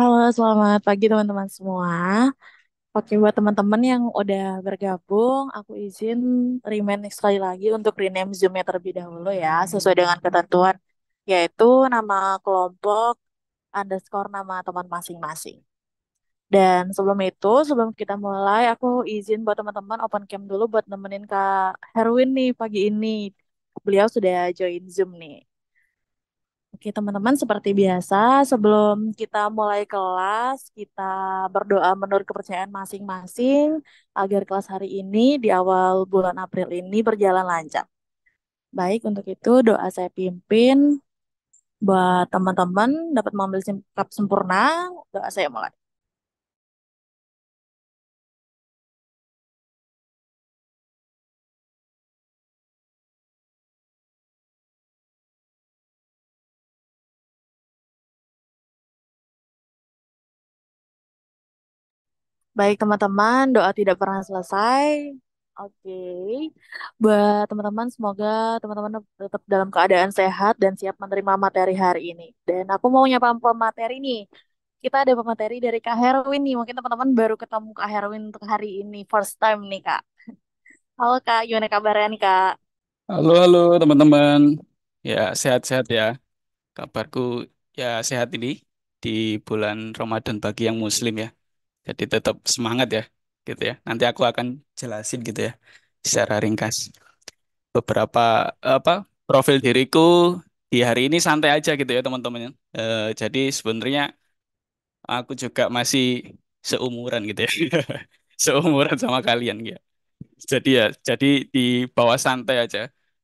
Halo, selamat pagi teman-teman semua. Oke, buat teman-teman yang udah bergabung, aku izin remind sekali lagi untuk rename Zoom-nya terlebih dahulu ya, sesuai dengan ketentuan, yaitu nama kelompok underscore nama teman masing-masing. Dan sebelum itu, sebelum kita mulai, aku izin buat teman-teman open cam dulu buat nemenin Kak Herwin nih pagi ini. Beliau sudah join Zoom nih. Oke, teman-teman, seperti biasa, sebelum kita mulai kelas, kita berdoa menurut kepercayaan masing-masing agar kelas hari ini di awal bulan April ini berjalan lancar. Baik, untuk itu doa saya pimpin buat teman-teman dapat mengambil sikap sempurna. Doa saya mulai. Baik teman-teman, doa tidak pernah selesai. Oke, okay. buat teman-teman semoga teman-teman tetap dalam keadaan sehat dan siap menerima materi hari ini. Dan aku mau nyapa pemateri nih. Kita ada pemateri dari Kak Herwin nih. Mungkin teman-teman baru ketemu Kak Herwin untuk hari ini, first time nih Kak. Halo Kak, gimana kabarnya nih Kak? Halo halo teman-teman. Ya sehat-sehat ya. Kabarku ya sehat ini di bulan Ramadan bagi yang Muslim ya. Jadi tetap semangat ya, gitu ya. Nanti aku akan jelasin gitu ya secara ringkas beberapa apa profil diriku di hari ini santai aja gitu ya teman-teman. uh, jadi sebenarnya aku juga masih seumuran gitu ya, seumuran sama kalian ya. Jadi ya, jadi di bawah santai aja.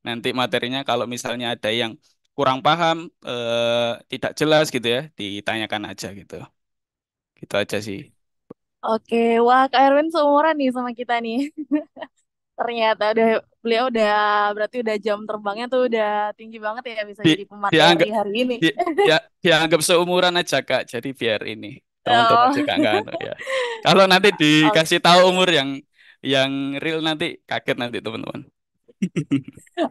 Nanti materinya kalau misalnya ada yang kurang paham, uh, tidak jelas gitu ya, ditanyakan aja gitu. Gitu aja sih. Oke, wah Kak Erwin seumuran nih sama kita nih. Ternyata udah beliau udah berarti udah jam terbangnya tuh udah tinggi banget ya bisa Di, jadi pemateri dianggap hari ini. di, ya dianggap seumuran aja Kak. Jadi biar ini teman-teman Oh, juga enggak ya. Kalau nanti dikasih okay. tahu umur yang yang real nanti kaget nanti teman-teman.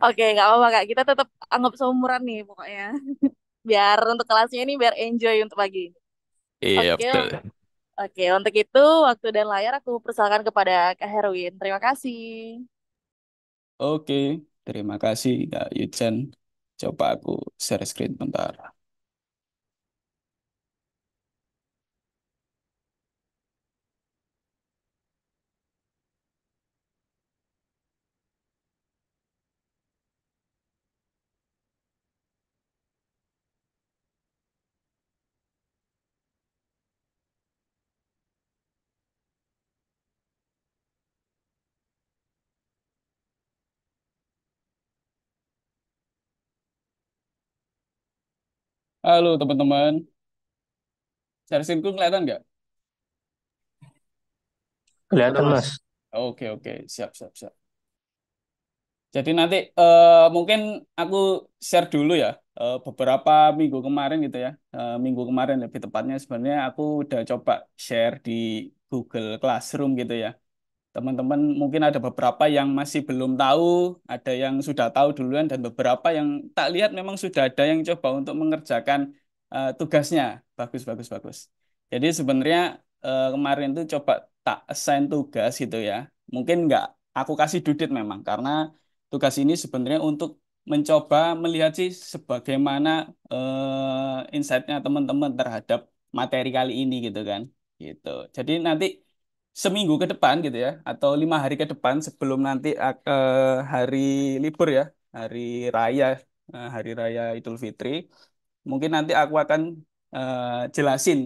Oke, gak apa-apa Kak. Kita tetap anggap seumuran nih pokoknya. Biar untuk kelasnya ini biar enjoy untuk pagi Iya Oke, betul. Oke, untuk itu waktu dan layar aku persilakan kepada Kak Herwin. Terima kasih. Oke, terima kasih Kak Yucen. Coba aku share screen bentar. Halo teman-teman, screenku kelihatan nggak? Kelihatan, Mas. Oke oke, siap siap siap. Jadi nanti uh, mungkin aku share dulu ya uh, beberapa minggu kemarin gitu ya, Uh, minggu kemarin lebih tepatnya sebenarnya aku udah coba share di Google Classroom gitu ya teman-teman mungkin ada beberapa yang masih belum tahu, ada yang sudah tahu duluan dan beberapa yang tak lihat memang sudah ada yang coba untuk mengerjakan uh, tugasnya. Bagus, bagus, bagus. Jadi sebenarnya uh, kemarin itu coba tak assign tugas gitu ya. Mungkin nggak aku kasih dudit memang karena tugas ini sebenarnya untuk mencoba melihat sih sebagaimana uh, insight-nya teman-teman terhadap materi kali ini gitu kan. Gitu. Jadi nanti seminggu ke depan gitu ya atau lima hari ke depan sebelum nanti uh, hari libur ya hari raya uh, hari raya Idul Fitri mungkin nanti aku akan uh, jelasin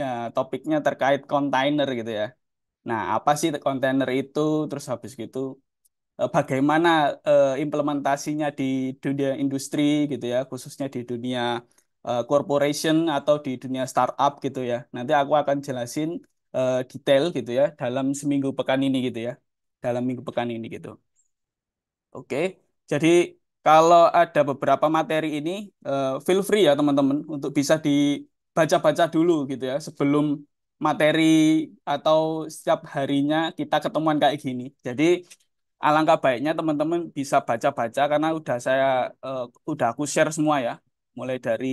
ya, topiknya terkait kontainer gitu ya nah apa sih kontainer itu terus habis gitu uh, bagaimana uh, implementasinya di dunia industri gitu ya khususnya di dunia uh, corporation atau di dunia startup gitu ya nanti aku akan jelasin uh, detail gitu ya dalam seminggu pekan ini gitu ya dalam minggu pekan ini gitu oke jadi kalau ada beberapa materi ini uh, feel free ya teman-teman untuk bisa dibaca-baca dulu gitu ya sebelum materi atau setiap harinya kita ketemuan kayak gini jadi alangkah baiknya teman-teman bisa baca-baca karena udah saya uh, udah aku share semua ya mulai dari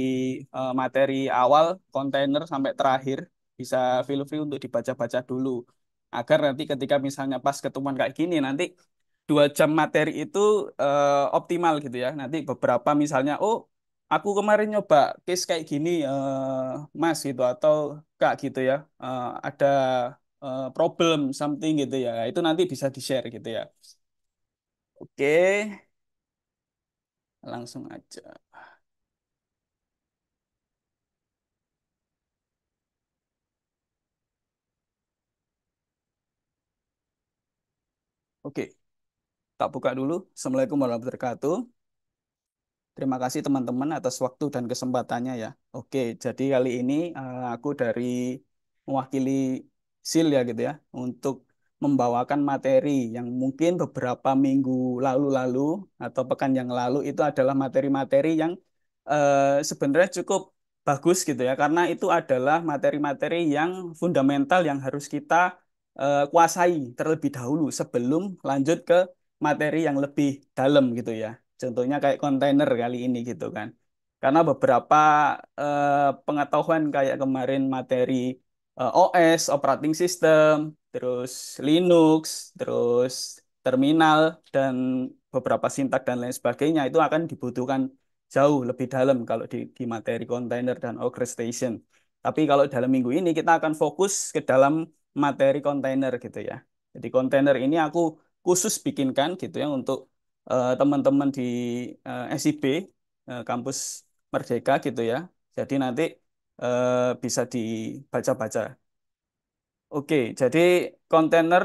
uh, materi awal kontainer sampai terakhir bisa feel free untuk dibaca-baca dulu agar nanti ketika misalnya pas ketemuan kayak gini nanti dua jam materi itu uh, optimal gitu ya nanti beberapa misalnya oh aku kemarin nyoba case kayak gini uh, mas gitu atau kak gitu ya uh, ada uh, problem something gitu ya nah, itu nanti bisa di share gitu ya oke langsung aja Oke, tak buka dulu. Assalamualaikum warahmatullahi wabarakatuh. Terima kasih teman-teman atas waktu dan kesempatannya ya. Oke, jadi kali ini eh, aku dari mewakili SIL ya gitu ya untuk membawakan materi yang mungkin beberapa minggu lalu-lalu atau pekan yang lalu itu adalah materi-materi yang eh, sebenarnya cukup bagus gitu ya karena itu adalah materi-materi yang fundamental yang harus kita Eh, kuasai terlebih dahulu sebelum lanjut ke materi yang lebih dalam gitu ya. Contohnya kayak kontainer kali ini gitu kan. Karena beberapa uh, pengetahuan kayak kemarin materi uh, eh, OS, operating system, terus Linux, terus terminal dan beberapa sintak dan lain sebagainya itu akan dibutuhkan jauh lebih dalam kalau di, di materi kontainer dan orchestration. Tapi kalau dalam minggu ini kita akan fokus ke dalam materi kontainer gitu ya. Jadi kontainer ini aku khusus bikinkan gitu ya untuk eh, teman-teman uh, di uh, eh, SIB uh, eh, kampus Merdeka gitu ya. Jadi nanti uh, bisa dibaca-baca. Oke, jadi kontainer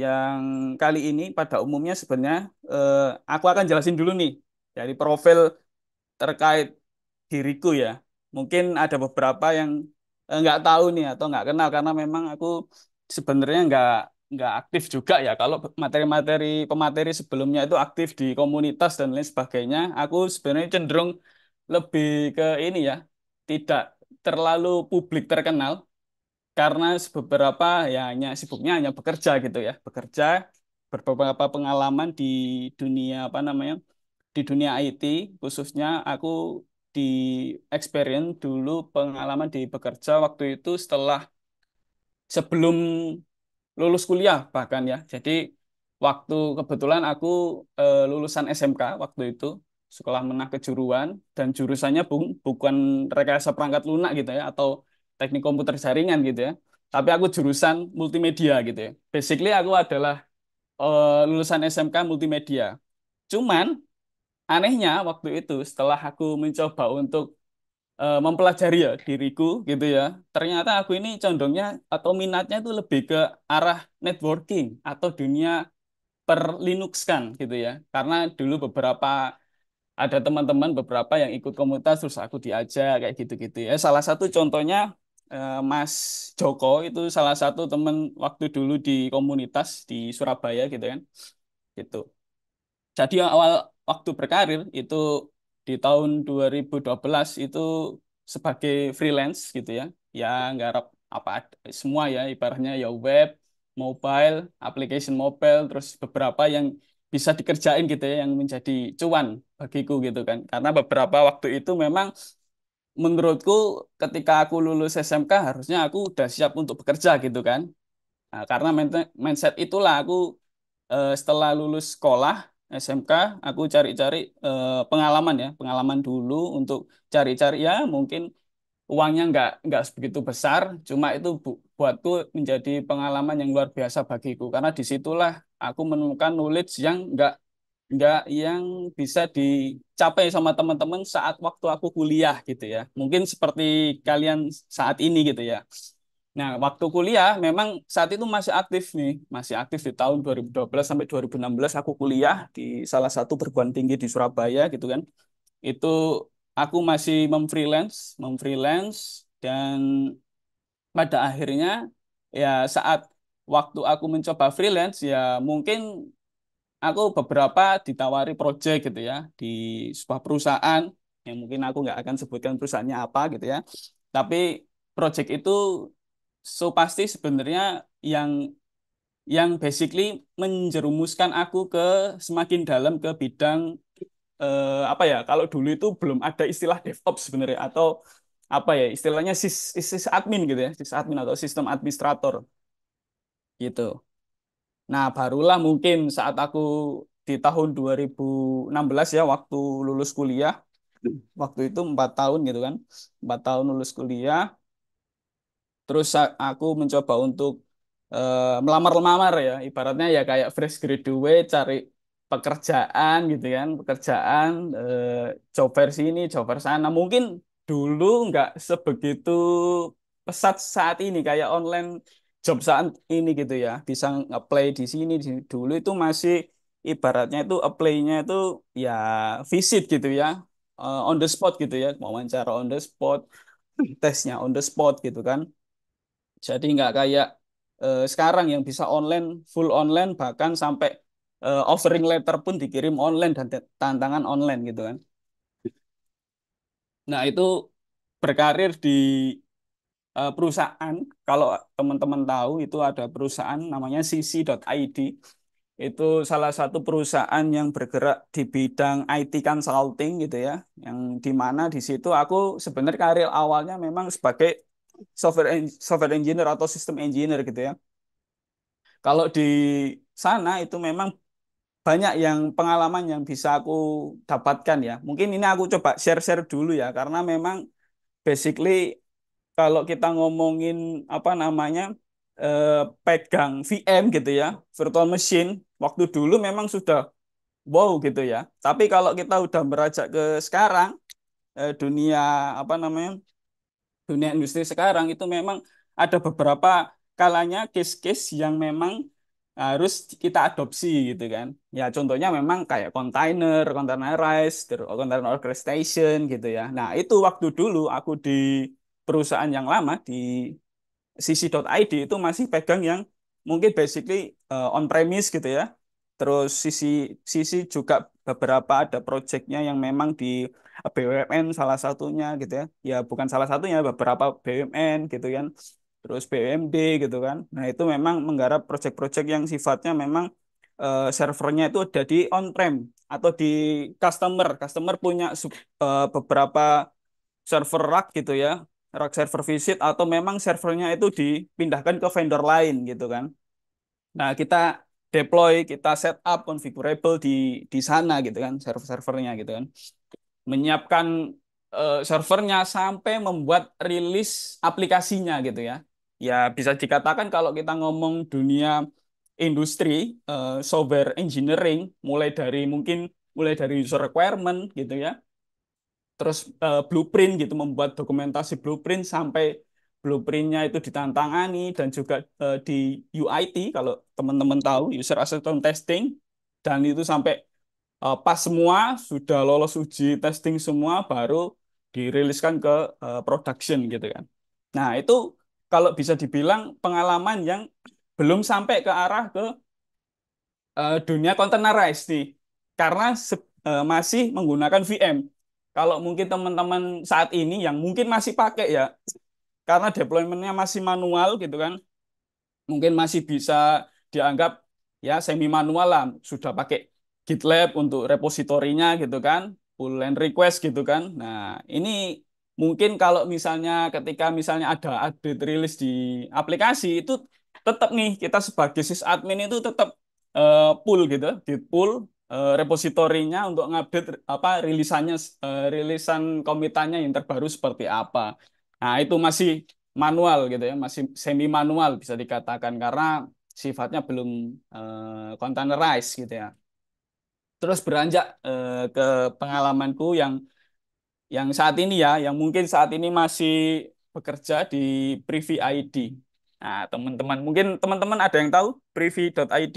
yang kali ini pada umumnya sebenarnya uh, aku akan jelasin dulu nih dari profil terkait diriku ya. Mungkin ada beberapa yang nggak tahu nih atau nggak kenal karena memang aku sebenarnya nggak nggak aktif juga ya kalau materi-materi pemateri sebelumnya itu aktif di komunitas dan lain sebagainya aku sebenarnya cenderung lebih ke ini ya tidak terlalu publik terkenal karena beberapa ya hanya sibuknya hanya bekerja gitu ya bekerja beberapa pengalaman di dunia apa namanya di dunia IT khususnya aku di experience dulu pengalaman di bekerja waktu itu setelah sebelum lulus kuliah bahkan ya. Jadi waktu kebetulan aku e, lulusan SMK waktu itu sekolah menengah kejuruan dan jurusannya bu bukan rekayasa perangkat lunak gitu ya atau teknik komputer jaringan gitu ya. Tapi aku jurusan multimedia gitu ya. Basically aku adalah e, lulusan SMK multimedia. Cuman anehnya waktu itu setelah aku mencoba untuk Eh, mempelajari ya diriku gitu ya. Ternyata aku ini condongnya atau minatnya itu lebih ke arah networking atau dunia per Linux kan gitu ya. Karena dulu beberapa ada teman-teman beberapa yang ikut komunitas terus aku diajak kayak gitu-gitu ya. Salah satu contohnya eh, Mas Joko itu salah satu teman waktu dulu di komunitas di Surabaya gitu kan. Gitu. Jadi awal waktu berkarir itu di tahun 2012 itu sebagai freelance gitu ya ya nggak harap apa semua ya ibaratnya ya web mobile application mobile terus beberapa yang bisa dikerjain gitu ya yang menjadi cuan bagiku gitu kan karena beberapa waktu itu memang menurutku ketika aku lulus SMK harusnya aku udah siap untuk bekerja gitu kan nah, karena mindset itulah aku eh, setelah lulus sekolah SMK aku cari-cari eh, pengalaman ya pengalaman dulu untuk cari-cari ya mungkin uangnya nggak nggak sebegitu besar cuma itu bu, buatku menjadi pengalaman yang luar biasa bagiku karena disitulah aku menemukan knowledge yang nggak nggak yang bisa dicapai sama teman-teman saat waktu aku kuliah gitu ya mungkin seperti kalian saat ini gitu ya Nah, waktu kuliah memang saat itu masih aktif nih, masih aktif di tahun 2012 sampai 2016 aku kuliah di salah satu perguruan tinggi di Surabaya gitu kan. Itu aku masih memfreelance, memfreelance dan pada akhirnya ya saat waktu aku mencoba freelance ya mungkin aku beberapa ditawari project gitu ya di sebuah perusahaan yang mungkin aku nggak akan sebutkan perusahaannya apa gitu ya. Tapi project itu so pasti sebenarnya yang yang basically menjerumuskan aku ke semakin dalam ke bidang eh, apa ya kalau dulu itu belum ada istilah DevOps sebenarnya atau apa ya istilahnya sis, sis admin gitu ya sis admin atau sistem administrator gitu nah barulah mungkin saat aku di tahun 2016 ya waktu lulus kuliah waktu itu empat tahun gitu kan empat tahun lulus kuliah Terus aku mencoba untuk uh, melamar-lamar ya, ibaratnya ya kayak fresh graduate cari pekerjaan gitu kan, pekerjaan uh, job fair sini, job fair sana. Mungkin dulu nggak sebegitu pesat saat ini kayak online job saat ini gitu ya. Bisa apply di sini, di Dulu itu masih ibaratnya itu apply-nya itu ya visit gitu ya, uh, on the spot gitu ya, wawancara on the spot, tesnya on the spot gitu kan. Jadi nggak kayak eh, sekarang yang bisa online, full online, bahkan sampai eh, offering letter pun dikirim online dan tantangan online gitu kan. Nah itu berkarir di eh, perusahaan, kalau teman-teman tahu itu ada perusahaan namanya cc.id. Itu salah satu perusahaan yang bergerak di bidang IT consulting gitu ya, yang dimana di situ aku sebenarnya karir awalnya memang sebagai software en software engineer atau sistem engineer gitu ya. Kalau di sana itu memang banyak yang pengalaman yang bisa aku dapatkan ya. Mungkin ini aku coba share-share dulu ya karena memang basically kalau kita ngomongin apa namanya eh, pegang VM gitu ya, virtual machine waktu dulu memang sudah wow gitu ya. Tapi kalau kita udah merajak ke sekarang eh, dunia apa namanya dunia industri sekarang itu memang ada beberapa kalanya case-case yang memang harus kita adopsi gitu kan. Ya contohnya memang kayak kontainer, containerized, container orchestration gitu ya. Nah itu waktu dulu aku di perusahaan yang lama di cc.id itu masih pegang yang mungkin basically uh, eh, on premise gitu ya. Terus sisi sisi juga beberapa ada proyeknya yang memang di BUMN salah satunya gitu ya ya bukan salah satunya beberapa BUMN gitu kan terus BUMD gitu kan nah itu memang menggarap proyek-proyek yang sifatnya memang uh, servernya itu ada di on prem atau di customer customer punya uh, beberapa server rack gitu ya rack server visit atau memang servernya itu dipindahkan ke vendor lain gitu kan nah kita deploy kita set up configurable di di sana gitu kan server-servernya gitu kan menyiapkan uh, servernya sampai membuat rilis aplikasinya gitu ya. Ya bisa dikatakan kalau kita ngomong dunia industri uh, software engineering mulai dari mungkin mulai dari user requirement gitu ya. Terus uh, blueprint gitu membuat dokumentasi blueprint sampai blueprintnya itu ditantangani dan juga uh, di UIT kalau teman-teman tahu user acceptance testing dan itu sampai uh, pas semua, sudah lolos uji testing semua, baru diriliskan ke uh, production gitu kan. Nah itu kalau bisa dibilang pengalaman yang belum sampai ke arah ke uh, dunia containerized nih, karena uh, masih menggunakan VM. Kalau mungkin teman-teman saat ini yang mungkin masih pakai ya, karena deploymentnya masih manual gitu kan, mungkin masih bisa dianggap ya semi manual lah, sudah pakai GitLab untuk repositorinya gitu kan, pull and request gitu kan. Nah, ini mungkin kalau misalnya ketika misalnya ada update rilis di aplikasi itu tetap nih kita sebagai admin itu tetap uh, eh, pull gitu, git pull uh, eh, repositorinya untuk ngupdate apa rilisannya uh, rilisan komitannya yang terbaru seperti apa. Nah, itu masih manual gitu ya, masih semi manual bisa dikatakan karena sifatnya belum uh, containerized gitu ya terus beranjak eh, ke pengalamanku yang yang saat ini ya, yang mungkin saat ini masih bekerja di Privy ID. Nah, teman-teman, mungkin teman-teman ada yang tahu privy.id?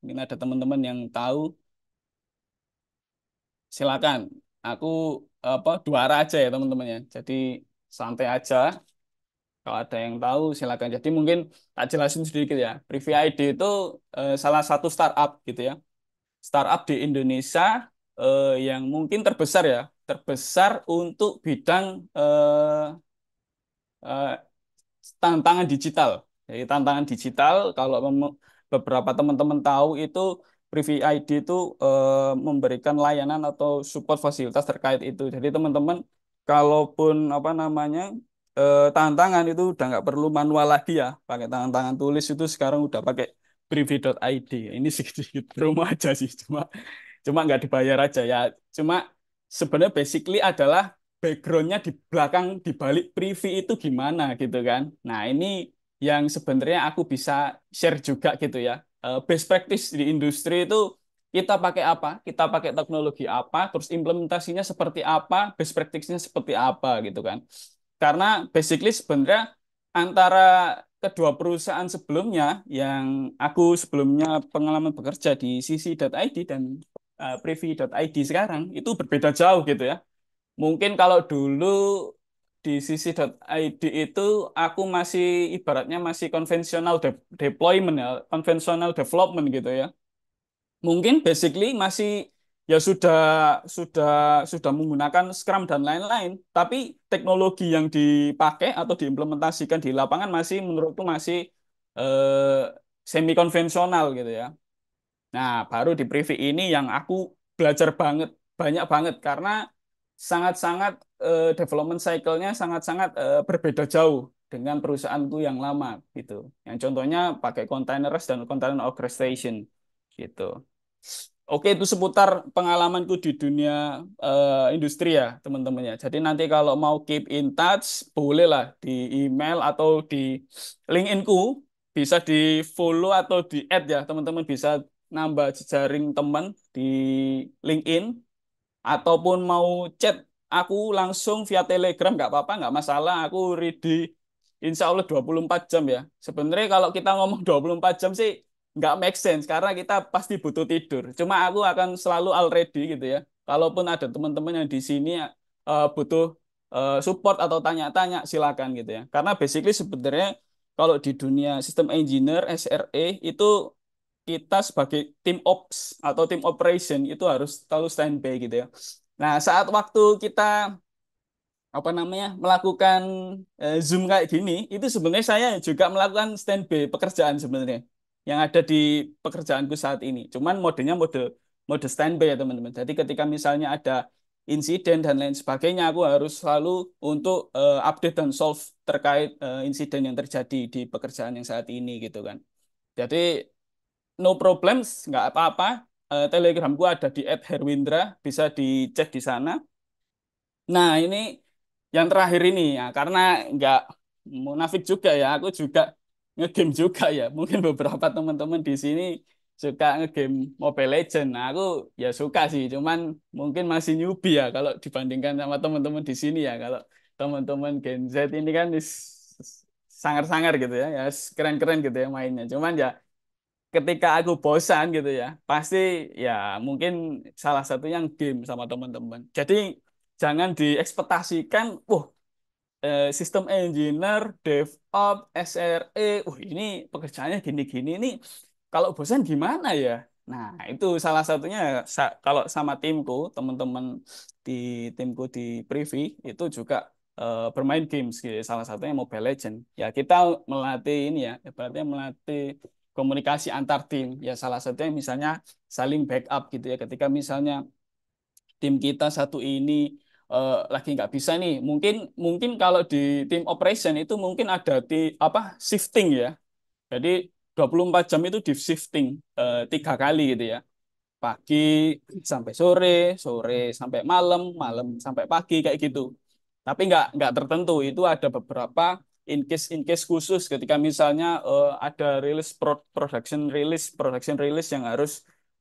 Mungkin ada teman-teman yang tahu. Silakan. Aku apa dua aja ya, teman-teman ya. Jadi santai aja. Kalau ada yang tahu silakan. Jadi mungkin tak jelasin sedikit ya. Privy ID itu eh, salah satu startup gitu ya. Startup di Indonesia eh, yang mungkin terbesar ya, terbesar untuk bidang eh, eh, tantangan digital. Jadi tantangan digital kalau beberapa teman-teman tahu itu Privy ID itu eh, memberikan layanan atau support fasilitas terkait itu. Jadi teman-teman kalaupun apa namanya eh, tangan-tangan itu udah nggak perlu manual lagi ya pakai tangan-tangan tulis itu sekarang udah pakai Privy.id ini sedikit-sedikit promo aja sih cuma cuma nggak dibayar aja ya cuma sebenarnya basically adalah backgroundnya di belakang di balik privi itu gimana gitu kan nah ini yang sebenarnya aku bisa share juga gitu ya eh, best practice di industri itu kita pakai apa, kita pakai teknologi apa, terus implementasinya seperti apa, best practice-nya seperti apa gitu kan. Karena basically sebenarnya antara kedua perusahaan sebelumnya yang aku sebelumnya pengalaman bekerja di id dan uh, eh, id sekarang itu berbeda jauh gitu ya. Mungkin kalau dulu di id itu aku masih ibaratnya masih konvensional de deployment ya, konvensional development gitu ya. Mungkin basically masih ya sudah sudah sudah menggunakan Scrum dan lain-lain, tapi teknologi yang dipakai atau diimplementasikan di lapangan masih menurutku masih eh, semi konvensional gitu ya. Nah, baru di privi ini yang aku belajar banget banyak banget karena sangat-sangat eh, development cycle-nya sangat-sangat eh, berbeda jauh dengan perusahaanku yang lama gitu. Yang contohnya pakai containers dan container orchestration gitu. Oke, itu seputar pengalamanku di dunia uh, industri ya, teman-teman ya. Jadi nanti kalau mau keep in touch, bolehlah di email atau di LinkedIn-ku, bisa di follow atau di add ya, teman-teman bisa nambah jejaring teman di LinkedIn ataupun mau chat aku langsung via Telegram nggak apa-apa, nggak masalah. Aku ready insya Allah 24 jam ya. Sebenarnya kalau kita ngomong 24 jam sih nggak make sense karena kita pasti butuh tidur. Cuma aku akan selalu already gitu ya. Kalaupun ada teman-teman yang di sini uh, butuh uh, support atau tanya-tanya silakan gitu ya. Karena basically sebenarnya kalau di dunia sistem engineer SRE itu kita sebagai tim ops atau tim operation itu harus selalu standby gitu ya. Nah, saat waktu kita apa namanya melakukan eh, zoom kayak gini itu sebenarnya saya juga melakukan standby pekerjaan sebenarnya yang ada di pekerjaanku saat ini. Cuman modenya mode mode standby ya teman-teman. Jadi ketika misalnya ada insiden dan lain sebagainya, aku harus selalu untuk uh, update dan solve terkait uh, insiden yang terjadi di pekerjaan yang saat ini gitu kan. Jadi no problems, nggak apa-apa. Uh, telegramku ada di @herwindra, bisa dicek di sana. Nah ini yang terakhir ini ya, karena nggak munafik juga ya, aku juga ngegame juga ya. Mungkin beberapa teman-teman di sini suka ngegame Mobile Legend. Nah, aku ya suka sih, cuman mungkin masih newbie ya kalau dibandingkan sama teman-teman di sini ya. Kalau teman-teman Gen Z ini kan sangar-sangar gitu ya, ya keren-keren gitu ya mainnya. Cuman ya ketika aku bosan gitu ya, pasti ya mungkin salah satu yang game sama teman-teman. Jadi jangan diekspektasikan, wah Eh, sistem engineer, DevOps, SRE. Uh, ini pekerjaannya gini-gini nih. Kalau bosan gimana ya? Nah, itu salah satunya sa kalau sama timku, teman-teman di timku di Privi itu juga uh, bermain games gitu. Salah satunya Mobile Legend. Ya, kita melatih ini ya, berarti melatih komunikasi antar tim. Ya, salah satunya misalnya saling backup gitu ya. Ketika misalnya tim kita satu ini uh, lagi nggak bisa nih. Mungkin mungkin kalau di tim operation itu mungkin ada di apa shifting ya. Jadi 24 jam itu di shifting eh, tiga uh, kali gitu ya. Pagi sampai sore, sore sampai malam, malam sampai pagi kayak gitu. Tapi nggak nggak tertentu. Itu ada beberapa in case in case khusus ketika misalnya uh, ada rilis pro production rilis production rilis yang harus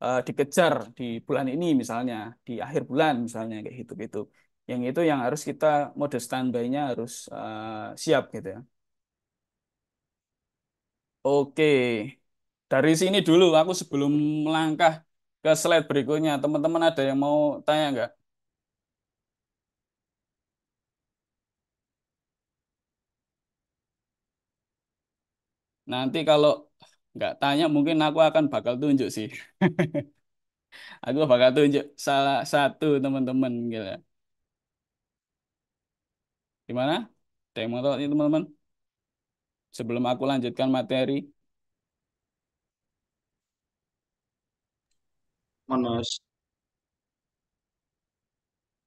uh, dikejar di bulan ini misalnya di akhir bulan misalnya kayak gitu gitu yang itu yang harus kita mode standby-nya harus uh, siap gitu ya. Oke, dari sini dulu aku sebelum melangkah ke slide berikutnya, teman-teman ada yang mau tanya nggak? Nanti kalau nggak tanya mungkin aku akan bakal tunjuk sih. aku bakal tunjuk salah satu teman-teman gitu. Gimana? Ada yang ini teman-teman? Sebelum aku lanjutkan materi. Monos.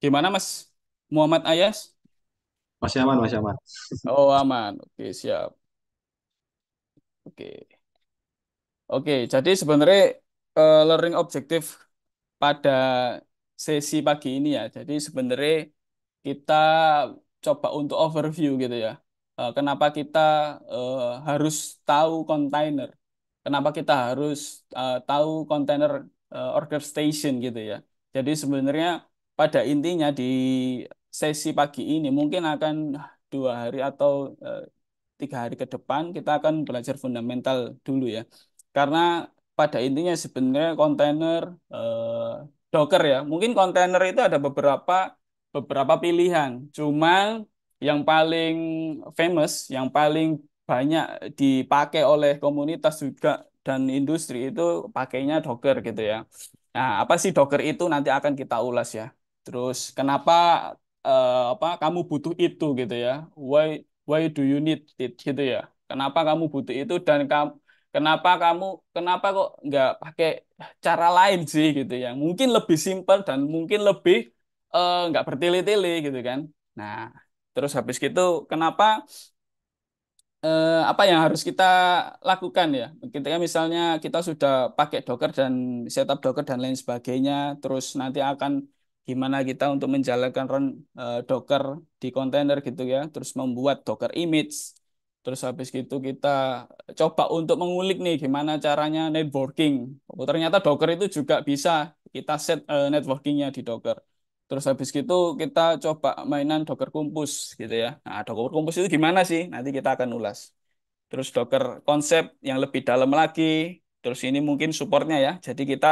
Gimana Mas? Muhammad Ayas? Masih aman, masih aman. Oh aman, oke siap. Oke. Oke, jadi sebenarnya uh, learning objektif pada sesi pagi ini ya. Jadi sebenarnya kita coba untuk overview gitu ya. Eh, kenapa kita uh, harus tahu container, Kenapa kita harus uh, tahu container uh, order station gitu ya? Jadi sebenarnya pada intinya di sesi pagi ini mungkin akan dua hari atau uh, tiga hari ke depan kita akan belajar fundamental dulu ya. Karena pada intinya sebenarnya container uh, Docker ya. Mungkin container itu ada beberapa beberapa pilihan. cuma yang paling famous, yang paling banyak dipakai oleh komunitas juga dan industri itu pakainya Docker gitu ya. Nah, apa sih Docker itu nanti akan kita ulas ya. Terus kenapa uh, apa kamu butuh itu gitu ya? Why why do you need it gitu ya? Kenapa kamu butuh itu dan kamu kenapa kamu kenapa kok nggak pakai cara lain sih gitu ya? Mungkin lebih simpel dan mungkin lebih Eh, nggak uh, bertele-tele gitu kan nah terus habis gitu kenapa uh, apa yang harus kita lakukan ya ketika misalnya kita sudah pakai docker dan setup docker dan lain sebagainya terus nanti akan gimana kita untuk menjalankan run uh, docker di container gitu ya terus membuat docker image Terus habis gitu kita coba untuk mengulik nih gimana caranya networking. Oh, ternyata Docker itu juga bisa kita set uh, networkingnya di Docker. Terus habis gitu kita coba mainan Docker Kumpus gitu ya. Nah, Docker Kumpus itu gimana sih? Nanti kita akan ulas. Terus Docker konsep yang lebih dalam lagi. Terus ini mungkin supportnya ya. Jadi kita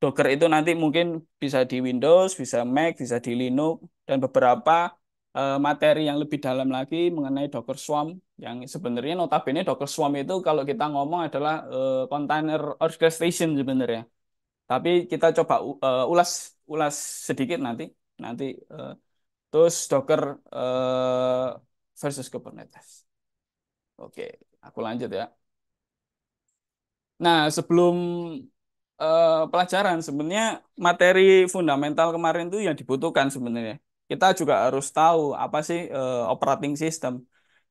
Docker itu nanti mungkin bisa di Windows, bisa Mac, bisa di Linux, dan beberapa eh, materi yang lebih dalam lagi mengenai Docker Swarm. Yang sebenarnya notabene Docker Swarm itu kalau kita ngomong adalah eh, container orchestration sebenarnya tapi kita coba uh, ulas ulas sedikit nanti nanti uh, terus Docker uh, versus Kubernetes. Oke, aku lanjut ya. Nah, sebelum uh, pelajaran sebenarnya materi fundamental kemarin itu yang dibutuhkan sebenarnya. Kita juga harus tahu apa sih uh, operating system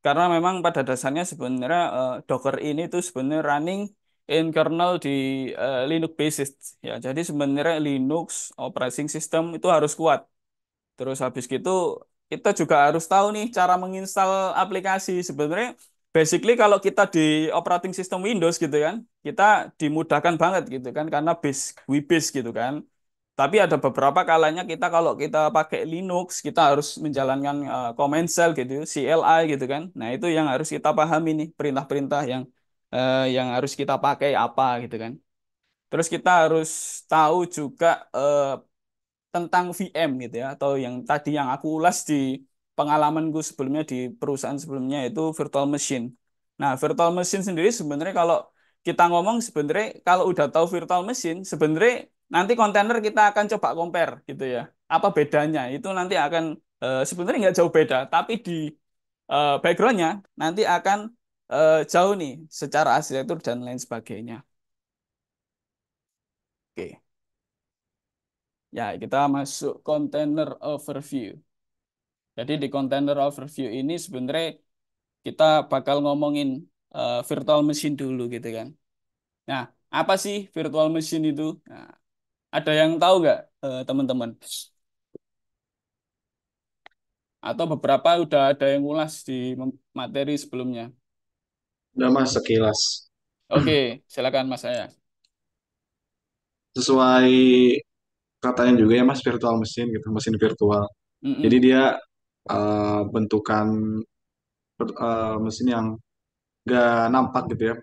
karena memang pada dasarnya sebenarnya uh, Docker ini tuh sebenarnya running In kernel di uh, Linux basis ya. Jadi sebenarnya Linux operating system itu harus kuat. Terus habis gitu kita juga harus tahu nih cara menginstal aplikasi. Sebenarnya basically kalau kita di operating system Windows gitu kan, kita dimudahkan banget gitu kan karena base base gitu kan. Tapi ada beberapa kalanya kita kalau kita pakai Linux, kita harus menjalankan uh, command shell gitu, CLI gitu kan. Nah, itu yang harus kita pahami nih perintah-perintah yang uh, yang harus kita pakai apa gitu kan. Terus kita harus tahu juga uh, tentang VM gitu ya atau yang tadi yang aku ulas di pengalaman gue sebelumnya di perusahaan sebelumnya itu virtual machine. Nah, virtual machine sendiri sebenarnya kalau kita ngomong sebenarnya kalau udah tahu virtual machine sebenarnya nanti kontainer kita akan coba compare gitu ya. Apa bedanya? Itu nanti akan eh, sebenarnya nggak jauh beda, tapi di backgroundnya nanti akan uh, jauh nih secara arsitektur dan lain sebagainya. Oke. Ya, kita masuk container overview. Jadi di container overview ini sebenarnya kita bakal ngomongin uh, virtual machine dulu gitu kan. Nah, apa sih virtual machine itu? Nah, ada yang tahu nggak uh, teman-teman? Atau beberapa udah ada yang ulas di materi sebelumnya. Udah mas sekilas. Oke, silakan Mas saya. Sesuai katanya juga ya mas virtual mesin gitu, mesin virtual. Jadi mm Jadi dia uh, bentukan uh, mesin yang gak nampak gitu ya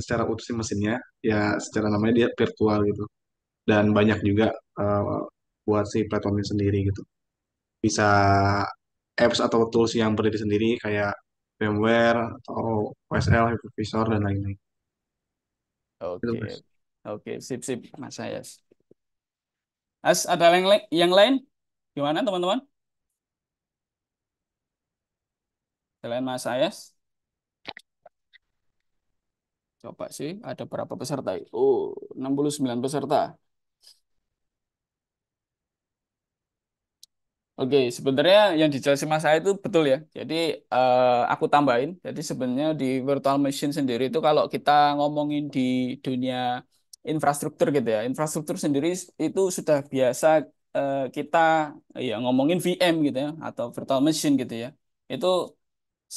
secara utuh sih mesinnya. Ya secara namanya dia virtual gitu. Dan banyak juga uh, buat si platformnya sendiri gitu. Bisa apps atau tools yang berdiri sendiri kayak VMware atau OSL hypervisor dan lain-lain. Oke, okay. oke, okay. sip sip Mas Ayas. As ada yang lain yang lain? Gimana teman-teman? Selain Mas Ayas? Coba sih, ada berapa peserta? Oh, 69 peserta. Oke, sebenarnya yang dijelasin Mas saya itu betul ya. Jadi uh, aku tambahin. Jadi sebenarnya di virtual machine sendiri itu kalau kita ngomongin di dunia infrastruktur gitu ya, infrastruktur sendiri itu sudah biasa uh, kita ya ngomongin VM gitu ya atau virtual machine gitu ya. Itu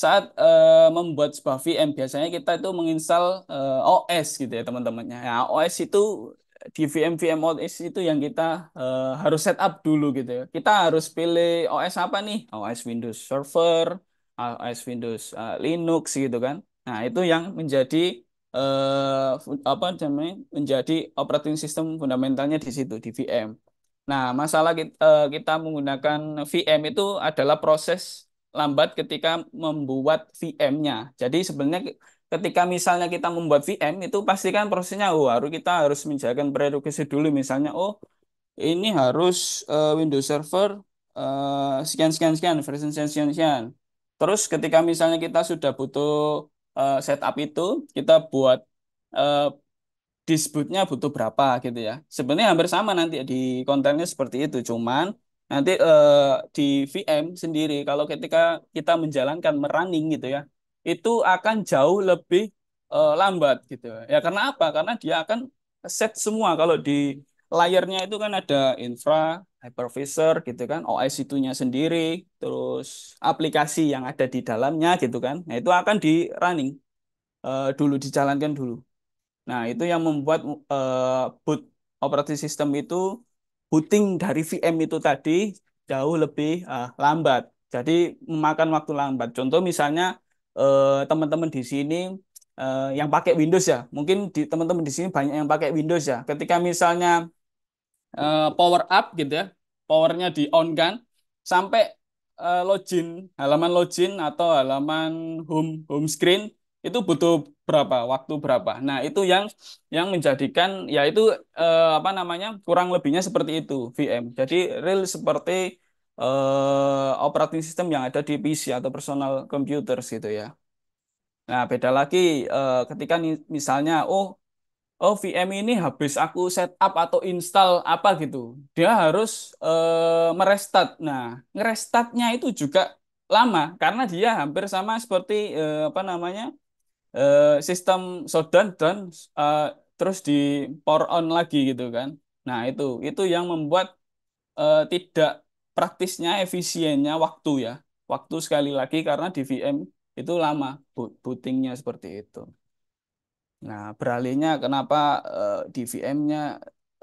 saat uh, membuat sebuah VM biasanya kita itu menginstal uh, OS gitu ya teman-temannya. Nah, OS itu di VM VM OS itu yang kita uh, harus setup dulu gitu ya. Kita harus pilih OS apa nih? OS Windows Server, OS Windows uh, Linux gitu kan. Nah, itu yang menjadi uh, apa namanya? menjadi operating system fundamentalnya di situ di VM. Nah, masalah kita, uh, kita menggunakan VM itu adalah proses lambat ketika membuat VM-nya. Jadi sebenarnya ketika misalnya kita membuat VM itu pastikan prosesnya oh harus kita harus menjalankan prerequisite dulu misalnya oh ini harus uh, Windows Server uh, sekian sekian sekian version sekian sekian sekian. Terus ketika misalnya kita sudah butuh uh, setup itu kita buat uh, disebutnya butuh berapa gitu ya. Sebenarnya hampir sama nanti di kontennya seperti itu, cuman nanti uh, di VM sendiri kalau ketika kita menjalankan merunning gitu ya, itu akan jauh lebih uh, lambat gitu. Ya karena apa? Karena dia akan set semua kalau di layarnya itu kan ada infra, hypervisor gitu kan, OS itunya sendiri, terus aplikasi yang ada di dalamnya gitu kan. Nah, itu akan di running uh, dulu dijalankan dulu. Nah, itu yang membuat uh, boot operating system itu booting dari VM itu tadi jauh lebih uh, lambat. Jadi memakan waktu lambat. Contoh misalnya Eh, teman-teman di sini uh, yang pakai Windows ya. Mungkin di teman-teman di sini banyak yang pakai Windows ya. Ketika misalnya uh, power up gitu ya, powernya di on kan sampai uh, login, halaman login atau halaman home home screen itu butuh berapa waktu berapa. Nah, itu yang yang menjadikan yaitu eh, apa namanya? kurang lebihnya seperti itu VM. Jadi real seperti uh, operating system yang ada di PC atau personal computers gitu ya. Nah, beda lagi uh, ketika misalnya oh oh VM ini habis aku setup atau install apa gitu, dia harus uh, merestart. Nah, ngerestartnya itu juga lama karena dia hampir sama seperti uh, apa namanya uh, sistem shutdown dan uh, terus di power on lagi gitu kan. Nah, itu itu yang membuat uh, tidak praktisnya efisiennya waktu ya. Waktu sekali lagi karena di VM itu lama bootingnya seperti itu. Nah, beralihnya kenapa uh, di VM-nya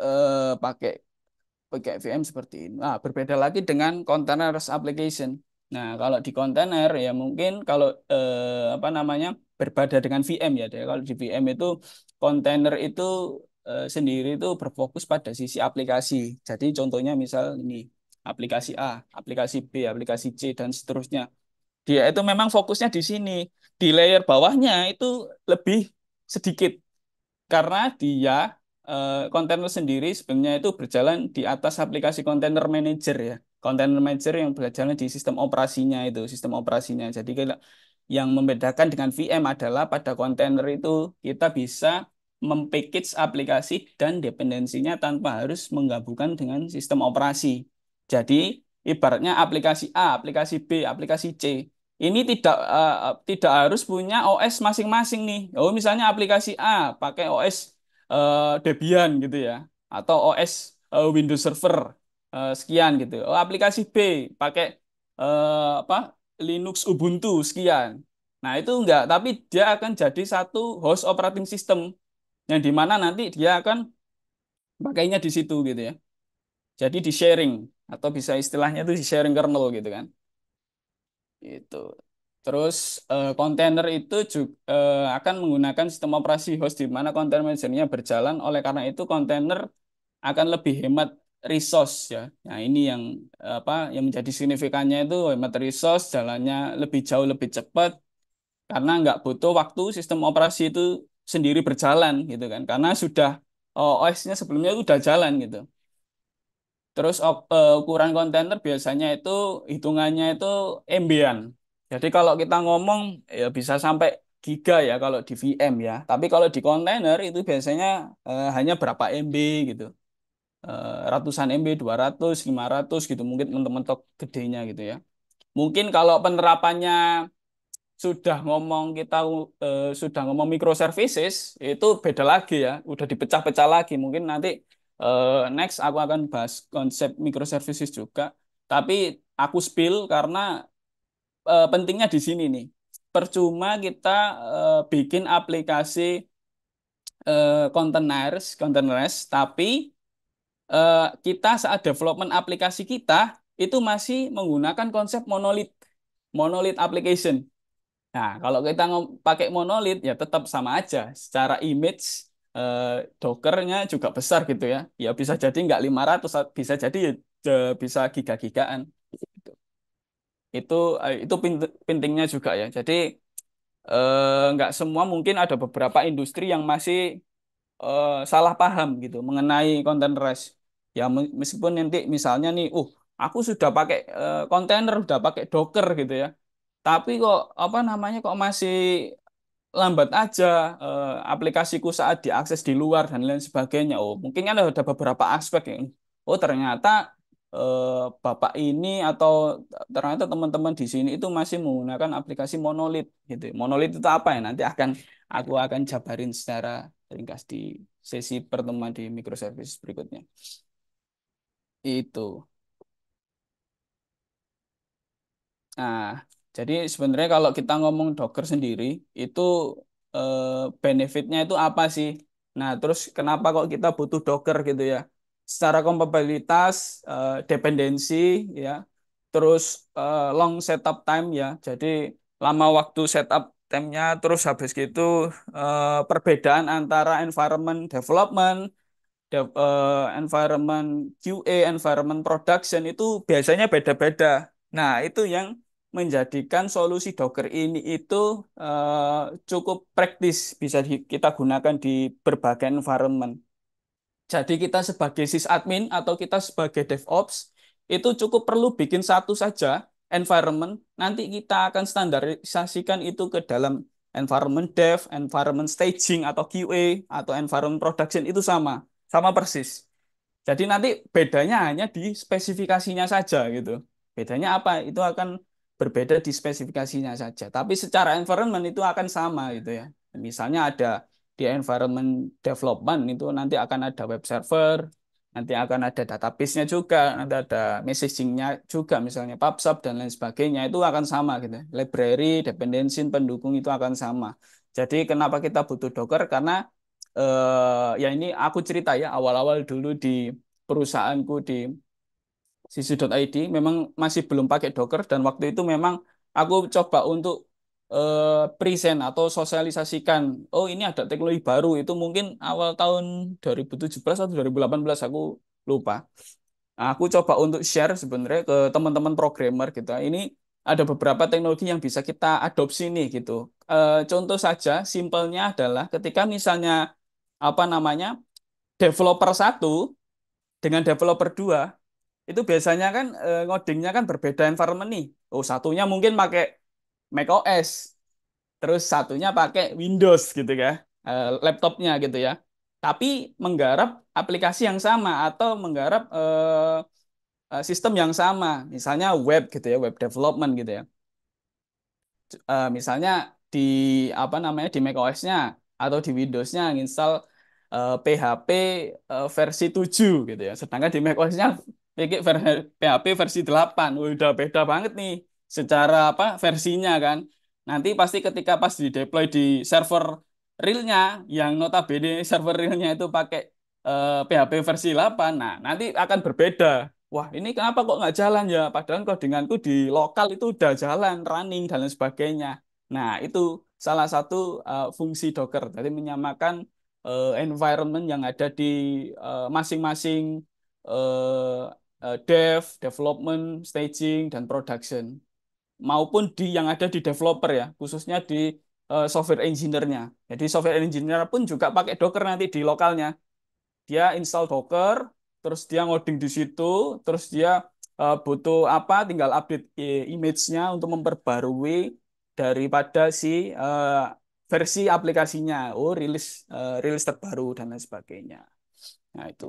uh, eh, pakai pakai VM seperti ini. Nah, berbeda lagi dengan container application. Nah, kalau di container ya mungkin kalau uh, apa namanya berbeda dengan VM ya. Jadi kalau di VM itu container itu uh, sendiri itu berfokus pada sisi aplikasi. Jadi contohnya misal ini aplikasi A, aplikasi B, aplikasi C dan seterusnya. Dia itu memang fokusnya di sini. Di layer bawahnya itu lebih sedikit karena dia eh, kontainer sendiri sebenarnya itu berjalan di atas aplikasi container manager ya. Container manager yang berjalan di sistem operasinya itu, sistem operasinya. Jadi yang membedakan dengan VM adalah pada kontainer itu kita bisa mempackage aplikasi dan dependensinya tanpa harus menggabungkan dengan sistem operasi. Jadi ibaratnya aplikasi A, aplikasi B, aplikasi C ini tidak uh, tidak harus punya OS masing-masing nih. Oh misalnya aplikasi A pakai OS uh, eh, Debian gitu ya, atau OS uh, Windows Server uh, sekian gitu. Oh aplikasi B pakai uh, apa Linux Ubuntu sekian. Nah itu enggak, tapi dia akan jadi satu host operating system yang dimana nanti dia akan pakainya di situ gitu ya. Jadi di sharing atau bisa istilahnya itu di sharing kernel gitu kan gitu. Eh, itu terus kontainer uh, itu juga uh, eh, akan menggunakan sistem operasi host di mana kontainer manajernya berjalan oleh karena itu kontainer akan lebih hemat resource ya nah ini yang apa yang menjadi signifikannya itu hemat resource jalannya lebih jauh lebih cepat karena nggak butuh waktu sistem operasi itu sendiri berjalan gitu kan karena sudah oh, OS-nya sebelumnya itu sudah jalan gitu Terus eh, ukuran kontainer biasanya itu hitungannya itu MB-an. Jadi kalau kita ngomong ya bisa sampai giga ya kalau di VM ya. Tapi kalau di kontainer itu biasanya eh, hanya berapa MB gitu. Eh, ratusan MB, 200, 500 gitu mungkin mentok-mentok gedenya gitu ya. Mungkin kalau penerapannya sudah ngomong kita eh, sudah ngomong microservices itu beda lagi ya, udah dipecah-pecah lagi. Mungkin nanti Uh, next aku akan bahas konsep microservices juga, tapi aku spill karena uh, pentingnya di sini nih. Percuma kita uh, bikin aplikasi uh, containers, containers, tapi uh, kita saat development aplikasi kita itu masih menggunakan konsep monolith, monolith application. Nah, kalau kita pakai monolith ya tetap sama aja. Secara image eh, dokernya juga besar gitu ya. Ya bisa jadi nggak 500, bisa jadi eh, bisa giga-gigaan. Gitu. Itu eh, itu pentingnya juga ya. Jadi eh, nggak semua mungkin ada beberapa industri yang masih eh, salah paham gitu mengenai konten res. Ya meskipun nanti misalnya nih, uh aku sudah pakai eh, kontainer, eh, sudah pakai docker gitu ya. Tapi kok apa namanya kok masih lambat aja e, aplikasiku saat diakses di luar dan lain sebagainya. Oh, mungkin kan ada beberapa aspek yang oh ternyata eh, bapak ini atau ternyata teman-teman di sini itu masih menggunakan aplikasi monolit gitu. Monolit itu apa ya? Nanti akan aku akan jabarin secara ringkas di sesi pertemuan di microservice berikutnya. Itu. Nah, jadi sebenarnya kalau kita ngomong Docker sendiri itu eh, benefitnya itu apa sih? Nah, terus kenapa kok kita butuh Docker gitu ya? Secara kompatibilitas, eh, dependensi ya, terus eh, long setup time ya. Jadi lama waktu setup time-nya terus habis gitu eh, perbedaan antara environment development de eh, environment QA, environment production itu biasanya beda-beda. Nah, itu yang menjadikan solusi Docker ini itu uh, cukup praktis bisa kita gunakan di berbagai environment. Jadi kita sebagai sysadmin atau kita sebagai DevOps itu cukup perlu bikin satu saja environment. Nanti kita akan standarisasikan itu ke dalam environment dev, environment staging atau QA atau environment production itu sama, sama persis. Jadi nanti bedanya hanya di spesifikasinya saja gitu. Bedanya apa? Itu akan berbeda di spesifikasinya saja. Tapi secara environment itu akan sama gitu ya. Misalnya ada di environment development itu nanti akan ada web server, nanti akan ada database-nya juga, nanti ada messaging-nya juga misalnya PubSub dan lain sebagainya itu akan sama gitu. Library, dependency pendukung itu akan sama. Jadi kenapa kita butuh Docker? Karena eh, ya ini aku cerita ya awal-awal dulu di perusahaanku di sisi.id memang masih belum pakai Docker dan waktu itu memang aku coba untuk eh, present atau sosialisasikan oh ini ada teknologi baru itu mungkin awal tahun 2017 atau 2018 aku lupa aku coba untuk share sebenarnya ke teman-teman programmer gitu ini ada beberapa teknologi yang bisa kita adopsi nih gitu eh, contoh saja simpelnya adalah ketika misalnya apa namanya developer satu dengan developer dua itu biasanya kan uh, ngodingnya kan berbeda environment nih. Oh, satunya mungkin pakai macOS, terus satunya pakai Windows gitu ya, uh, laptopnya gitu ya. Tapi menggarap aplikasi yang sama atau menggarap uh, sistem yang sama, misalnya web gitu ya, web development gitu ya. Uh, misalnya di apa namanya di Mac nya atau di Windows-nya install uh, PHP uh, versi 7 gitu ya. Sedangkan di Mac nya PK ver PHP versi 8. Udah beda banget nih secara apa versinya kan. Nanti pasti ketika pas di deploy di server realnya yang notabene server realnya itu pakai eh, PHP versi 8. Nah, nanti akan berbeda. Wah, ini kenapa kok nggak jalan ya? Padahal codinganku di lokal itu udah jalan, running dan lain sebagainya. Nah, itu salah satu uh, fungsi Docker. Jadi menyamakan uh, environment yang ada di eh, masing-masing uh, Eh, dev, development, staging, dan production. Maupun di yang ada di developer ya, khususnya di eh, software engineer-nya. Jadi software engineer pun juga pakai Docker nanti di lokalnya. Dia install Docker, terus dia ngoding di situ, terus dia eh, butuh apa, tinggal update image-nya untuk memperbarui daripada si versi aplikasinya, oh rilis rilis terbaru dan lain sebagainya. Nah itu.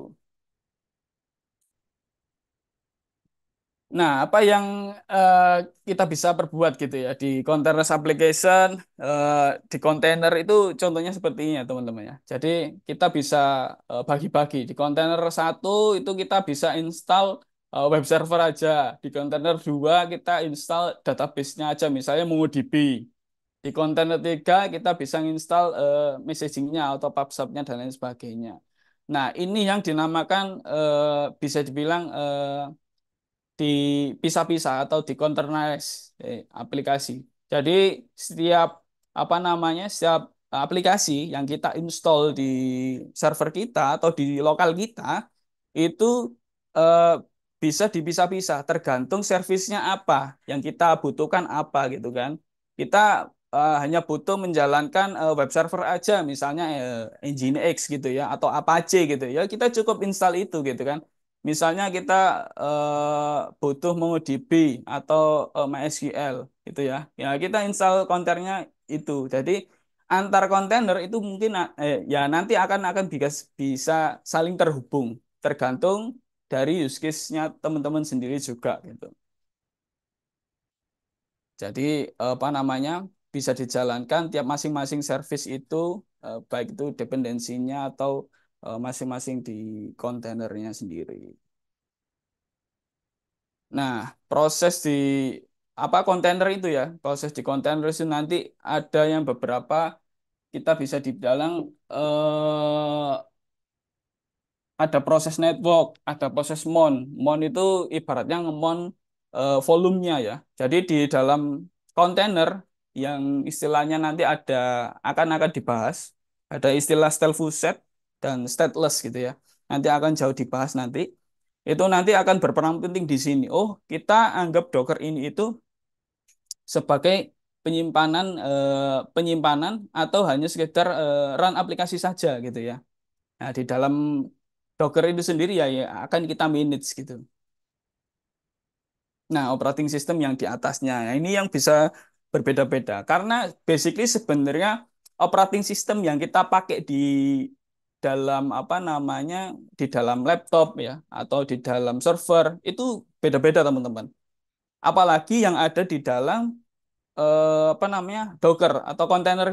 Nah, apa yang uh, kita bisa perbuat gitu ya di container application, uh, di container itu contohnya seperti ini ya teman-teman ya. Jadi kita bisa eh, bagi-bagi. Uh, di container satu itu kita bisa install uh, web server aja. Di container dua kita install database-nya aja, misalnya MongoDB. Di container tiga kita bisa install uh, messaging-nya atau sub nya dan lain sebagainya. Nah, ini yang dinamakan uh, bisa dibilang uh, dipisah-pisah atau dikonternize eh, aplikasi. Jadi setiap apa namanya setiap aplikasi yang kita install di server kita atau di lokal kita itu eh, bisa dipisah-pisah tergantung servisnya apa yang kita butuhkan apa gitu kan. Kita eh, hanya butuh menjalankan eh, web server aja misalnya eh, Nginx gitu ya atau Apache gitu ya kita cukup install itu gitu kan Misalnya kita e, butuh MongoDB atau e, MySQL gitu ya. Ya kita install konternya itu. Jadi antar kontainer itu mungkin eh, ya nanti akan akan bisa, bisa saling terhubung tergantung dari use case-nya teman-teman sendiri juga gitu. Jadi apa namanya bisa dijalankan tiap masing-masing service itu eh, baik itu dependensinya atau Eh, masing-masing di kontainernya sendiri. Nah, proses di apa kontainer itu ya, proses di kontainer itu nanti ada yang beberapa kita bisa dibilang eh, ada proses network, ada proses mount. Mount itu ibaratnya ngemon eh, volumenya ya. Jadi di dalam kontainer yang istilahnya nanti ada akan akan dibahas, ada istilah self set dan stateless gitu ya. Nanti akan jauh dibahas nanti. Itu nanti akan berperan penting di sini. Oh, kita anggap Docker ini itu sebagai penyimpanan eh, penyimpanan atau hanya sekedar eh, run aplikasi saja gitu ya. Nah, di dalam Docker itu sendiri ya, ya akan kita manage gitu. Nah, operating system yang di atasnya. Nah, ini yang bisa berbeda-beda. Karena basically sebenarnya operating system yang kita pakai di dalam apa namanya di dalam laptop ya atau di dalam server itu beda-beda teman-teman. Apalagi yang ada di dalam eh, apa namanya Docker atau kontainer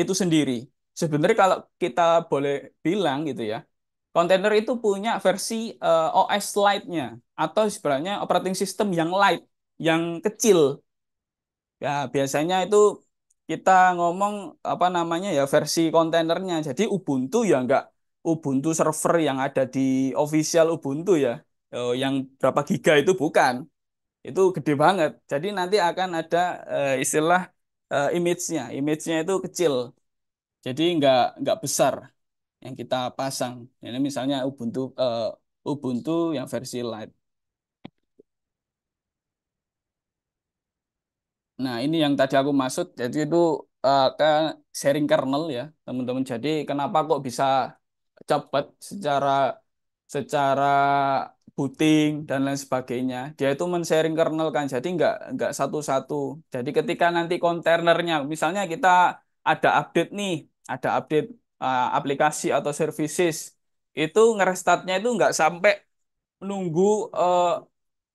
itu sendiri. Sebenarnya kalau kita boleh bilang gitu ya, kontainer itu punya versi eh, OS lite nya atau sebenarnya operating system yang light, yang kecil. Ya biasanya itu kita ngomong apa namanya ya versi kontainernya. Jadi Ubuntu ya enggak Ubuntu server yang ada di official Ubuntu ya. Eh, yang berapa giga itu bukan. Itu gede banget. Jadi nanti akan ada uh, istilah eh, image-nya. Image-nya itu kecil. Jadi enggak enggak besar yang kita pasang. Ini misalnya Ubuntu Ubuntu yang versi light. Nah, ini yang tadi aku maksud, jadi itu uh, kan sharing kernel ya, teman-teman. Jadi kenapa kok bisa cepat secara secara booting dan lain sebagainya. Dia itu men-sharing kernel kan, jadi nggak nggak satu-satu. Jadi ketika nanti kontainernya, misalnya kita ada update nih, ada update uh, aplikasi atau services, itu ngerestartnya itu nggak sampai menunggu uh, eh,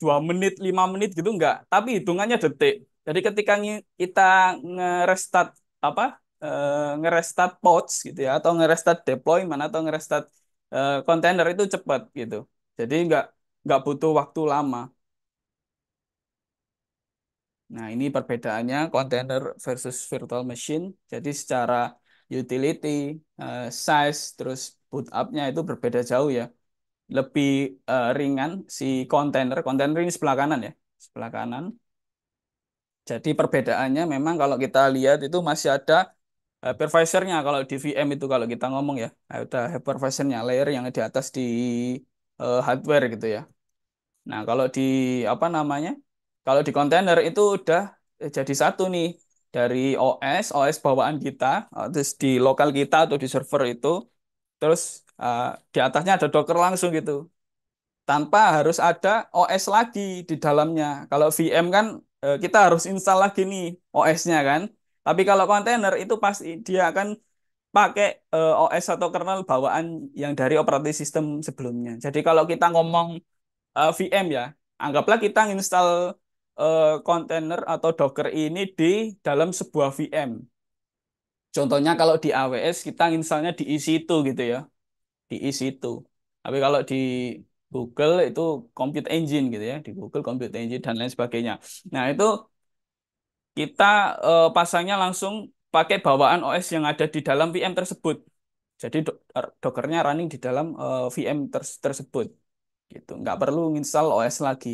2 menit, 5 menit gitu nggak, tapi hitungannya detik jadi ketika kita ngerestart apa e, eh, ngerestat pods gitu ya atau ngerestat deployment atau ngerestart e, container itu cepat gitu. Jadi nggak nggak butuh waktu lama. Nah, ini perbedaannya container versus virtual machine. Jadi secara utility, e, size, terus boot up-nya itu berbeda jauh ya. Lebih e, ringan si container, container ini sebelah kanan ya, sebelah kanan. Jadi perbedaannya memang kalau kita lihat itu masih ada hypervisor-nya kalau di VM itu kalau kita ngomong ya ada hypervisor-nya layer yang di atas di uh, hardware gitu ya. Nah kalau di apa namanya kalau di container itu udah jadi satu nih dari OS OS bawaan kita e, terus di lokal kita atau di server itu terus uh, di atasnya ada Docker langsung gitu tanpa harus ada OS lagi di dalamnya. Kalau VM kan Eh, kita harus install lagi nih OS-nya kan. Tapi kalau kontainer itu pasti dia akan pakai eh, OS atau kernel bawaan yang dari operating system sebelumnya. Jadi kalau kita ngomong eh, VM ya, anggaplah kita install kontainer atau Docker ini di dalam sebuah VM. Contohnya kalau di AWS kita installnya di EC2 gitu ya. Di EC2. Tapi kalau di Google itu compute engine gitu ya, di Google compute engine dan lain sebagainya. Nah, itu kita uh, pasangnya langsung pakai bawaan OS yang ada di dalam VM tersebut. Jadi do er, dockernya running di dalam uh, eh, VM ter tersebut. Gitu. Nggak perlu install OS lagi.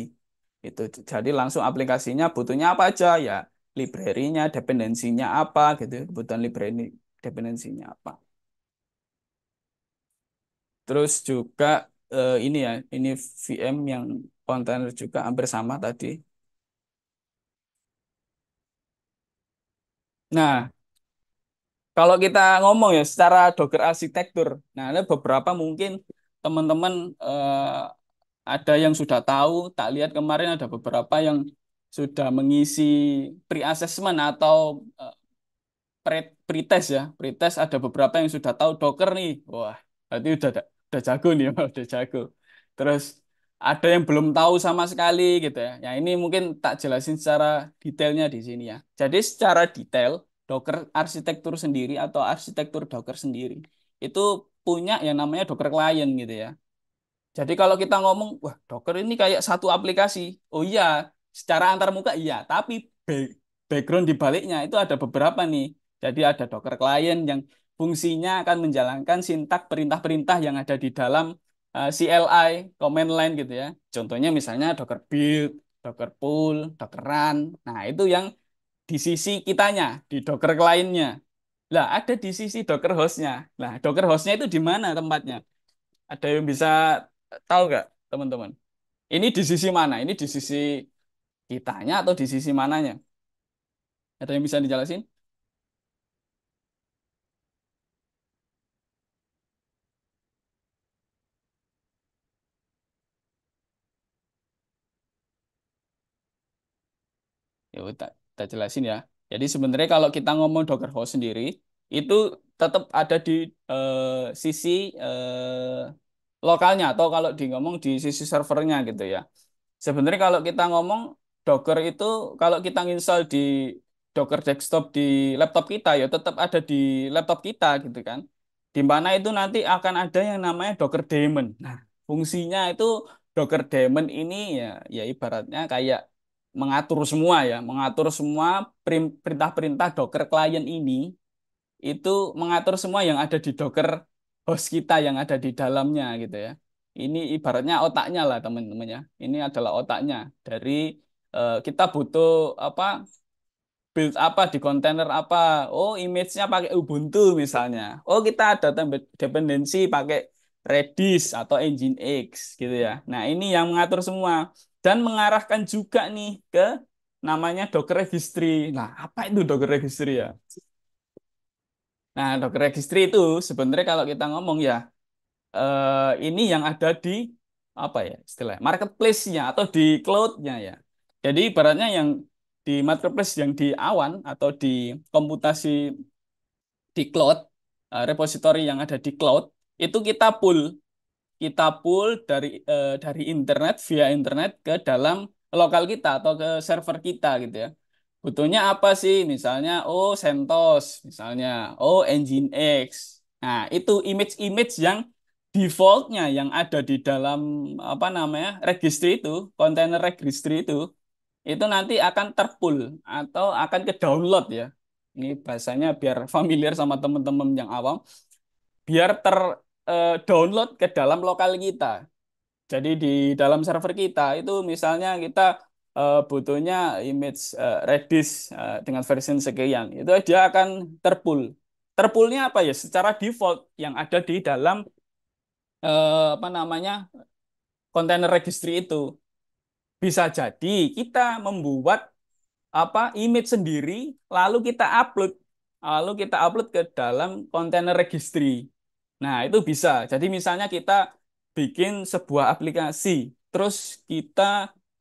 Itu jadi langsung aplikasinya butuhnya apa aja ya, library dependensinya apa gitu, ya, kebutuhan library dependensinya apa. Terus juga uh, ini ya, ini VM yang kontainer juga hampir sama tadi. Nah, kalau kita ngomong ya secara Docker arsitektur, nah ada beberapa mungkin teman-teman uh, ada yang sudah tahu, tak lihat kemarin ada beberapa yang sudah mengisi pre-assessment atau eh, pre pretest ya, pretest ada beberapa yang sudah tahu Docker nih. Wah, berarti udah udah jago nih udah jago terus ada yang belum tahu sama sekali gitu ya ya ini mungkin tak jelasin secara detailnya di sini ya jadi secara detail Docker arsitektur sendiri atau arsitektur Docker sendiri itu punya yang namanya Docker client gitu ya jadi kalau kita ngomong wah Docker ini kayak satu aplikasi oh iya secara antar muka iya tapi background di baliknya itu ada beberapa nih jadi ada Docker client yang fungsinya akan menjalankan sintak perintah-perintah yang ada di dalam uh, eh, CLI command line gitu ya. Contohnya misalnya docker build, docker pull, docker run. Nah, itu yang di sisi kitanya, di docker kliennya. Lah, ada di sisi docker hostnya. Nah, docker hostnya itu di mana tempatnya? Ada yang bisa tahu nggak, teman-teman? Ini di sisi mana? Ini di sisi kitanya atau di sisi mananya? Ada yang bisa dijelasin? Yo, tak, jelasin ya. Jadi sebenarnya kalau kita ngomong Docker host sendiri, itu tetap ada di uh, sisi uh, lokalnya atau kalau di ngomong di sisi servernya gitu ya. Sebenarnya kalau kita ngomong Docker itu kalau kita install di Docker desktop di laptop kita ya tetap ada di laptop kita gitu kan. Di mana itu nanti akan ada yang namanya Docker daemon. Nah, fungsinya itu Docker daemon ini ya ya ibaratnya kayak mengatur semua ya, mengatur semua perintah-perintah Docker klien ini itu mengatur semua yang ada di Docker host kita yang ada di dalamnya gitu ya. Ini ibaratnya otaknya lah teman-teman ya. Ini adalah otaknya dari uh, kita butuh apa build apa di kontainer apa. Oh, image-nya pakai Ubuntu misalnya. Oh, kita ada dependensi pakai Redis atau Nginx gitu ya. Nah, ini yang mengatur semua dan mengarahkan juga nih ke namanya Docker Registry. Nah, apa itu Docker Registry ya? Nah, Docker Registry itu sebenarnya kalau kita ngomong ya, eh, ini yang ada di apa ya istilahnya marketplace-nya atau di cloud-nya ya. Jadi ibaratnya yang di marketplace yang di awan atau di komputasi di cloud, eh, repository yang ada di cloud, itu kita pull kita pull dari uh, dari internet via internet ke dalam lokal kita atau ke server kita gitu ya. Butuhnya apa sih? Misalnya oh CentOS, misalnya oh engine X. Nah, itu image-image yang defaultnya yang ada di dalam apa namanya registry itu container registry itu itu nanti akan terpull atau akan ke download ya ini bahasanya biar familiar sama teman-teman yang awam biar ter uh, download ke dalam lokal kita. Jadi di dalam server kita itu misalnya kita uh, butuhnya image uh, Redis uh, dengan versi sekian, itu dia akan terpul. Terpulnya apa ya? Secara default yang ada di dalam uh, apa namanya container registry itu. Bisa jadi kita membuat apa image sendiri lalu kita upload lalu kita upload ke dalam container registry Nah, itu bisa. Jadi misalnya kita bikin sebuah aplikasi, terus kita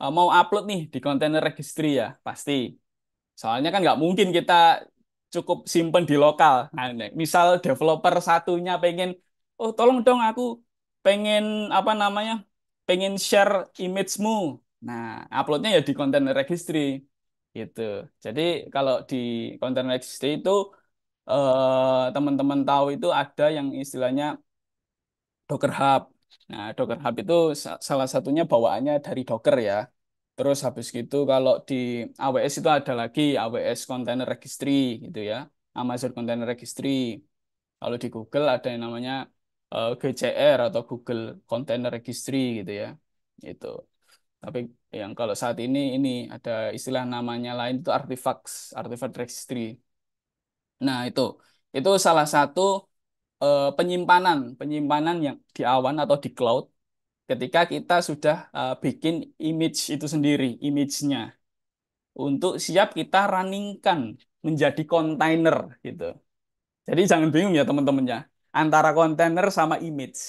e, mau upload nih di container registry ya, pasti. Soalnya kan nggak mungkin kita cukup simpen di lokal. Nah, misal developer satunya pengen, oh tolong dong aku pengen apa namanya, pengen share image-mu. Nah, uploadnya ya di container registry gitu. Jadi kalau di container registry itu Eh, teman-teman tahu itu ada yang istilahnya Docker Hub. Nah, Docker Hub itu salah satunya bawaannya dari Docker ya. Terus habis gitu kalau di AWS itu ada lagi AWS Container Registry gitu ya. Amazon Container Registry. Kalau di Google ada yang namanya eh, GCR atau Google Container Registry gitu ya. Itu. Tapi yang kalau saat ini ini ada istilah namanya lain itu artifacts, artifact registry. Nah, itu itu salah satu eh, penyimpanan penyimpanan yang di awan atau di cloud ketika kita sudah eh, bikin image itu sendiri, image-nya untuk siap kita runningkan menjadi container gitu. Jadi jangan bingung ya teman-temannya antara container sama image.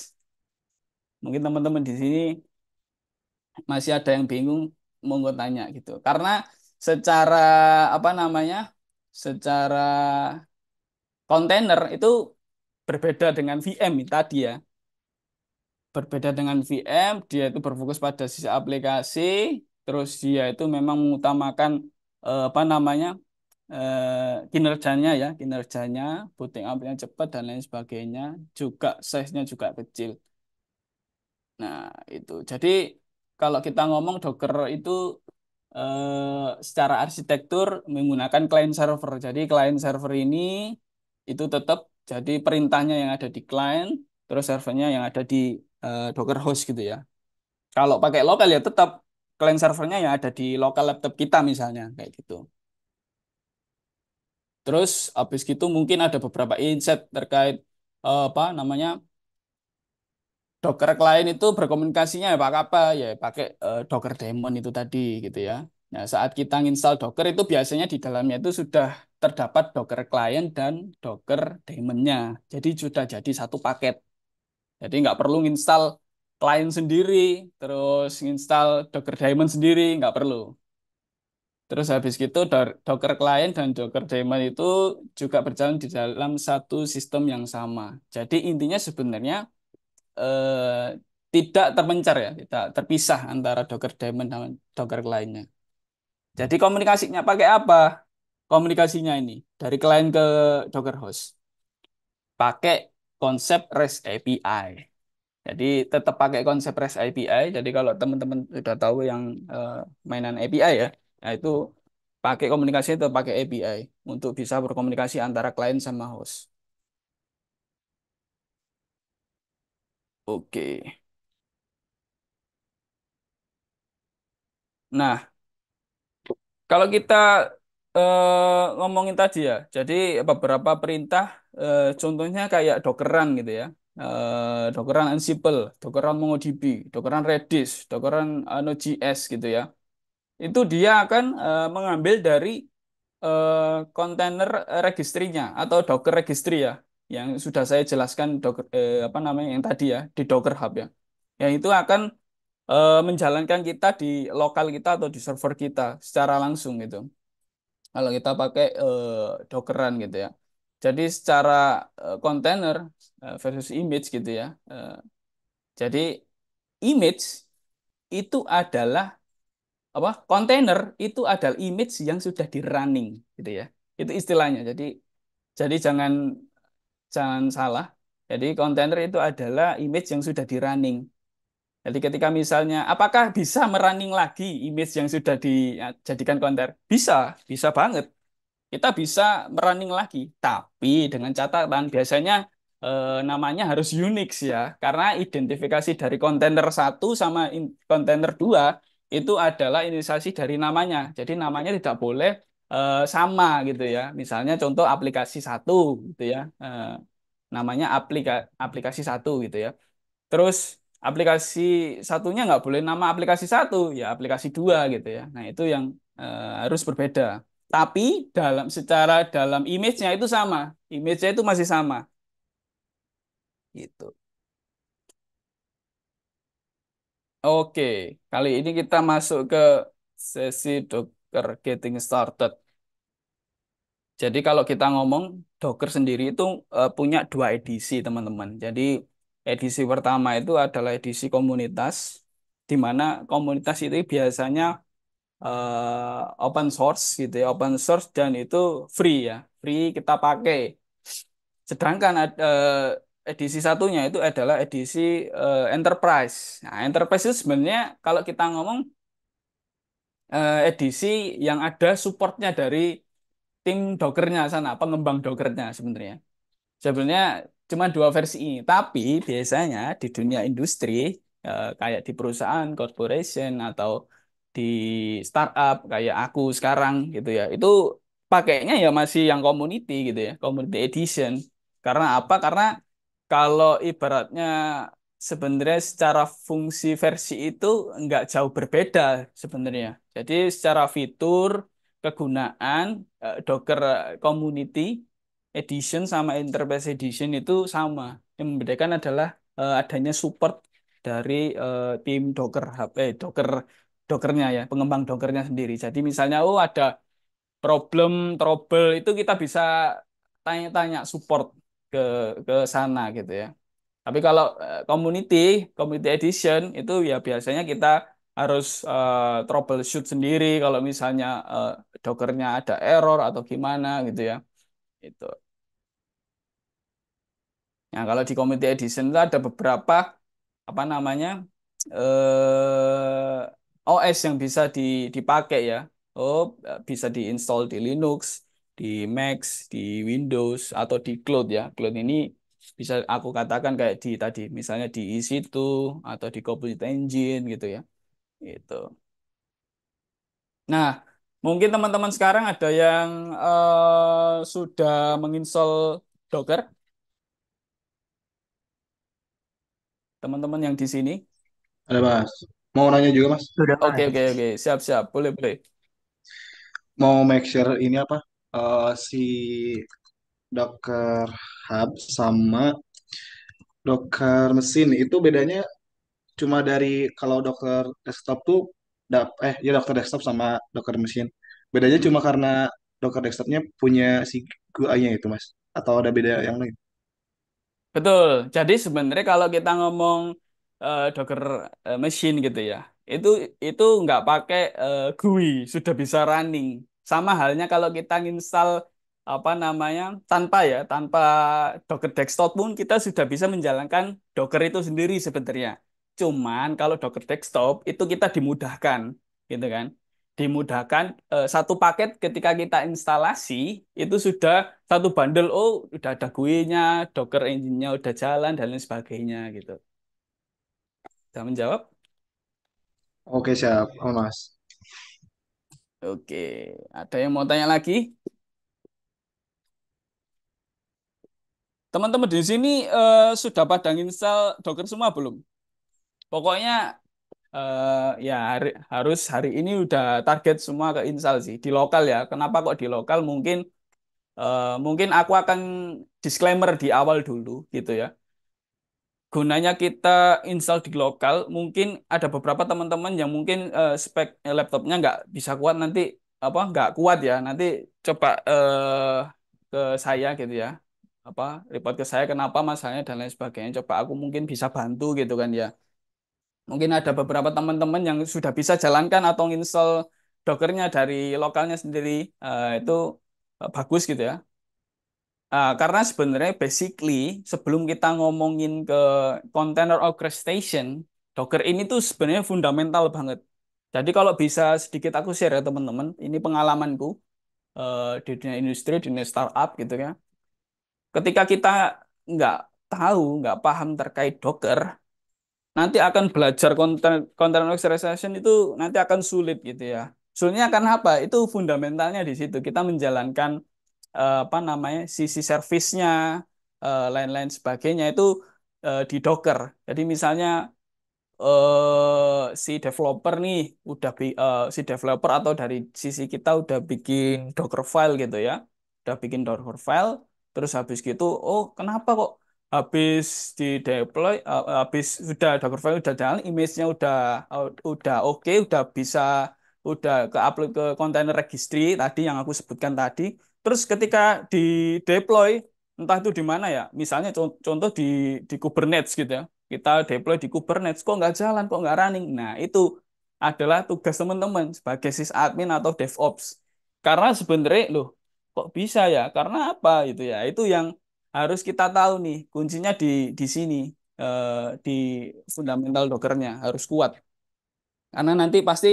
Mungkin teman-teman di sini masih ada yang bingung monggo tanya gitu. Karena secara apa namanya? secara kontainer itu berbeda dengan VM tadi ya. Berbeda dengan VM, dia itu berfokus pada sisi aplikasi, terus dia itu memang mengutamakan eh, apa namanya eh, kinerjanya ya, kinerjanya, booting up yang cepat dan lain sebagainya, juga size-nya juga kecil. Nah, itu. Jadi kalau kita ngomong Docker itu Eh, secara arsitektur menggunakan client server. Jadi client server ini itu tetap jadi perintahnya yang ada di client, terus servernya yang ada di eh, Docker host gitu ya. Kalau pakai lokal ya tetap client servernya yang ada di lokal laptop kita misalnya kayak gitu. Terus habis gitu mungkin ada beberapa insight terkait eh, apa namanya Docker klien itu berkomunikasinya ya pakai apa? Ya pakai uh, eh, Docker daemon itu tadi gitu ya. Nah, saat kita nginstal Docker itu biasanya di dalamnya itu sudah terdapat Docker klien dan Docker daemonnya. Jadi sudah jadi satu paket. Jadi nggak perlu nginstal klien sendiri, terus nginstal Docker daemon sendiri, nggak perlu. Terus habis gitu Docker klien dan Docker daemon itu juga berjalan di dalam satu sistem yang sama. Jadi intinya sebenarnya Eh, tidak terpencar ya, tidak terpisah antara Docker daemon dan Docker lainnya. Jadi komunikasinya pakai apa? Komunikasinya ini dari klien ke Docker host. Pakai konsep REST API. Jadi tetap pakai konsep REST API. Jadi kalau teman-teman sudah tahu yang eh, mainan API ya, yaitu nah pakai komunikasi itu pakai API untuk bisa berkomunikasi antara klien sama host. Oke. Nah, kalau kita eh, ngomongin tadi ya, jadi beberapa perintah, eh, contohnya kayak dokeran gitu ya, eh, dokeran Ansible, dokeran MongoDB, dokeran Redis, dokeran eh, Node.js gitu ya, itu dia akan eh, mengambil dari eh, kontainer registrinya atau Docker registry ya yang sudah saya jelaskan Docker eh, apa namanya yang tadi ya di Docker Hub ya. Yang itu akan eh, menjalankan kita di lokal kita atau di server kita secara langsung gitu. Kalau kita pakai eh, Dockeran gitu ya. Jadi secara container eh, eh, versus image gitu ya. Eh, jadi image itu adalah apa Container itu adalah image yang sudah di running gitu ya itu istilahnya jadi jadi jangan jangan salah. Jadi kontainer itu adalah image yang sudah di running. Jadi ketika misalnya, apakah bisa merunning lagi image yang sudah dijadikan kontainer? Bisa, bisa banget. Kita bisa merunning lagi, tapi dengan catatan biasanya eh, namanya harus Unix ya, karena identifikasi dari kontainer satu sama kontainer dua itu adalah inisiasi dari namanya. Jadi namanya tidak boleh Eh, sama gitu ya. Misalnya contoh aplikasi satu gitu ya, eh, namanya aplika aplikasi satu gitu ya. Terus aplikasi satunya nggak boleh nama aplikasi satu, ya aplikasi dua gitu ya. Nah itu yang eh, harus berbeda. Tapi dalam secara dalam image-nya itu sama, image-nya itu masih sama. Gitu. Oke, kali ini kita masuk ke sesi dok getting started. Jadi kalau kita ngomong Docker sendiri itu uh, punya dua edisi teman-teman. Jadi edisi pertama itu adalah edisi komunitas, di mana komunitas itu biasanya uh, open source gitu ya, open source dan itu free ya, free kita pakai. Sedangkan uh, edisi satunya itu adalah edisi uh, enterprise. Nah, enterprise itu sebenarnya kalau kita ngomong uh, edisi yang ada supportnya dari tim dokernya sana, pengembang dokernya sebenarnya. Sebenarnya cuma dua versi ini, tapi biasanya di dunia industri uh, kayak di perusahaan, corporation atau di startup kayak aku sekarang gitu ya. Itu pakainya ya masih yang community gitu ya, community edition. Karena apa? Karena kalau ibaratnya sebenarnya secara fungsi versi itu nggak jauh berbeda sebenarnya. Jadi secara fitur, kegunaan, eh, Docker eh, Community Edition sama Enterprise Edition itu sama. Yang membedakan adalah eh, adanya support dari tim Docker eh Docker Dockernya ya, pengembang Dockernya sendiri. Jadi misalnya oh ada problem trouble itu kita bisa tanya-tanya support ke ke sana gitu ya. Tapi kalau eh, community, community edition itu ya biasanya kita harus uh, troubleshoot sendiri kalau misalnya uh, dokernya ada error atau gimana gitu ya. Itu. Nah, kalau di community edition itu ada beberapa apa namanya? eh OS yang bisa dipakai ya. Oh, bisa diinstal di Linux, di Mac, di Windows atau di Cloud ya. Cloud ini bisa aku katakan kayak di tadi misalnya di situ e atau di komputer Engine gitu ya itu nah mungkin teman-teman sekarang ada yang uh, sudah menginstal Docker teman-teman yang di sini ada mas mau nanya juga mas sudah oke oke oke siap siap boleh boleh mau make sure ini apa uh, si Docker Hub sama Docker mesin itu bedanya cuma dari kalau Docker desktop tuh eh ya Docker desktop sama Docker mesin. Bedanya cuma karena Docker desktopnya punya si GUI-nya itu, Mas. Atau ada beda yang lain? Betul. Jadi sebenarnya kalau kita ngomong uh, eh, Docker uh, eh, machine gitu ya, itu itu nggak pakai uh, eh, GUI, sudah bisa running. Sama halnya kalau kita install apa namanya tanpa ya tanpa Docker desktop pun kita sudah bisa menjalankan Docker itu sendiri sebenarnya. Cuman kalau Docker desktop itu kita dimudahkan gitu kan dimudahkan eh, satu paket ketika kita instalasi itu sudah satu bundle oh sudah ada GUI-nya, Docker engine-nya udah jalan dan lain sebagainya gitu. Sudah menjawab? Oke, siap, Mas. Oke, ada yang mau tanya lagi? Teman-teman di sini uh, sudah pada install Docker semua belum? Pokoknya uh, ya hari, harus hari ini udah target semua ke install sih di lokal ya. Kenapa kok di lokal? Mungkin uh, mungkin aku akan disclaimer di awal dulu gitu ya. Gunanya kita install di lokal, mungkin ada beberapa teman-teman yang mungkin uh, spek laptopnya nggak bisa kuat nanti apa nggak kuat ya nanti coba uh, ke saya gitu ya apa report ke saya kenapa masalahnya dan lain sebagainya coba aku mungkin bisa bantu gitu kan ya mungkin ada beberapa teman-teman yang sudah bisa jalankan atau install dokernya dari lokalnya sendiri uh, itu uh, bagus gitu ya uh, karena sebenarnya basically sebelum kita ngomongin ke container orchestration docker ini tuh sebenarnya fundamental banget jadi kalau bisa sedikit aku share ya teman-teman ini pengalamanku uh, di dunia industri di dunia startup gitu ya Ketika kita nggak tahu, nggak paham terkait Docker, nanti akan belajar konten konten orchestration itu nanti akan sulit gitu ya. Sulitnya akan apa? Itu fundamentalnya di situ. Kita menjalankan eh, apa namanya sisi servisnya, eh, lain-lain sebagainya itu eh, di Docker. Jadi misalnya si developer nih udah si developer atau dari sisi kita udah bikin Docker file gitu ya, udah bikin Docker file terus habis gitu oh kenapa kok habis di deploy habis sudah ada profile udah jalan image-nya udah udah oke okay, udah bisa udah ke upload ke container registry tadi yang aku sebutkan tadi terus ketika di deploy entah itu di mana ya misalnya contoh di di Kubernetes gitu ya kita deploy di Kubernetes kok nggak jalan kok nggak running nah itu adalah tugas teman-teman sebagai sysadmin atau DevOps karena sebenarnya loh kok bisa ya karena apa gitu ya itu yang harus kita tahu nih kuncinya di di sini eh, di fundamental dokernya harus kuat karena nanti pasti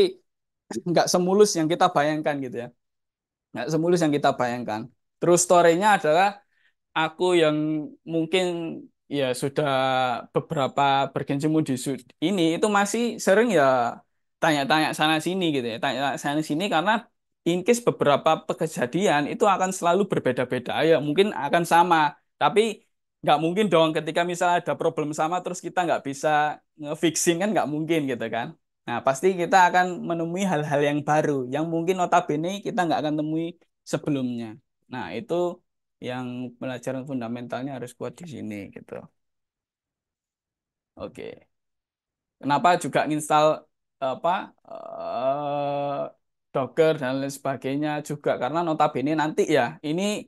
nggak semulus yang kita bayangkan gitu ya nggak semulus yang kita bayangkan terus story adalah aku yang mungkin ya sudah beberapa bergencimu di ini itu masih sering ya tanya-tanya sana sini gitu ya tanya, -tanya sana sini karena in case beberapa kejadian itu akan selalu berbeda-beda ya mungkin akan sama tapi nggak mungkin dong ketika misal ada problem sama terus kita nggak bisa fixing kan nggak mungkin gitu kan nah pasti kita akan menemui hal-hal yang baru yang mungkin notabene kita nggak akan temui sebelumnya nah itu yang pelajaran fundamentalnya harus kuat di sini gitu oke kenapa juga install apa uh, Docker dan lain sebagainya juga karena notabene nanti ya ini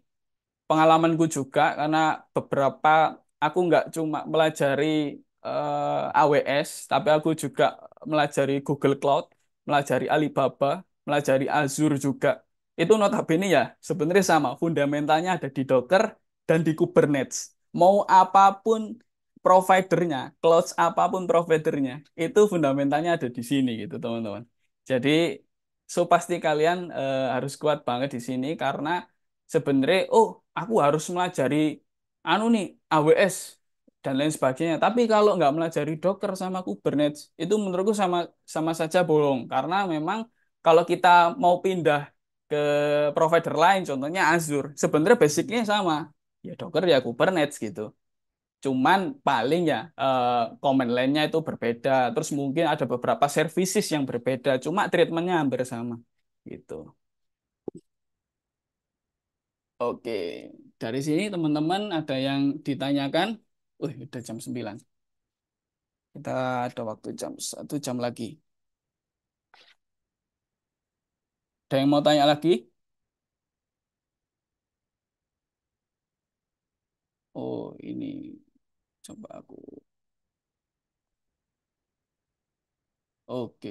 pengalamanku juga karena beberapa aku nggak cuma melajari uh, eh, AWS tapi aku juga melajari Google Cloud, melajari Alibaba, melajari Azure juga. Itu notabene ya sebenarnya sama fundamentalnya ada di Docker dan di Kubernetes. Mau apapun providernya, cloud apapun providernya, itu fundamentalnya ada di sini gitu teman-teman. Jadi So pasti kalian eh, harus kuat banget di sini karena sebenarnya oh aku harus melajari anu nih AWS dan lain sebagainya. Tapi kalau nggak melajari Docker sama Kubernetes itu menurutku sama sama saja bolong karena memang kalau kita mau pindah ke provider lain contohnya Azure sebenarnya basicnya sama ya Docker ya Kubernetes gitu. Cuman paling ya uh, command line-nya itu berbeda. Terus mungkin ada beberapa services yang berbeda. Cuma treatmentnya hampir sama gitu. Oke, dari sini teman-teman ada yang ditanyakan? Wih, udah jam 9. Kita ada waktu jam satu jam lagi. Ada yang mau tanya lagi? Oh, ini Coba aku. Oke.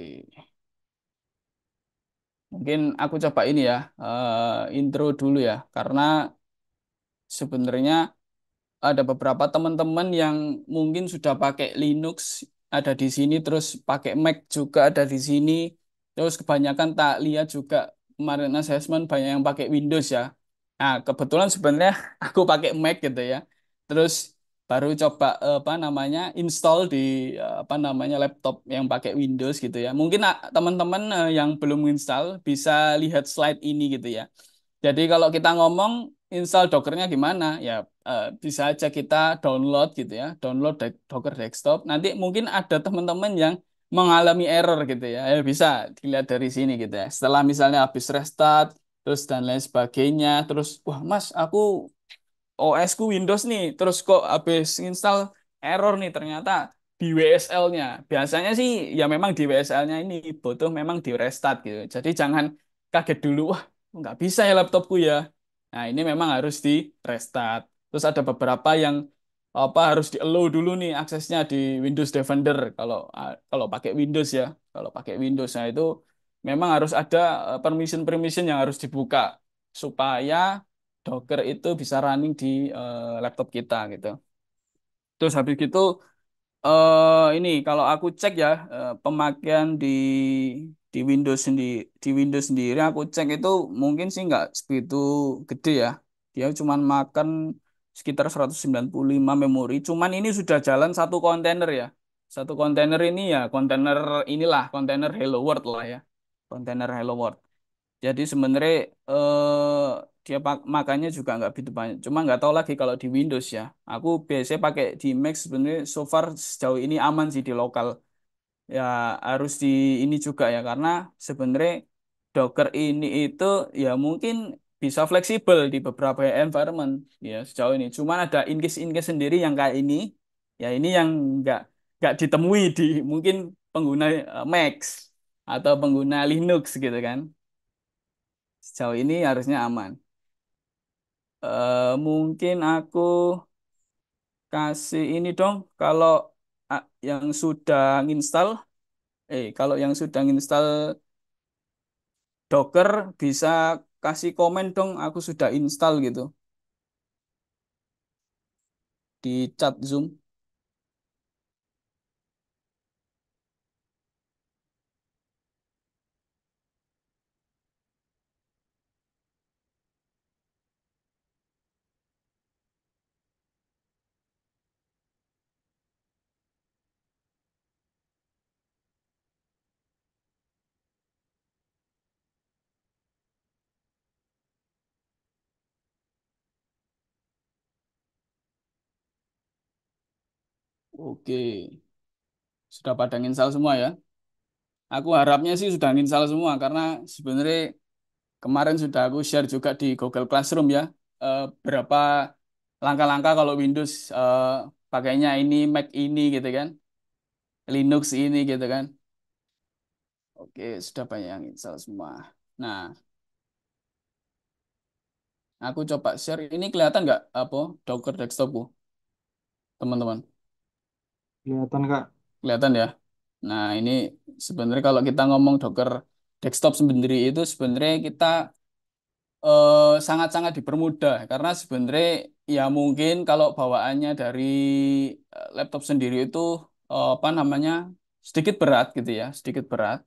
Mungkin aku coba ini ya, uh, intro dulu ya, karena sebenarnya ada beberapa teman-teman yang mungkin sudah pakai Linux ada di sini, terus pakai Mac juga ada di sini, terus kebanyakan tak lihat juga kemarin assessment banyak yang pakai Windows ya. Nah, kebetulan sebenarnya aku pakai Mac gitu ya. Terus baru coba apa namanya install di apa namanya laptop yang pakai Windows gitu ya. Mungkin ah, teman-teman eh, yang belum install bisa lihat slide ini gitu ya. Jadi kalau kita ngomong install Dockernya gimana ya eh, bisa aja kita download gitu ya, download Docker desktop. Nanti mungkin ada teman-teman yang mengalami error gitu ya. ya bisa dilihat dari sini gitu ya. Setelah misalnya habis restart terus dan lain sebagainya, terus wah Mas aku OS ku Windows nih terus kok habis install error nih ternyata di WSL-nya biasanya sih ya memang di WSL-nya ini butuh memang di restart gitu jadi jangan kaget dulu wah nggak bisa ya laptopku ya nah ini memang harus di restart terus ada beberapa yang apa harus di allow dulu nih aksesnya di Windows Defender kalau kalau pakai Windows ya kalau pakai Windows nah itu memang harus ada eh, permission permission yang harus dibuka supaya Docker itu bisa running di uh, laptop kita gitu. Terus habis itu uh, eh, ini kalau aku cek ya uh, pemakaian di di Windows sendiri di Windows sendiri aku cek itu mungkin sih nggak segitu gede ya. Dia cuma makan sekitar 195 memori. Cuman ini sudah jalan satu kontainer ya. Satu kontainer ini ya kontainer inilah kontainer Hello World lah ya. Kontainer Hello World. Jadi sebenarnya eh, dia makanya juga nggak begitu banyak cuma nggak tahu lagi kalau di Windows ya aku biasanya pakai di Mac sebenarnya so far sejauh ini aman sih di lokal ya harus di ini juga ya karena sebenarnya Docker ini itu ya mungkin bisa fleksibel di beberapa environment ya sejauh ini cuman ada in case sendiri yang kayak ini ya ini yang nggak nggak ditemui di mungkin pengguna eh, Mac atau pengguna Linux gitu kan sejauh ini harusnya aman Eh, mungkin aku kasih ini dong kalau yang sudah install eh kalau yang sudah install Docker bisa kasih komen dong aku sudah install gitu di chat Zoom. Oke. Sudah pada nginstal semua ya? Aku harapnya sih sudah nginstal semua karena sebenarnya kemarin sudah aku share juga di Google Classroom ya eh, berapa langkah-langkah kalau Windows eh, pakainya ini, Mac ini gitu kan. Linux ini gitu kan. Oke, sudah banyak yang install semua. Nah, aku coba share ini kelihatan nggak apa Docker desktopku, teman-teman? Kelihatan, Kak. Kelihatan ya. Nah, ini sebenarnya kalau kita ngomong Docker desktop sendiri itu sebenarnya kita sangat eh, sangat-sangat dipermudah karena sebenarnya ya mungkin kalau bawaannya dari eh, laptop sendiri itu eh, apa namanya sedikit berat gitu ya, sedikit berat.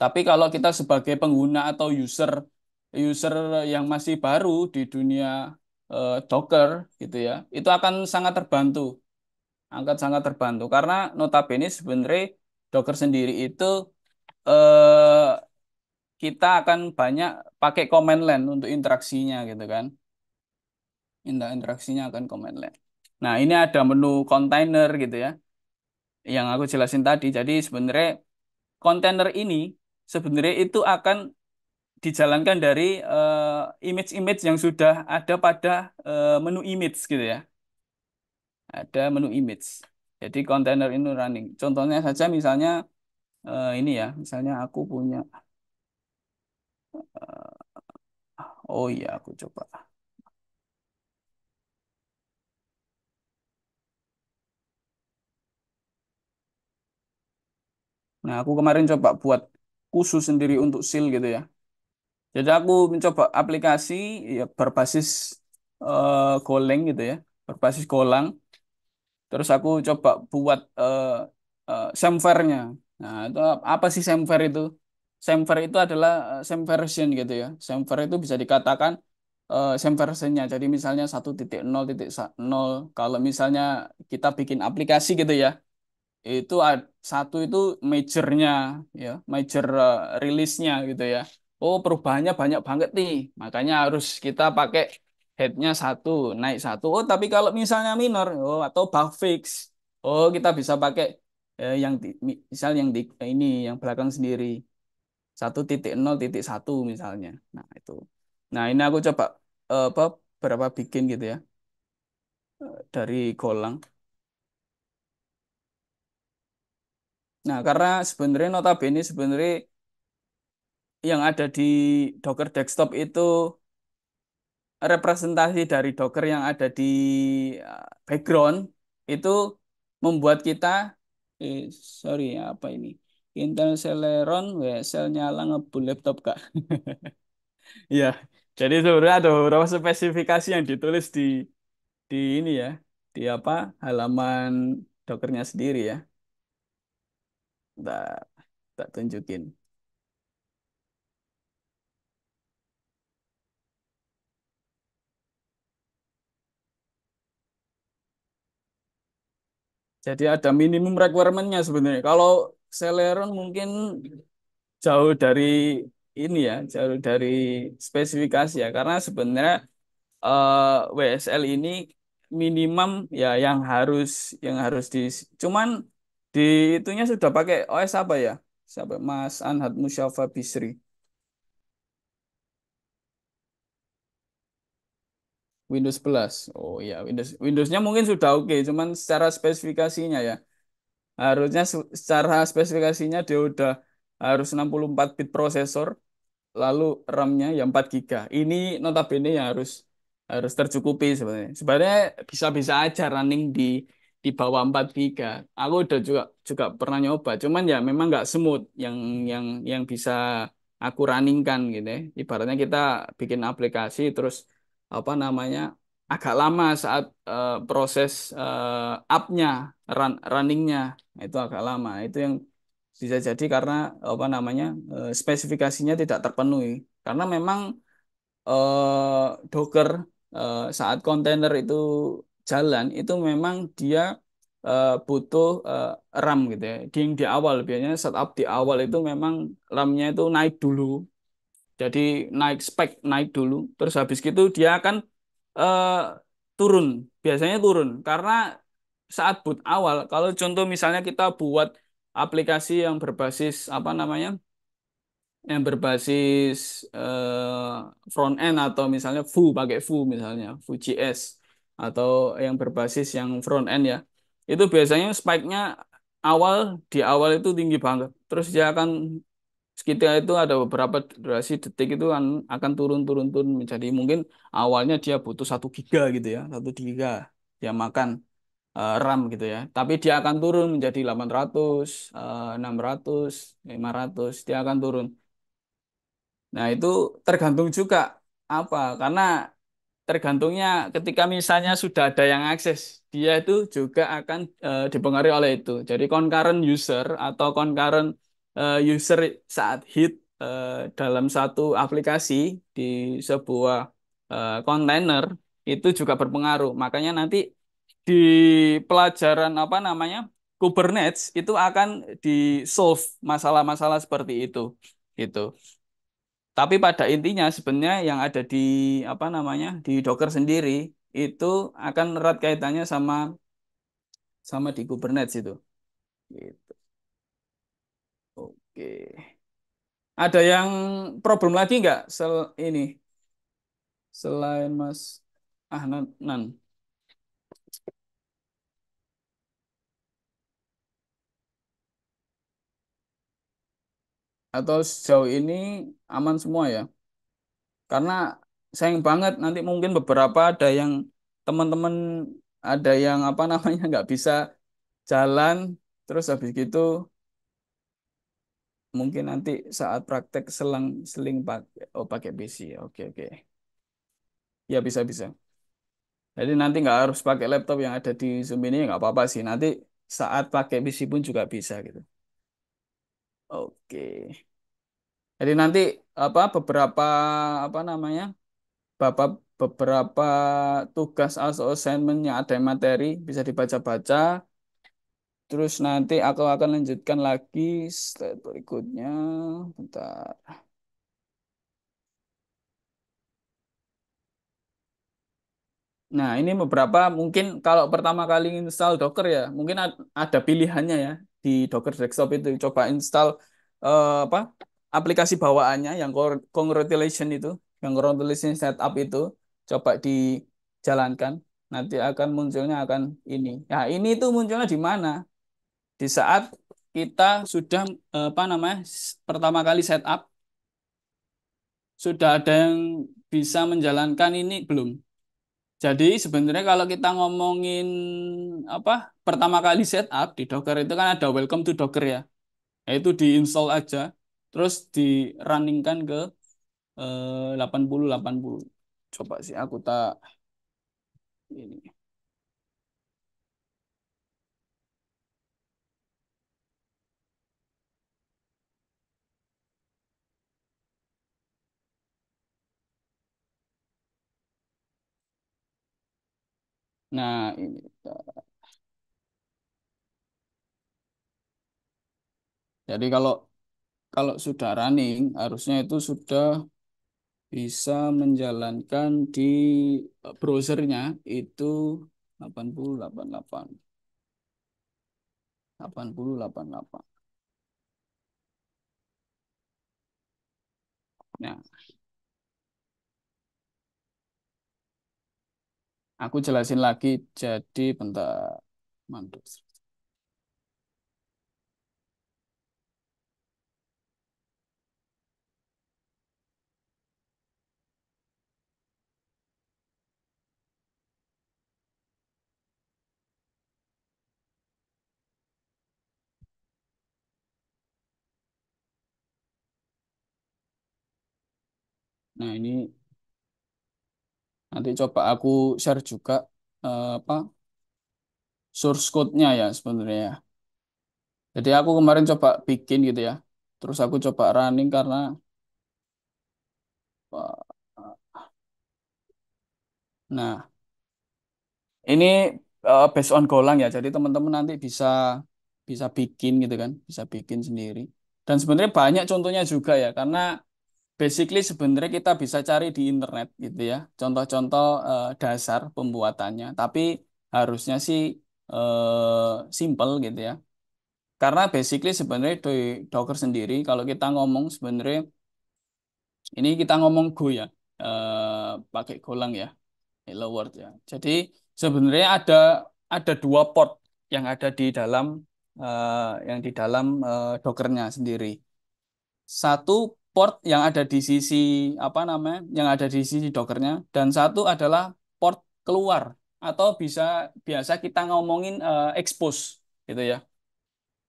Tapi kalau kita sebagai pengguna atau user user yang masih baru di dunia eh, Docker gitu ya, itu akan sangat terbantu akan sangat terbantu karena notabene sebenarnya Docker sendiri itu eh, kita akan banyak pakai command line untuk interaksinya gitu kan. Interaksinya akan command line. Nah, ini ada menu container gitu ya. Yang aku jelasin tadi. Jadi sebenarnya container ini sebenarnya itu akan dijalankan dari eh, image-image uh, yang sudah ada pada uh, menu image gitu ya ada menu image. Jadi container ini running. Contohnya saja misalnya uh, ini ya, misalnya aku punya uh, oh iya aku coba Nah, aku kemarin coba buat khusus sendiri untuk seal gitu ya. Jadi aku mencoba aplikasi ya berbasis uh, Golang gitu ya, berbasis Golang terus aku coba buat uh, uh, nah itu apa sih semver itu Semver itu adalah uh, gitu ya Semver itu bisa dikatakan uh, samversionnya jadi misalnya 1.0.0 kalau misalnya kita bikin aplikasi gitu ya itu satu itu majornya ya major uh, rilisnya gitu ya oh perubahannya banyak banget nih makanya harus kita pakai headnya satu naik satu oh tapi kalau misalnya minor oh atau bug fix oh kita bisa pakai eh, yang di, misal yang di, eh, ini yang belakang sendiri satu titik nol titik satu misalnya nah itu nah ini aku coba eh, apa berapa bikin gitu ya eh, dari golang nah karena sebenarnya notabene sebenarnya yang ada di Docker desktop itu representasi dari Docker yang ada di eh, background itu membuat kita eh sorry ya, apa ini Intel Celeron selnya nyala ngebul laptop kak ya jadi sebenarnya ada beberapa spesifikasi yang ditulis di di ini ya di apa halaman dokernya sendiri ya tak tak tunjukin Jadi ada minimum requirement-nya sebenarnya. Kalau Celeron mungkin jauh dari ini ya, jauh dari spesifikasi ya, karena sebenarnya uh, eh, WSL ini minimum ya yang harus yang harus di cuman di itunya sudah pakai OS apa ya? Siapa Mas Anhat Musyafa Bisri. Windows 11. Oh iya, Windows Windowsnya mungkin sudah oke, cuman secara spesifikasinya ya. Harusnya secara spesifikasinya dia udah harus 64 bit prosesor, lalu RAM-nya yang 4 giga. Ini notabene yang harus harus tercukupi sebenarnya. Sebenarnya bisa-bisa aja running di di bawah 4 GB. Aku udah juga juga pernah nyoba, cuman ya memang nggak smooth yang yang yang bisa aku running kan gitu ya. Ibaratnya kita bikin aplikasi terus apa namanya agak lama saat uh, proses uh, up-nya run, running-nya itu agak lama itu yang bisa jadi karena apa namanya uh, spesifikasinya tidak terpenuhi karena memang uh, Docker uh, saat kontainer itu jalan itu memang dia uh, butuh uh, RAM gitu ya. Di di awal biasanya setup di awal itu memang RAM-nya itu naik dulu jadi naik spek, naik dulu. Terus habis gitu dia akan uh, turun. Biasanya turun. Karena saat boot awal, kalau contoh misalnya kita buat aplikasi yang berbasis apa namanya? yang berbasis uh, front end atau misalnya Vue pakai Vue misalnya JS atau yang berbasis yang front end ya itu biasanya spike-nya awal di awal itu tinggi banget terus dia akan sekitar itu ada beberapa durasi detik itu kan akan turun-turun-turun menjadi mungkin awalnya dia butuh satu giga gitu ya, satu giga dia makan uh, RAM gitu ya. Tapi dia akan turun menjadi 800, uh, 600, 500, dia akan turun. Nah, itu tergantung juga apa? Karena tergantungnya ketika misalnya sudah ada yang akses, dia itu juga akan uh, dipengaruhi oleh itu. Jadi concurrent user atau concurrent Eh, user saat hit uh, dalam satu aplikasi di sebuah eh, kontainer uh, itu juga berpengaruh. Makanya nanti di pelajaran apa namanya Kubernetes itu akan di solve masalah-masalah seperti itu gitu. Tapi pada intinya sebenarnya yang ada di apa namanya di Docker sendiri itu akan erat kaitannya sama sama di Kubernetes itu. Gitu. Oke. Ada yang problem lagi nggak sel ini? Selain Mas Ahnan. Atau sejauh ini aman semua ya? Karena sayang banget nanti mungkin beberapa ada yang teman-teman ada yang apa namanya nggak bisa jalan terus habis gitu mungkin nanti saat praktek selang seling pakai oh pakai PC oke okay, oke okay. ya bisa bisa jadi nanti nggak harus pakai laptop yang ada di Zoom ini nggak apa-apa sih nanti saat pakai PC pun juga bisa gitu oke okay. jadi nanti apa beberapa apa namanya bapak beberapa tugas atau assignment yang ada materi bisa dibaca-baca Terus nanti aku akan lanjutkan lagi slide berikutnya. Bentar. Nah, ini beberapa mungkin kalau pertama kali install Docker ya, mungkin ada pilihannya ya di Docker Desktop itu coba install uh, apa? aplikasi bawaannya yang congratulation itu, yang congratulation setup itu coba dijalankan nanti akan munculnya akan ini. Nah, ini itu munculnya di mana? Di saat kita sudah eh, apa namanya pertama kali setup sudah ada yang bisa menjalankan ini belum. Jadi sebenarnya kalau kita ngomongin apa pertama kali setup di Docker itu kan ada welcome to Docker ya. Itu diinstall aja terus di runningkan ke eh, 80 80. Coba sih aku tak ini. Nah, ini Jadi kalau kalau sudah running, harusnya itu sudah bisa menjalankan di eh, browsernya itu 8088. 8088. Nah, Aku jelasin lagi jadi bentar. Mandu. Nah, ini Nanti coba aku share juga uh, apa source code-nya ya sebenarnya. Ya. Jadi aku kemarin coba bikin gitu ya. Terus aku coba running karena Nah, ini uh, based on Golang ya. Jadi teman-teman nanti bisa bisa bikin gitu kan, bisa bikin sendiri. Dan sebenarnya banyak contohnya juga ya karena basically sebenarnya kita bisa cari di internet gitu ya contoh-contoh uh, dasar pembuatannya tapi harusnya sih uh, simple gitu ya karena basically sebenarnya di Docker sendiri kalau kita ngomong sebenarnya ini kita ngomong Go ya uh, pakai Golang ya hello world ya jadi sebenarnya ada ada dua port yang ada di dalam uh, yang di dalam uh, Dockernya sendiri satu port yang ada di sisi apa namanya yang ada di sisi dockernya dan satu adalah port keluar atau bisa biasa kita ngomongin uh, expose gitu ya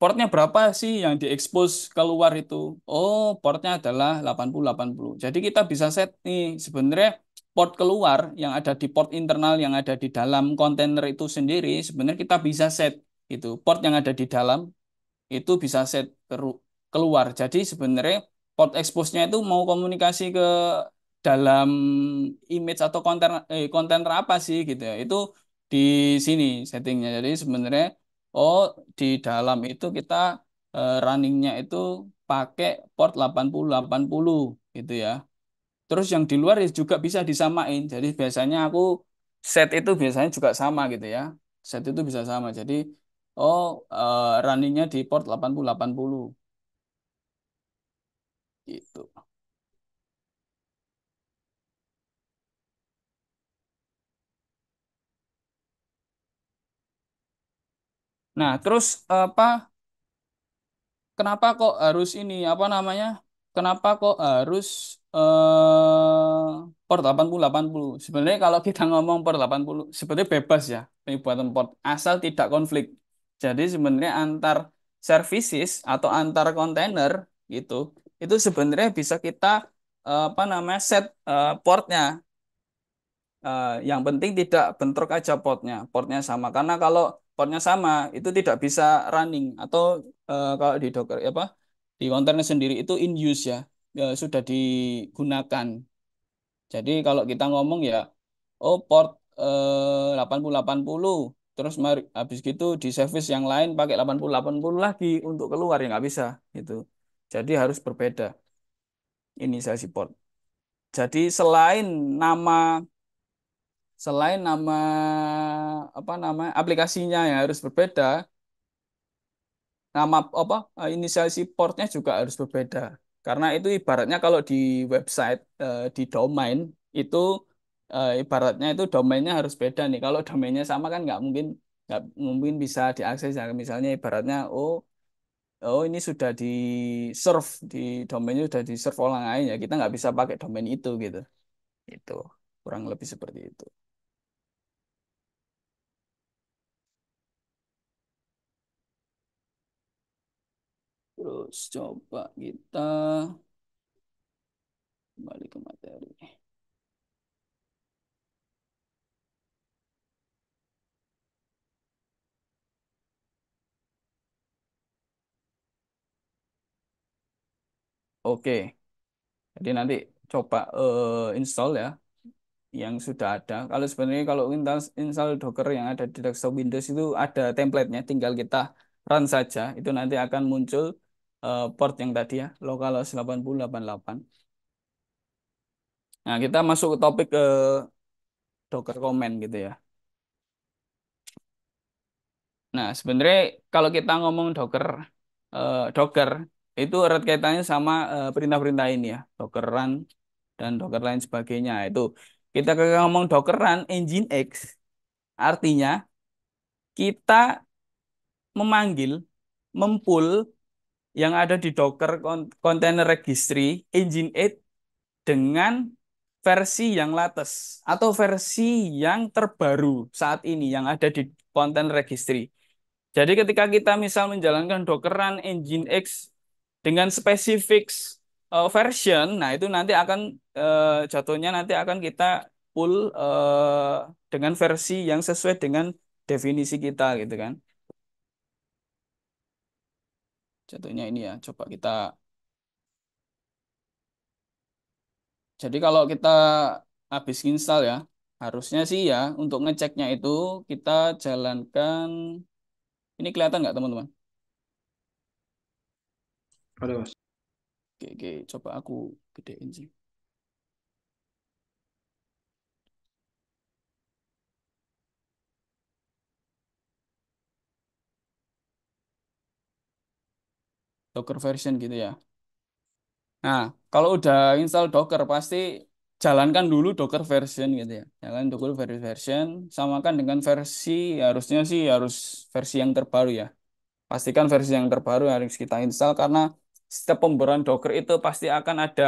portnya berapa sih yang di expose keluar itu oh portnya adalah 80 80 jadi kita bisa set nih sebenarnya port keluar yang ada di port internal yang ada di dalam kontainer itu sendiri sebenarnya kita bisa set itu port yang ada di dalam itu bisa set keluar jadi sebenarnya port expose-nya itu mau komunikasi ke dalam image atau konten eh, konten apa sih gitu ya. Itu di sini settingnya. Jadi sebenarnya oh di dalam itu kita eh, runningnya itu pakai port 80 80 gitu ya. Terus yang di luar ya juga bisa disamain. Jadi biasanya aku set itu biasanya juga sama gitu ya. Set itu bisa sama. Jadi oh eh, runningnya di port 80 80 Gitu. Nah, terus apa kenapa kok harus ini apa namanya? Kenapa kok harus eh port 80 80. Sebenarnya kalau kita ngomong port 80 sebenarnya bebas ya pembuatan port asal tidak konflik. Jadi sebenarnya antar services atau antar kontainer gitu itu sebenarnya bisa kita eh, apa namanya set eh, portnya. Eh, yang penting tidak bentrok aja portnya, portnya sama. Karena kalau portnya sama itu tidak bisa running atau kalau di Docker apa di containernya sendiri itu in use ya, sudah digunakan. Jadi kalau kita ngomong ya, oh port delapan 8080 terus mari, habis gitu di service yang lain pakai 8080 lagi untuk keluar ya nggak bisa gitu. Jadi harus berbeda inisiasi port. Jadi selain nama selain nama apa namanya aplikasinya yang harus berbeda, nama apa eh, inisiasi portnya juga harus berbeda. Karena itu ibaratnya kalau di website eh, di domain itu eh, ibaratnya itu domainnya harus beda nih. Kalau domainnya sama kan nggak mungkin nggak mungkin bisa diakses ya misalnya ibaratnya oh oh ini sudah di serve di domainnya sudah di serve orang lain ya kita nggak bisa pakai domain itu gitu itu kurang lebih seperti itu terus coba kita kembali ke materi Oke, jadi nanti coba uh, install ya yang sudah ada. Kalau sebenarnya kalau install, install Docker yang ada di desktop Windows itu ada templatenya, tinggal kita run saja. Itu nanti akan muncul uh, port yang tadi ya, localhost 8088. Nah, kita masuk ke topik ke eh, Docker command gitu ya. Nah, sebenarnya kalau kita ngomong Docker, uh, Docker itu erat kaitannya sama eh, perintah-perintah ini ya, Docker run dan Docker lain sebagainya. Itu kita kalau ngomong Docker run engine X artinya kita memanggil mempul yang ada di Docker container registry engine 8 dengan versi yang latest atau versi yang terbaru saat ini yang ada di container registry. Jadi ketika kita misal menjalankan Docker run engine X dengan spesifik uh, version, nah itu nanti akan uh, jatuhnya nanti akan kita pull uh, dengan versi yang sesuai dengan definisi kita gitu kan. Jatuhnya ini ya, coba kita Jadi kalau kita habis install ya, harusnya sih ya untuk ngeceknya itu kita jalankan ini kelihatan nggak teman-teman? Ada mas. Oke, oke, coba aku gedein sih. Docker version gitu ya. Nah, kalau udah install Docker pasti jalankan dulu Docker version gitu ya. Jalan Docker version, samakan dengan versi harusnya sih harus versi yang terbaru ya. Pastikan versi yang terbaru harus kita install karena setiap pemberian Docker itu pasti akan ada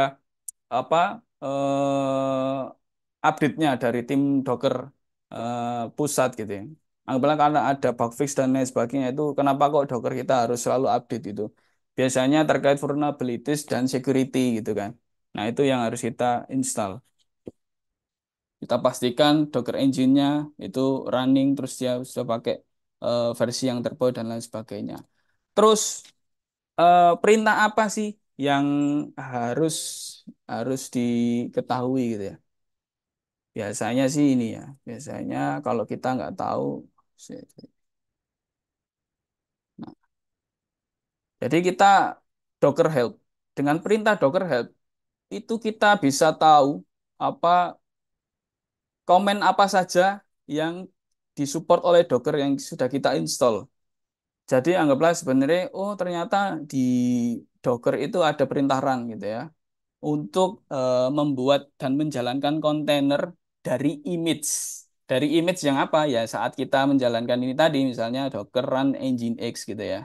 apa uh, update-nya dari tim Docker uh, pusat gitu ya. Anggaplah karena ada bug fix dan lain sebagainya itu kenapa kok Docker kita harus selalu update itu. Biasanya terkait vulnerabilities dan security gitu kan. Nah, itu yang harus kita install. Kita pastikan Docker engine-nya itu running terus dia sudah pakai uh, versi yang terbaru dan lain sebagainya. Terus Eh, perintah apa sih yang harus harus diketahui gitu ya? Biasanya sih ini ya. Biasanya kalau kita nggak tahu. Nah, jadi kita Docker Help. Dengan perintah Docker Help itu kita bisa tahu apa komen apa saja yang disupport oleh Docker yang sudah kita install. Jadi anggaplah sebenarnya, oh ternyata di Docker itu ada perintah run gitu ya, untuk uh, membuat dan menjalankan kontainer dari image. Dari image yang apa ya saat kita menjalankan ini tadi, misalnya Docker run engine X gitu ya.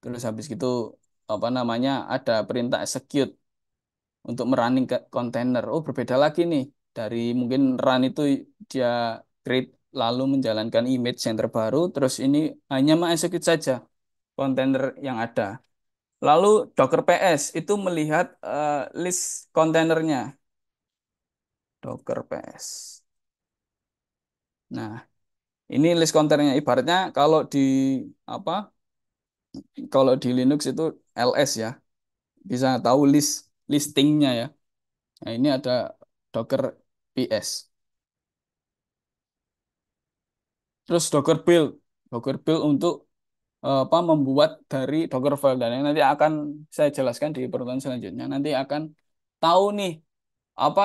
Terus habis gitu apa namanya ada perintah execute untuk merunning kontainer. Oh berbeda lagi nih dari mungkin run itu dia create lalu menjalankan image yang terbaru, terus ini hanya mengeksekut saja kontainer yang ada. Lalu Docker PS itu melihat uh, list kontainernya. Docker PS. Nah, ini list kontainernya. Ibaratnya kalau di apa? Kalau di Linux itu ls ya. Bisa tahu list listingnya ya. Nah, ini ada Docker PS. Terus Docker build, Docker build untuk eh, apa membuat dari Docker file dan yang nanti akan saya jelaskan di pertemuan selanjutnya. Nanti akan tahu nih apa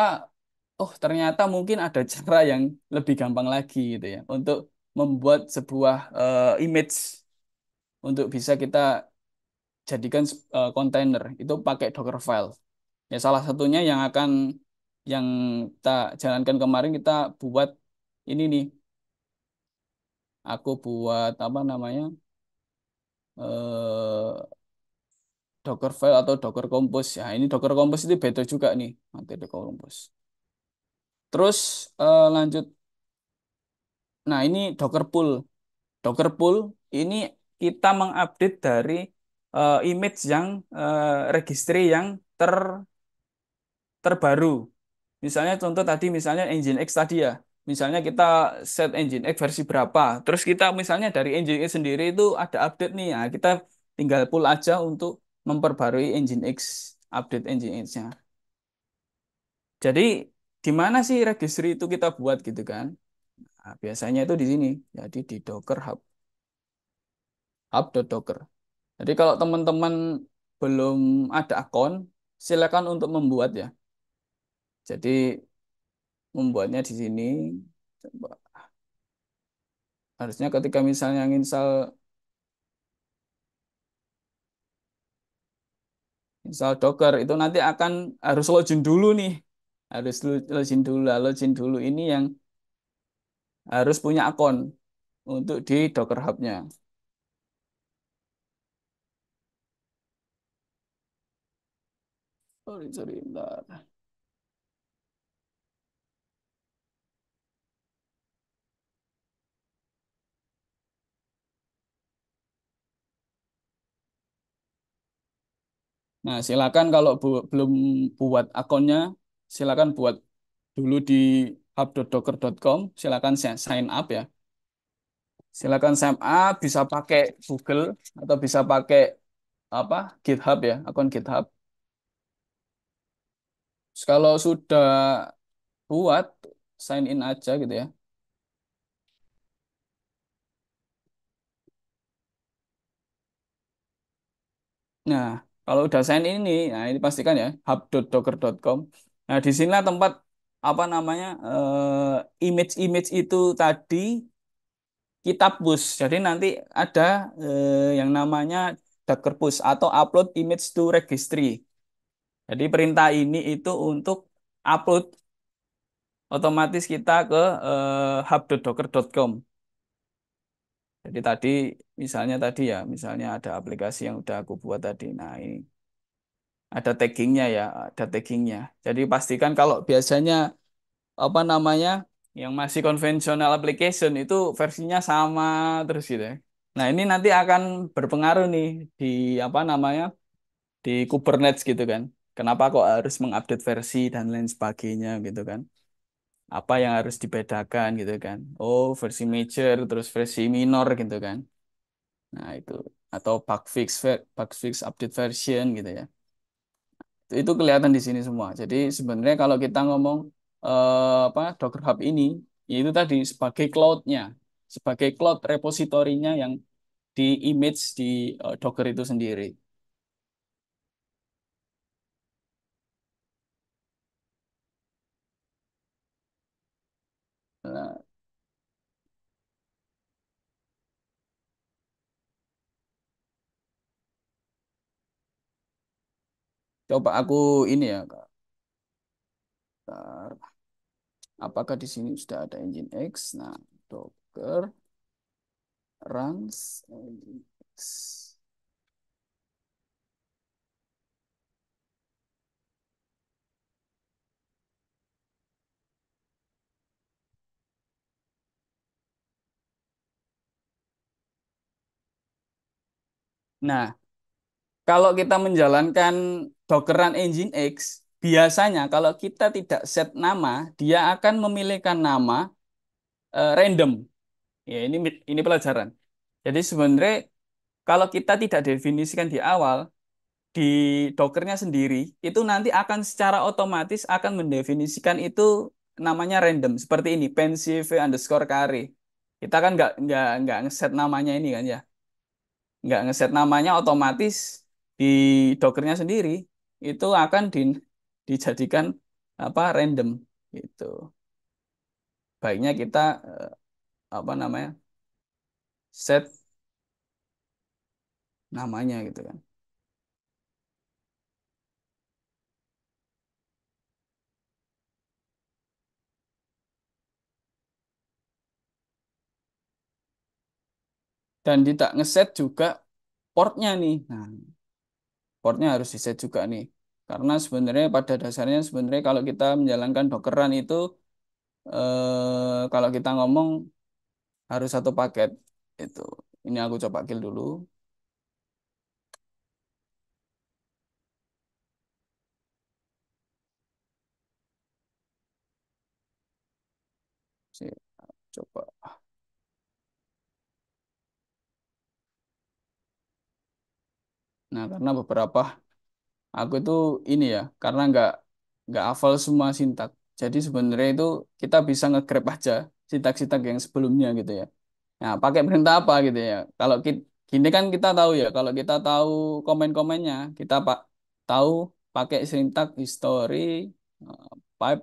oh ternyata mungkin ada cara yang lebih gampang lagi gitu ya untuk membuat sebuah uh, image untuk bisa kita jadikan kontainer eh, uh, itu pakai Docker file. Ya salah satunya yang akan yang tak jalankan kemarin kita buat ini nih aku buat apa namanya eh, Dockerfile atau Docker Compose. Ya, ini Docker Compose itu beda juga nih, nanti Docker Compose. Terus eh, lanjut. Nah, ini Docker Pool. Docker Pool ini kita mengupdate dari eh, image yang eh, registry yang ter terbaru. Misalnya contoh tadi misalnya engine X tadi ya misalnya kita set engine X versi berapa, terus kita misalnya dari engine X sendiri itu ada update nih ya, kita tinggal pull aja untuk memperbarui engine X, update engine X-nya. Jadi di mana sih registry itu kita buat gitu kan? Nah, biasanya itu di sini, jadi di Docker Hub. Docker. Jadi kalau teman-teman belum ada akun, silakan untuk membuat ya. Jadi membuatnya di sini coba harusnya ketika misalnya nginstal install Docker itu nanti akan harus login dulu nih harus login dulu login dulu ini yang harus punya akun untuk di Docker Hub-nya. Sorry, sorry, bentar. Nah, silakan kalau bu belum buat akunnya, silakan buat dulu di hub.docker.com, silakan sign up ya. Silakan sign up, bisa pakai Google atau bisa pakai apa GitHub ya, akun GitHub. Terus kalau sudah buat, sign in aja gitu ya. Nah, kalau udah sign ini, nah ini pastikan ya, hub.docker.com. Nah, di sinilah tempat apa namanya eh, image-image uh, itu tadi kita push. Jadi nanti ada uh, yang namanya docker push atau upload image to registry. Jadi perintah ini itu untuk upload otomatis kita ke uh, eh, hub.docker.com. Jadi tadi misalnya tadi ya, misalnya ada aplikasi yang udah aku buat tadi. Nah ini ada taggingnya ya, ada taggingnya. Jadi pastikan kalau biasanya apa namanya yang masih konvensional application itu versinya sama terus gitu. Ya. Nah ini nanti akan berpengaruh nih di apa namanya di Kubernetes gitu kan. Kenapa kok harus mengupdate versi dan lain sebagainya gitu kan apa yang harus dibedakan gitu kan oh versi major terus versi minor gitu kan nah itu atau bug fix bug fix update version gitu ya itu kelihatan di sini semua jadi sebenarnya kalau kita ngomong eh, apa Docker Hub ini ya itu tadi sebagai cloudnya sebagai cloud repositorinya yang di image di uh, Docker itu sendiri Coba aku ini ya, Kak. Bentar. Apakah di sini sudah ada engine X? Nah, docker runs engine X. Nah, kalau kita menjalankan Dockeran Engine X biasanya kalau kita tidak set nama, dia akan memilihkan nama uh, random. Ya, ini ini pelajaran. Jadi sebenarnya kalau kita tidak definisikan di awal di dockernya sendiri itu nanti akan secara otomatis akan mendefinisikan itu namanya random seperti ini pensive underscore carry kita kan nggak nggak nggak ngeset namanya ini kan ya nggak ngeset namanya otomatis di dockernya sendiri itu akan di, dijadikan apa random gitu. Baiknya kita eh, apa namanya? set namanya gitu kan. dan tidak ngeset juga portnya nih. Nah, portnya harus diset juga nih. Karena sebenarnya pada dasarnya sebenarnya kalau kita menjalankan dockeran itu eh, kalau kita ngomong harus satu paket itu. Ini aku coba kill dulu. Coba Nah, karena beberapa aku itu ini ya, karena nggak nggak hafal semua sintak. Jadi sebenarnya itu kita bisa nge-grab aja sintak-sintak yang sebelumnya gitu ya. Nah, pakai perintah apa gitu ya. Kalau kita, gini kan kita tahu ya, kalau kita tahu komen-komennya, kita pak tahu pakai sintak history eh, pipe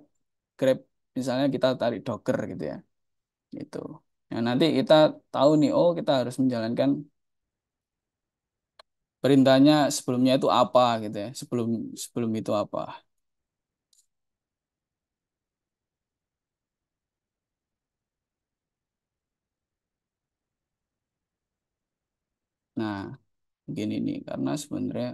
grab misalnya kita tarik docker gitu ya. Itu. Nah, nanti kita tahu nih, oh kita harus menjalankan perintahnya sebelumnya itu apa gitu ya sebelum sebelum itu apa nah begini nih, karena sebenarnya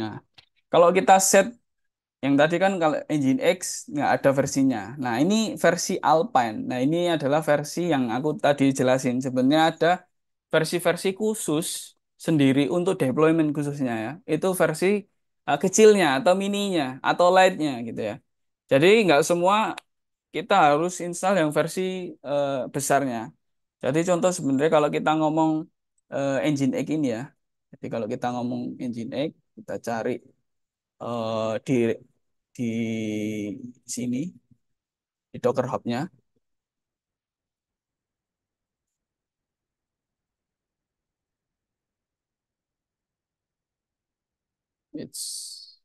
Nah, kalau kita set yang tadi kan kalau engine X nggak ada versinya. Nah, ini versi Alpine. Nah, ini adalah versi yang aku tadi jelasin. Sebenarnya ada versi-versi khusus sendiri untuk deployment khususnya ya. Itu versi uh, kecilnya atau mininya atau lightnya gitu ya. Jadi nggak semua kita harus install yang versi uh, besarnya. Jadi contoh sebenarnya kalau kita ngomong uh, engine X ini ya. Jadi kalau kita ngomong engine X kita cari uh, di di sini di Docker Hub-nya. It's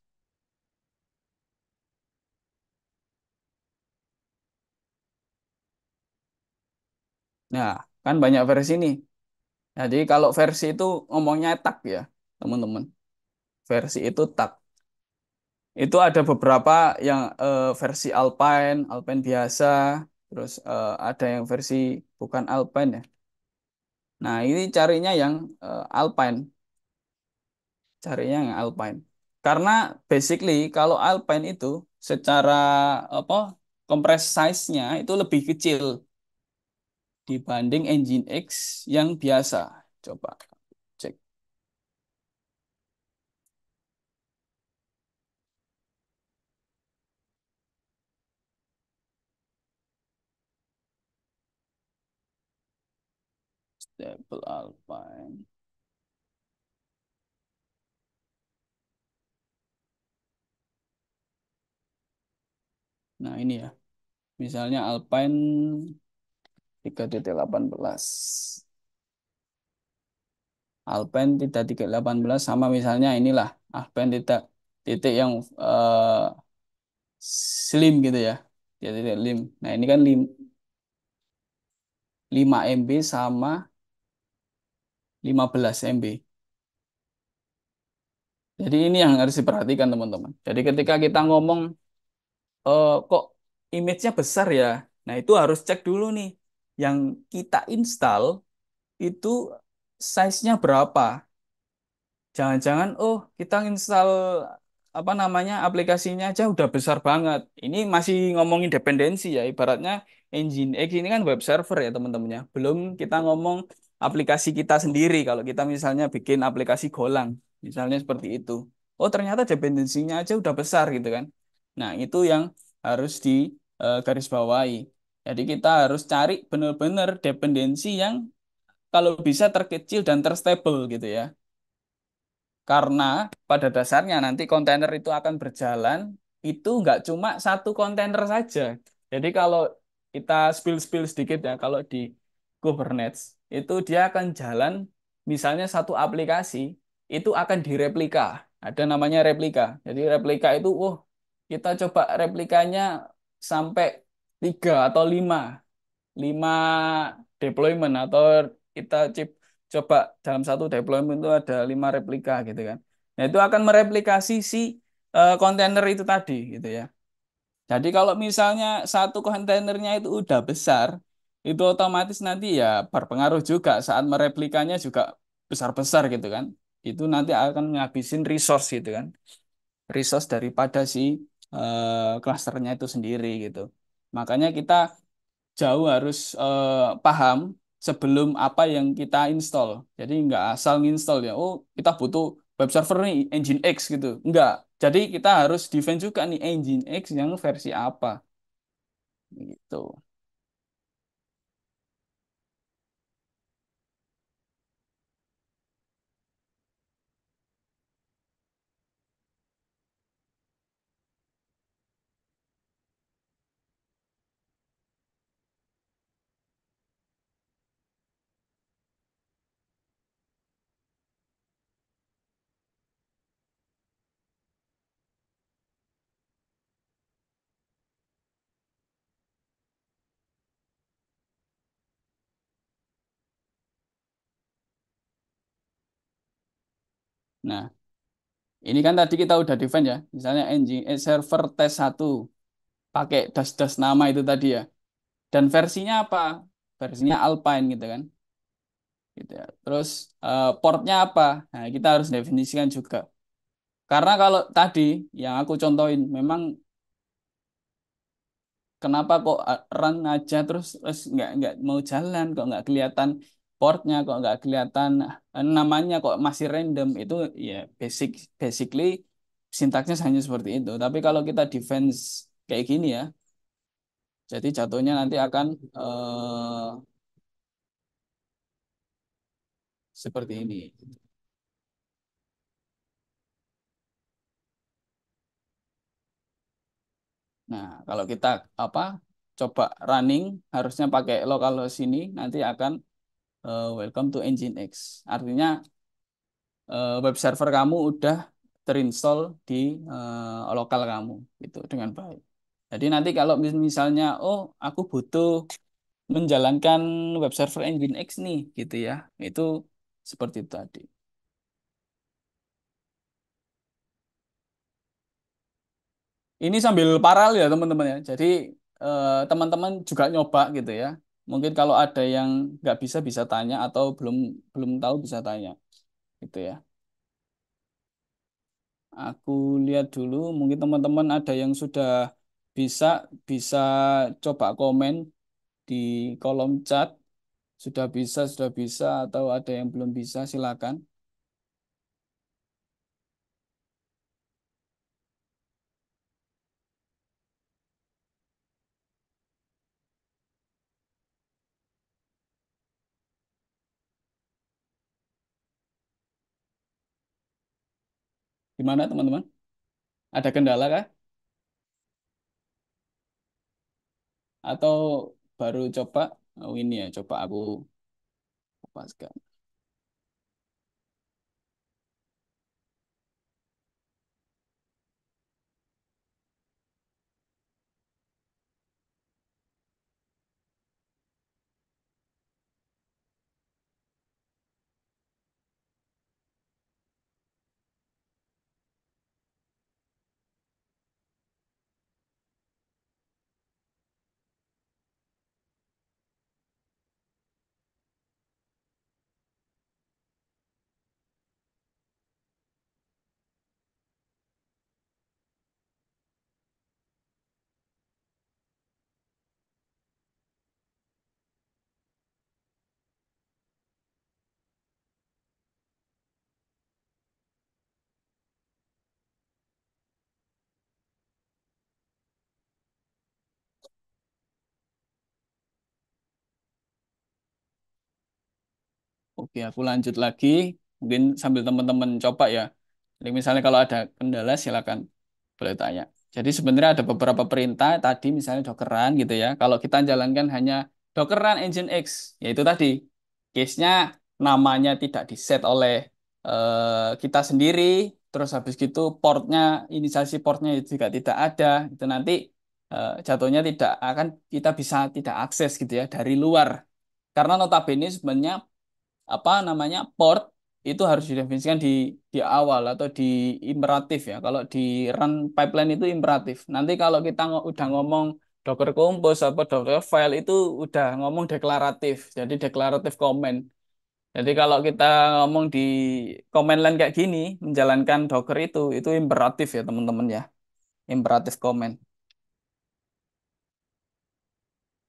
Nah, kan banyak versi ini, nah, jadi kalau versi itu ngomongnya etak ya, teman-teman versi itu tak itu ada beberapa yang uh, versi alpine alpine biasa terus uh, ada yang versi bukan alpine ya nah ini carinya yang uh, alpine carinya yang alpine karena basically kalau alpine itu secara apa compress size-nya itu lebih kecil dibanding engine X yang biasa. Coba Double Alpine. Nah, ini ya. Misalnya Alpine 3.18. Alpine tidak 318 sama misalnya inilah Alpine tidak titik yang uh, slim gitu ya. jadi titik lim. Nah, ini kan lim, 5 MB sama 15 MB. Jadi ini yang harus diperhatikan teman-teman. Jadi ketika kita ngomong e, kok image-nya besar ya. Nah, itu harus cek dulu nih yang kita install itu size-nya berapa. Jangan-jangan oh, kita install apa namanya aplikasinya aja udah besar banget. Ini masih ngomongin dependensi ya ibaratnya engine X ini kan web server ya teman-temannya. Belum kita ngomong aplikasi kita sendiri kalau kita misalnya bikin aplikasi golang misalnya seperti itu oh ternyata dependensinya aja udah besar gitu kan nah itu yang harus di eh, garis bawahi jadi kita harus cari benar-benar dependensi yang kalau bisa terkecil dan terstable gitu ya karena pada dasarnya nanti kontainer itu akan berjalan itu nggak cuma satu kontainer saja jadi kalau kita spill-spill sedikit ya kalau di Kubernetes itu dia akan jalan misalnya satu aplikasi itu akan direplika. Ada namanya replika. Jadi replika itu oh kita coba replikanya sampai tiga atau lima, lima deployment atau kita chip coba dalam satu deployment itu ada lima replika gitu kan. Nah, itu akan mereplikasi si eh, kontainer uh, itu tadi gitu ya. Jadi kalau misalnya satu kontainernya itu udah besar, itu otomatis nanti ya berpengaruh juga saat mereplikanya juga besar-besar gitu kan. Itu nanti akan ngabisin resource gitu kan. Resource daripada si eh, klasternya itu sendiri gitu. Makanya kita jauh harus uh, paham sebelum apa yang kita install. Jadi nggak asal install ya. Oh, kita butuh web server nih engine X gitu. Enggak. Jadi kita harus defend juga nih engine X yang versi apa. Gitu. Nah, ini kan tadi kita udah define ya. Misalnya engine eh, server test 1 pakai das-das nama itu tadi ya. Dan versinya apa? Versinya Alpine gitu kan. Gitu ya. Terus eh, portnya apa? Nah, kita harus definisikan juga. Karena kalau tadi yang aku contohin memang kenapa kok eh, run aja terus terus nggak nggak mau jalan kok nggak kelihatan portnya kok nggak kelihatan eh, namanya kok masih random itu ya basic basically sintaksnya hanya seperti itu tapi kalau kita defense kayak gini ya jadi jatuhnya nanti akan uh, seperti ini nah kalau kita apa coba running harusnya pakai lokal sini nanti akan uh, welcome to Nginx. Artinya uh, web server kamu udah terinstall di uh, lokal kamu gitu dengan baik. Jadi nanti kalau misalnya oh aku butuh menjalankan web server Nginx nih gitu ya. Itu seperti itu tadi. Ini sambil paralel ya teman-teman ya. Jadi teman-teman eh, juga nyoba gitu ya mungkin kalau ada yang nggak bisa bisa tanya atau belum belum tahu bisa tanya gitu ya aku lihat dulu mungkin teman-teman ada yang sudah bisa bisa coba komen di kolom chat sudah bisa sudah bisa atau ada yang belum bisa silakan Gimana teman-teman? Ada kendala kah? Atau baru coba? Oh ini ya, coba aku lepaskan. Oke, aku lanjut lagi. Mungkin sambil teman-teman coba ya. Jadi misalnya kalau ada kendala silakan boleh tanya. Jadi sebenarnya ada beberapa perintah tadi misalnya dokeran gitu ya. Kalau kita jalankan hanya dokeran engine X, yaitu tadi case-nya namanya tidak di-set oleh uh, kita sendiri, terus habis gitu portnya inisiasi portnya juga tidak ada, itu nanti uh, jatuhnya tidak akan kita bisa tidak akses gitu ya dari luar. Karena notabene sebenarnya apa namanya port itu harus didefinisikan di di awal atau di imperatif ya. Kalau di run pipeline itu imperatif. Nanti kalau kita udah ngomong Docker Compose apa Docker File itu udah ngomong deklaratif. Jadi deklaratif comment. Jadi kalau kita ngomong di comment line kayak gini, menjalankan Docker itu, itu imperatif ya teman-teman ya. Imperatif comment.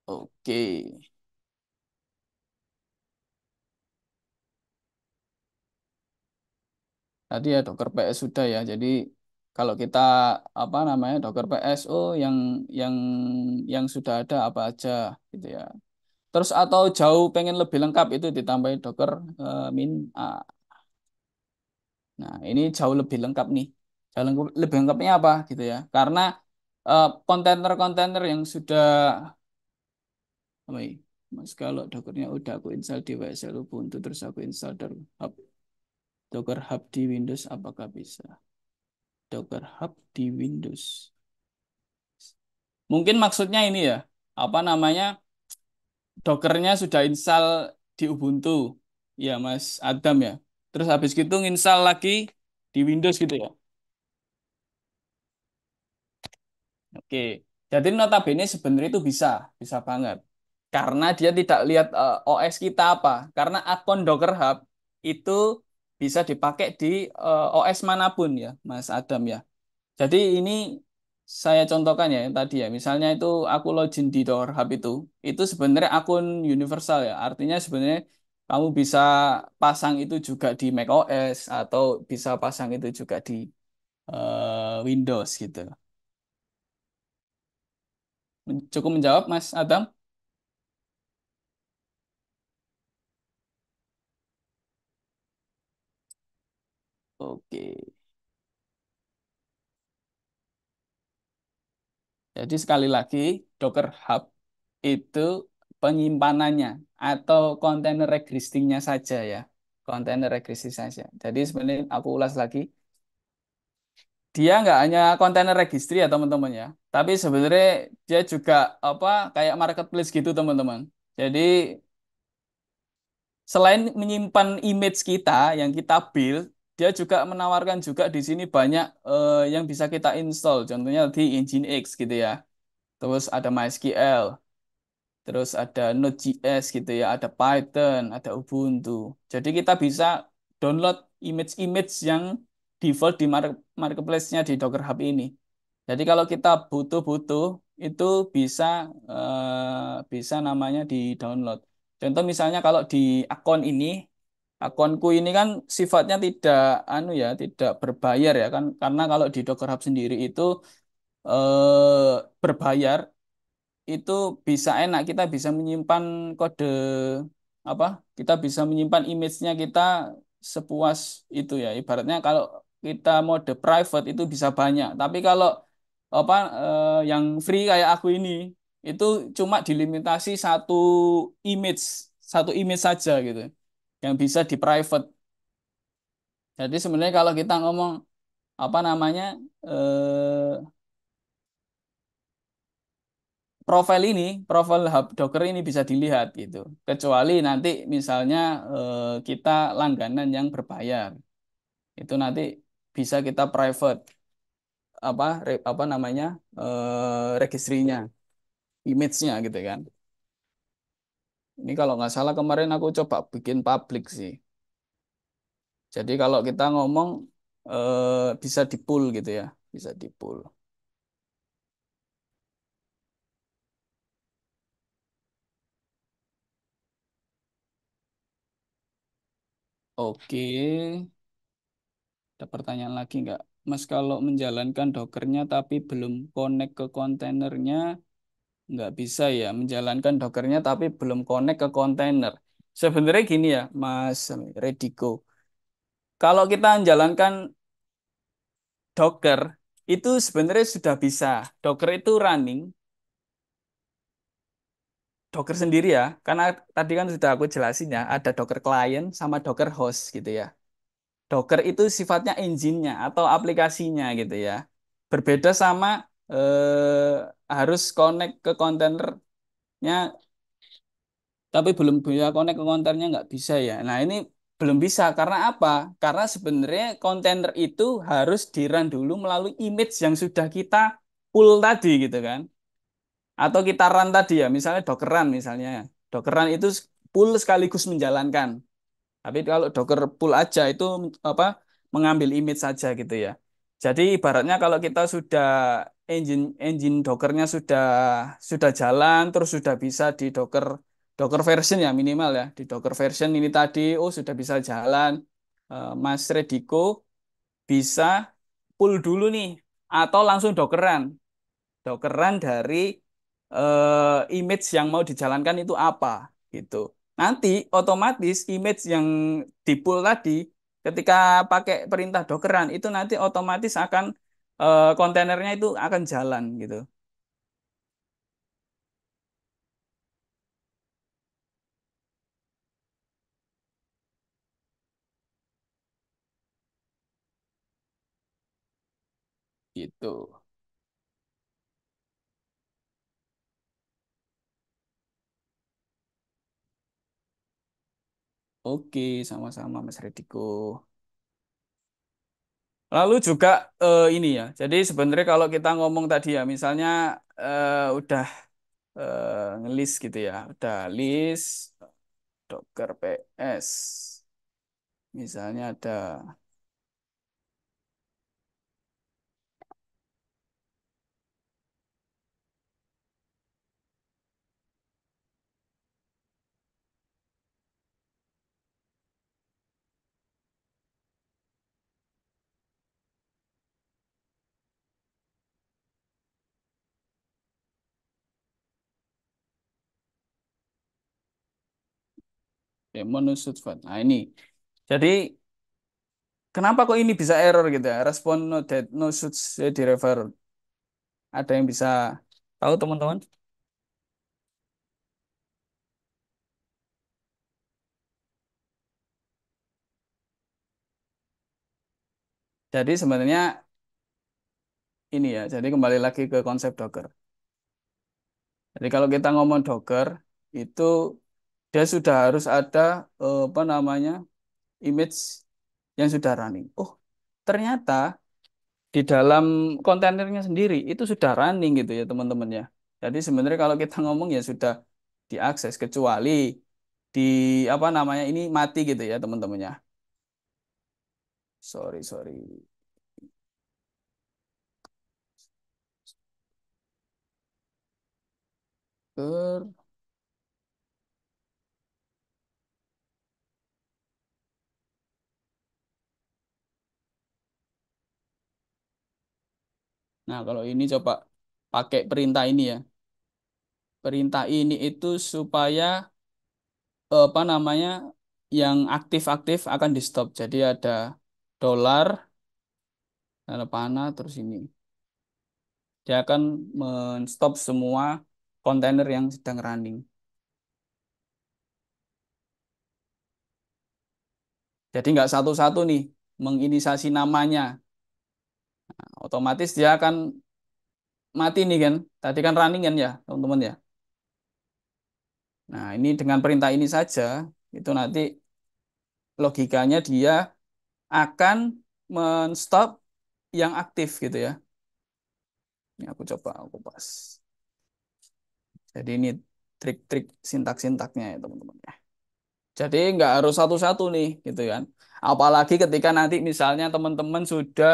Oke. Okay. Tadi ya Docker PS sudah ya. Jadi kalau kita apa namanya Docker PSO oh, yang yang yang sudah ada apa aja gitu ya. Terus atau jauh pengen lebih lengkap itu ditambahin Docker eh, min A. Nah, ini jauh lebih lengkap nih. Jauh lengkap, lebih lengkapnya apa gitu ya. Karena eh, kontainer-kontainer uh, yang sudah Mas kalau dokternya udah aku install di WSL Ubuntu terus aku install dari Docker Hub di Windows apakah bisa? Docker Hub di Windows. Mungkin maksudnya ini ya, apa namanya? Dockernya sudah install di Ubuntu, ya Mas Adam ya. Terus habis gitu install lagi di Windows gitu ya. Oke, jadi notabene sebenarnya itu bisa, bisa banget. Karena dia tidak lihat uh, eh, OS kita apa. Karena akun Docker Hub itu bisa dipakai di uh, eh, OS manapun ya, Mas Adam ya. Jadi ini saya contohkan ya tadi ya, misalnya itu aku login di Hub itu, itu sebenarnya akun universal ya, artinya sebenarnya kamu bisa pasang itu juga di macOS atau bisa pasang itu juga di uh, Windows gitu. Cukup menjawab Mas Adam? Oke. Jadi sekali lagi Docker Hub itu penyimpanannya atau container registry-nya saja ya. container registry saja. Jadi sebenarnya aku ulas lagi. Dia nggak hanya container registry ya teman-teman ya. Tapi sebenarnya dia juga apa kayak marketplace gitu teman-teman. Jadi selain menyimpan image kita yang kita build, dia juga menawarkan juga di sini banyak eh, yang bisa kita install. Contohnya di Nginx gitu ya. Terus ada MySQL. Terus ada Node.js gitu ya, ada Python, ada Ubuntu. Jadi kita bisa download image-image yang default di marketplace-nya di Docker Hub ini. Jadi kalau kita butuh-butuh itu bisa eh, bisa namanya di download. Contoh misalnya kalau di akun ini akunku ini kan sifatnya tidak anu ya, tidak berbayar ya kan karena kalau di Docker Hub sendiri itu eh, berbayar itu bisa enak kita bisa menyimpan kode apa? Kita bisa menyimpan image-nya kita sepuas itu ya. Ibaratnya kalau kita mode private itu bisa banyak, tapi kalau apa eh, yang free kayak aku ini itu cuma dilimitasi satu image, satu image saja gitu yang bisa di private. Jadi sebenarnya kalau kita ngomong apa namanya eh, profil ini, profil hub Docker ini bisa dilihat gitu. Kecuali nanti misalnya eh, kita langganan yang berbayar. Itu nanti bisa kita private apa apa namanya eh, registrinya, image-nya gitu kan. Ini kalau nggak salah kemarin aku coba bikin publik sih. Jadi kalau kita ngomong eh, bisa di pool gitu ya, bisa di pool. Oke, ada pertanyaan lagi nggak? Mas, kalau menjalankan dockernya tapi belum connect ke kontainernya, nggak bisa ya menjalankan dockernya tapi belum connect ke kontainer. Sebenarnya gini ya, Mas Rediko. Kalau kita menjalankan docker itu sebenarnya sudah bisa. Docker itu running. Docker sendiri ya, karena tadi kan sudah aku jelasin ya, ada docker client sama docker host gitu ya. Docker itu sifatnya engine-nya atau aplikasinya gitu ya. Berbeda sama eh, harus connect ke kontainernya tapi belum bisa connect ke kontainernya nggak bisa ya. Nah ini belum bisa karena apa? Karena sebenarnya kontainer itu harus diran dulu melalui image yang sudah kita pull tadi gitu kan. Atau kita run tadi ya, misalnya dokeran misalnya. Dokeran itu pull sekaligus menjalankan. Tapi kalau docker pull aja itu apa? mengambil image saja gitu ya. Jadi ibaratnya kalau kita sudah engine engine Dockernya sudah sudah jalan terus sudah bisa di Docker Docker version ya minimal ya di Docker version ini tadi oh sudah bisa jalan eh, Mas Rediko bisa pull dulu nih atau langsung Dockeran Dockeran dari uh, image yang mau dijalankan itu apa gitu nanti otomatis image yang di pull tadi ketika pakai perintah Dockeran itu nanti otomatis akan Eh, kontainernya itu akan jalan gitu. Gitu. Oke, sama-sama Mas Rediko. Lalu juga uh, ini ya. Jadi sebenarnya kalau kita ngomong tadi ya, misalnya uh, udah uh, ngelis gitu ya, udah list docker ps. Misalnya ada monosudfat. Nah ini. Jadi kenapa kok ini bisa error gitu ya? Respon no dead no ya, di refer. Ada yang bisa tahu teman-teman? Jadi sebenarnya ini ya, jadi kembali lagi ke konsep Docker. Jadi kalau kita ngomong Docker, itu dia sudah harus ada eh, apa namanya image yang sudah running. Oh, ternyata di dalam kontainernya sendiri itu sudah running gitu ya teman-teman ya. Jadi sebenarnya kalau kita ngomong ya sudah diakses kecuali di apa namanya ini mati gitu ya teman-teman ya. Sorry, sorry. Ter Nah, kalau ini coba pakai perintah ini ya. Perintah ini itu supaya apa namanya yang aktif-aktif akan di stop. Jadi ada dolar ada panah terus ini. Dia akan men-stop semua kontainer yang sedang running. Jadi nggak satu-satu nih menginisiasi namanya. Nah, otomatis dia akan mati nih kan. Tadi kan running kan ya, teman-teman ya. Nah, ini dengan perintah ini saja itu nanti logikanya dia akan menstop yang aktif gitu ya. Ini aku coba aku pas. Jadi ini trik-trik sintak-sintaknya ya teman-teman ya. Jadi nggak harus satu-satu nih gitu kan. Apalagi ketika nanti misalnya teman-teman sudah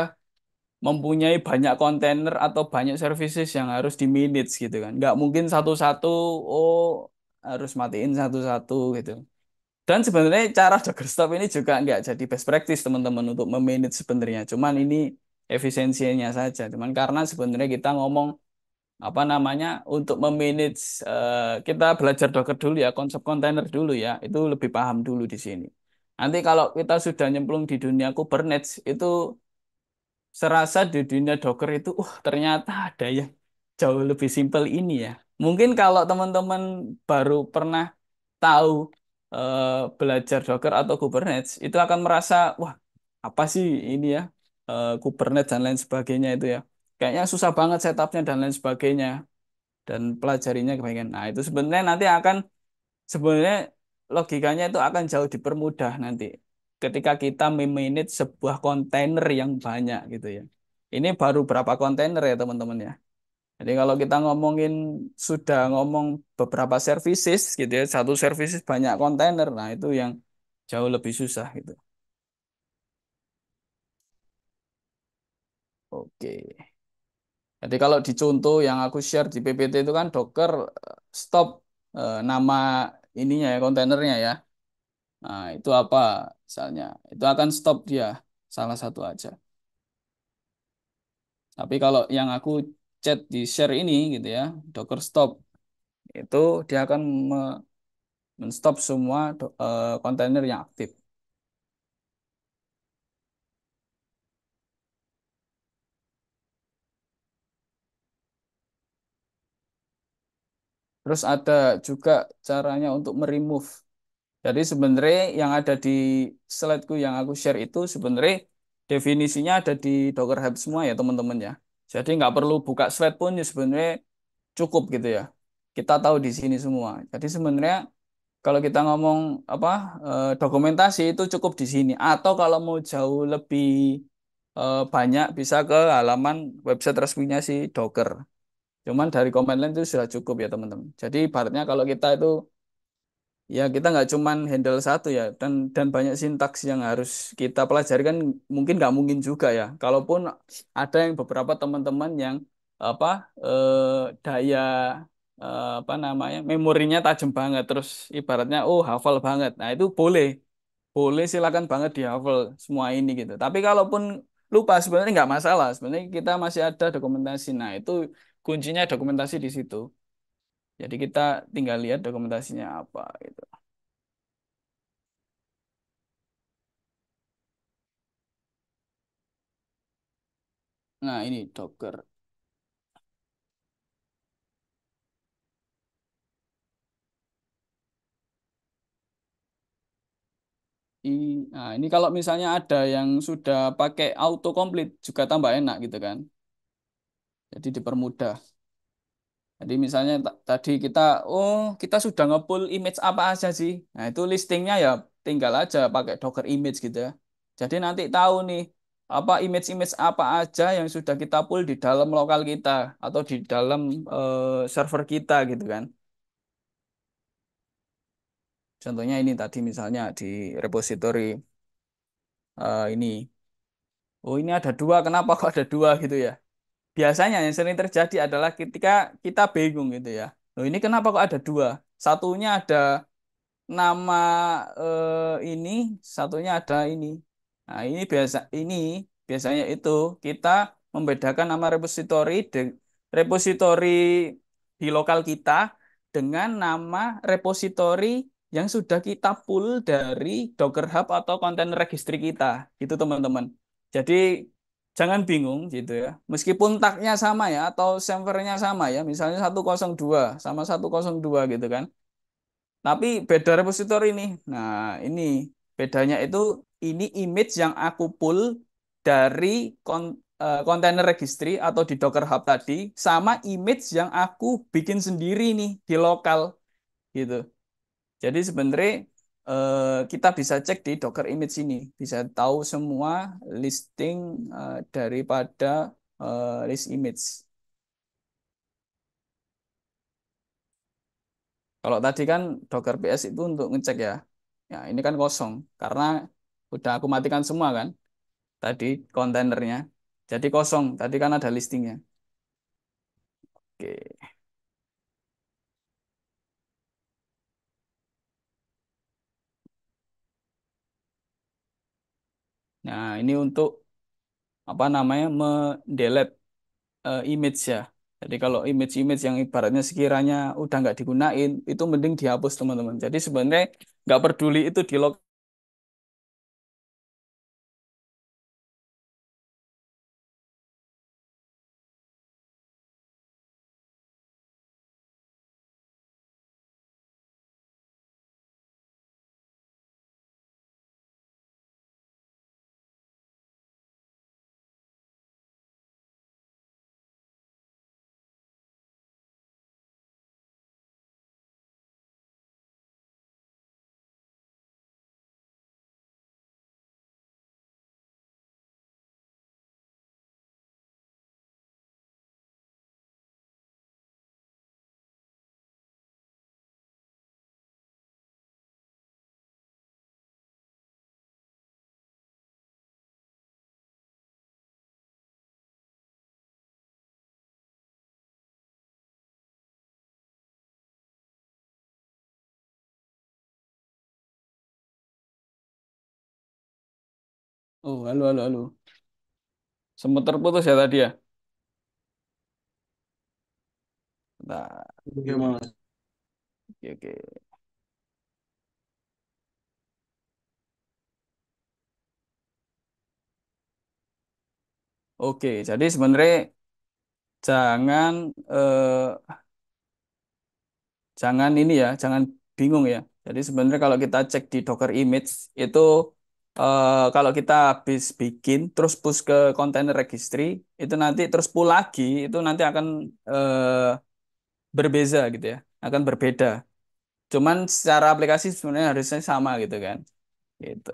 mempunyai banyak kontainer atau banyak services yang harus di manage gitu kan. Nggak mungkin satu-satu, oh harus matiin satu-satu gitu. Dan sebenarnya cara Docker stop ini juga nggak jadi best practice teman-teman untuk meminit sebenarnya. Cuman ini efisiensinya saja. Cuman karena sebenarnya kita ngomong apa namanya untuk meminit uh, eh, kita belajar Docker dulu ya, konsep kontainer dulu ya. Itu lebih paham dulu di sini. Nanti kalau kita sudah nyemplung di dunia Kubernetes itu serasa di dunia docker itu, uh ternyata ada yang jauh lebih simpel ini ya. Mungkin kalau teman-teman baru pernah tahu uh, belajar Docker atau Kubernetes, itu akan merasa, wah apa sih ini ya, uh, Kubernetes dan lain sebagainya itu ya. Kayaknya susah banget setupnya dan lain sebagainya. Dan pelajarinya kebanyakan. Nah itu sebenarnya nanti akan, sebenarnya logikanya itu akan jauh dipermudah nanti ketika kita memanage sebuah kontainer yang banyak gitu ya. Ini baru berapa kontainer ya teman-teman ya. Jadi kalau kita ngomongin sudah ngomong beberapa services gitu ya, satu services banyak kontainer, nah itu yang jauh lebih susah gitu. Oke. Jadi kalau di contoh yang aku share di PPT itu kan Docker eh, stop eh, nama ininya ya kontainernya ya. Nah, itu apa? misalnya. Itu akan stop dia salah satu aja. Tapi kalau yang aku chat di share ini gitu ya, docker stop itu dia akan menstop semua eh, kontainer yang aktif. Terus ada juga caranya untuk meremove jadi sebenarnya yang ada di slideku yang aku share itu sebenarnya definisinya ada di Docker Hub semua ya teman-teman ya. Jadi nggak perlu buka slide pun ya sebenarnya cukup gitu ya. Kita tahu di sini semua. Jadi sebenarnya kalau kita ngomong apa eh, dokumentasi itu cukup di sini atau kalau mau jauh lebih eh, banyak bisa ke halaman website resminya si Docker. Cuman dari command line itu sudah cukup ya teman-teman. Jadi baratnya kalau kita itu ya kita nggak cuman handle satu ya dan dan banyak sintaks yang harus kita pelajari kan mungkin nggak mungkin juga ya kalaupun ada yang beberapa teman-teman yang apa eh, daya eh, apa namanya memorinya tajam banget terus ibaratnya oh hafal banget nah itu boleh boleh silakan banget dihafal semua ini gitu tapi kalaupun lupa sebenarnya nggak masalah sebenarnya kita masih ada dokumentasi nah itu kuncinya dokumentasi di situ jadi kita tinggal lihat dokumentasinya apa gitu. Nah, ini Docker. Nah, ini kalau misalnya ada yang sudah pakai autocomplete juga tambah enak gitu kan. Jadi dipermudah. Jadi misalnya tadi kita, oh kita sudah ngepull image apa aja sih? Nah itu listingnya ya tinggal aja pakai Docker image gitu ya. Jadi nanti tahu nih apa image-image apa aja yang sudah kita pull di dalam lokal kita atau di dalam uh, server kita gitu kan. Contohnya ini tadi misalnya di repository uh, ini. Oh ini ada dua, kenapa kok ada dua gitu ya? biasanya yang sering terjadi adalah ketika kita bingung gitu ya. Loh ini kenapa kok ada dua? Satunya ada nama eh, ini, satunya ada ini. Nah, ini biasa ini biasanya itu kita membedakan nama repository de, repository di lokal kita dengan nama repository yang sudah kita pull dari Docker Hub atau konten registry kita. itu teman-teman. Jadi jangan bingung gitu ya. Meskipun taknya sama ya atau sempernya sama ya, misalnya 102 sama 102 gitu kan. Tapi beda repository ini. Nah, ini bedanya itu ini image yang aku pull dari kontainer eh, registry atau di Docker Hub tadi sama image yang aku bikin sendiri nih di lokal gitu. Jadi sebenarnya Eh, kita bisa cek di Docker image ini, bisa tahu semua listing eh, daripada eh, list image. Kalau tadi kan Docker PS itu untuk ngecek ya. Ya, ini kan kosong karena udah aku matikan semua kan tadi kontainernya. Jadi kosong, tadi kan ada listingnya. Oke. Nah, ini untuk apa namanya mendelete uh, image ya. Jadi kalau image-image yang ibaratnya sekiranya udah nggak digunain, itu mending dihapus teman-teman. Jadi sebenarnya nggak peduli itu di log Oh, halo, halo, halo. Sempat terputus ya tadi ya? Nah, Oke, Mas. Oke, oke. Oke, jadi sebenarnya jangan eh, jangan ini ya, jangan bingung ya. Jadi sebenarnya kalau kita cek di Docker image itu uh, kalau kita habis bikin terus push ke container registry itu nanti terus pull lagi itu nanti akan uh, berbeza gitu ya akan berbeda cuman secara aplikasi sebenarnya harusnya sama gitu kan gitu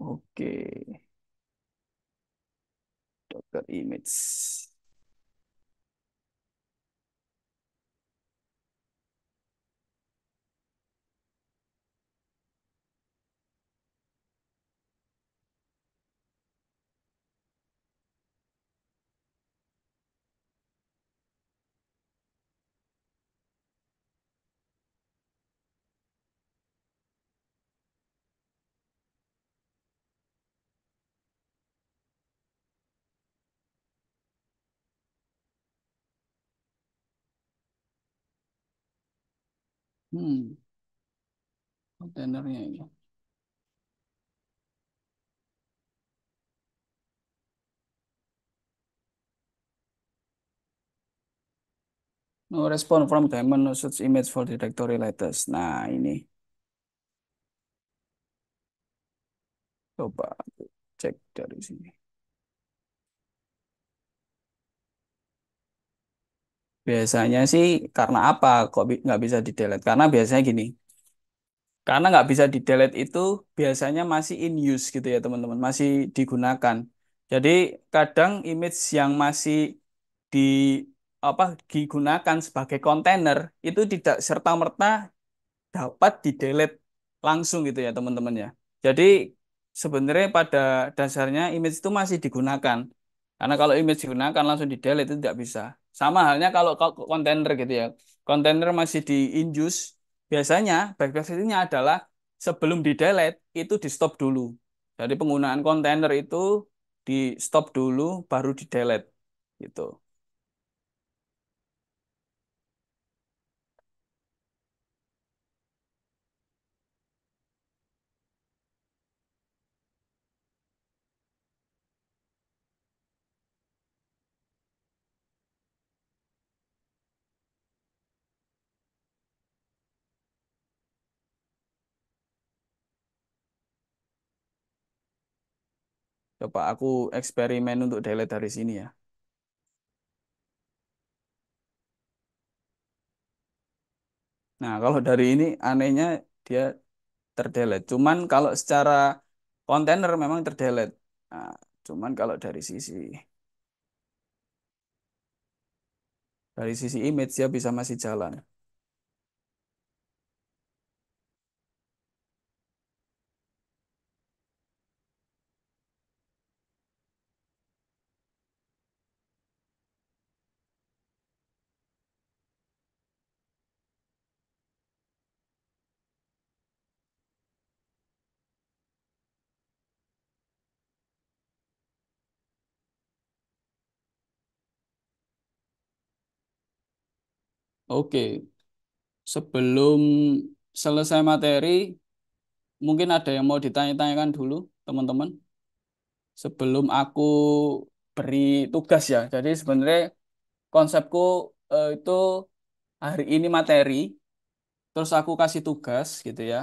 oke okay. Docker image Hmm, kontainernya ini. No oh, respond from Diamond no such image for directory letters. Nah, ini. Coba cek dari sini. Biasanya sih karena apa kok nggak bisa di delete? Karena biasanya gini, karena nggak bisa di delete itu biasanya masih in use gitu ya teman-teman, masih digunakan. Jadi kadang image yang masih di apa digunakan sebagai kontainer itu tidak serta merta dapat di delete langsung gitu ya teman-teman ya. Jadi sebenarnya pada dasarnya image itu masih digunakan. Karena kalau image digunakan langsung di delete itu tidak bisa. Sama halnya kalau kontainer gitu ya. Kontainer masih di injus, biasanya back adalah sebelum di delete itu di stop dulu. Jadi penggunaan kontainer itu di stop dulu baru di delete gitu. Coba aku eksperimen untuk delete dari sini ya. Nah, kalau dari ini anehnya dia terdelete. Cuman kalau secara kontainer memang terdelete. Nah, cuman kalau dari sisi dari sisi image dia bisa masih jalan. Oke, sebelum selesai materi, mungkin ada yang mau ditanya-tanyakan dulu, teman-teman. Sebelum aku beri tugas ya. Jadi sebenarnya konsepku eh, itu hari ini materi, terus aku kasih tugas gitu ya.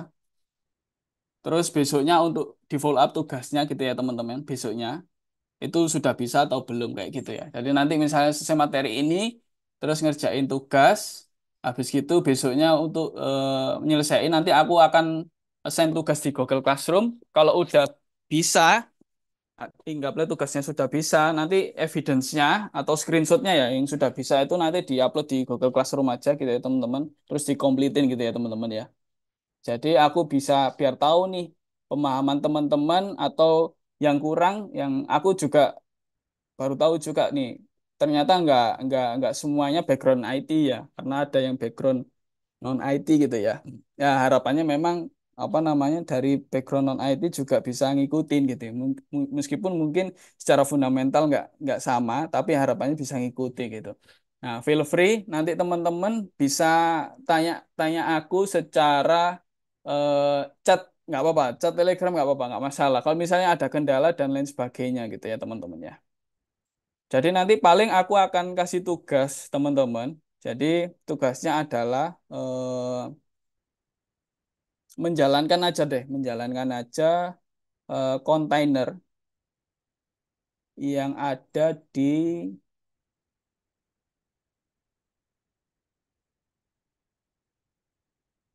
Terus besoknya untuk di follow up tugasnya gitu ya teman-teman, besoknya itu sudah bisa atau belum kayak gitu ya. Jadi nanti misalnya selesai materi ini terus ngerjain tugas habis gitu besoknya untuk uh, menyelesaikan nanti aku akan assign tugas di Google Classroom kalau udah bisa play tugasnya sudah bisa nanti evidence-nya atau screenshotnya ya yang sudah bisa itu nanti diupload di Google Classroom aja gitu ya teman-teman terus dikomplitin gitu ya teman-teman ya jadi aku bisa biar tahu nih pemahaman teman-teman atau yang kurang yang aku juga baru tahu juga nih ternyata nggak nggak nggak semuanya background IT ya karena ada yang background non IT gitu ya ya harapannya memang apa namanya dari background non IT juga bisa ngikutin gitu ya. meskipun mungkin secara fundamental nggak nggak sama tapi harapannya bisa ngikutin gitu nah feel free nanti teman-teman bisa tanya tanya aku secara eh, chat nggak apa-apa chat telegram nggak apa-apa nggak masalah kalau misalnya ada kendala dan lain sebagainya gitu ya teman-teman ya jadi nanti paling aku akan kasih tugas teman-teman. Jadi tugasnya adalah eh, menjalankan aja deh, menjalankan aja eh, kontainer yang ada di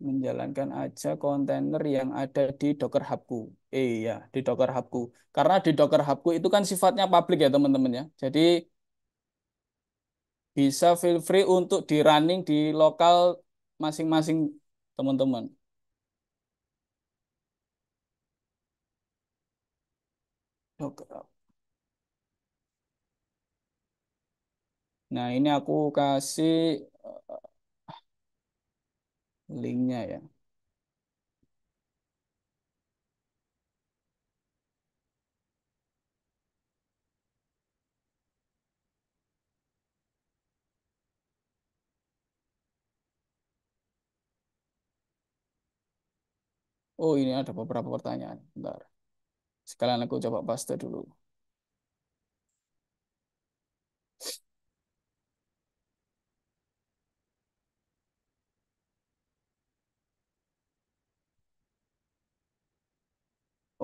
menjalankan aja kontainer yang ada di Docker Hubku. Iya, di Docker Hubku. Karena di Docker Hubku itu kan sifatnya publik ya teman-teman ya. Jadi bisa feel free untuk di running di lokal masing-masing teman-teman. Docker. Nah, ini aku kasih eh, linknya ya. Oh ini ada beberapa pertanyaan. Bentar. Sekalian aku coba paste dulu.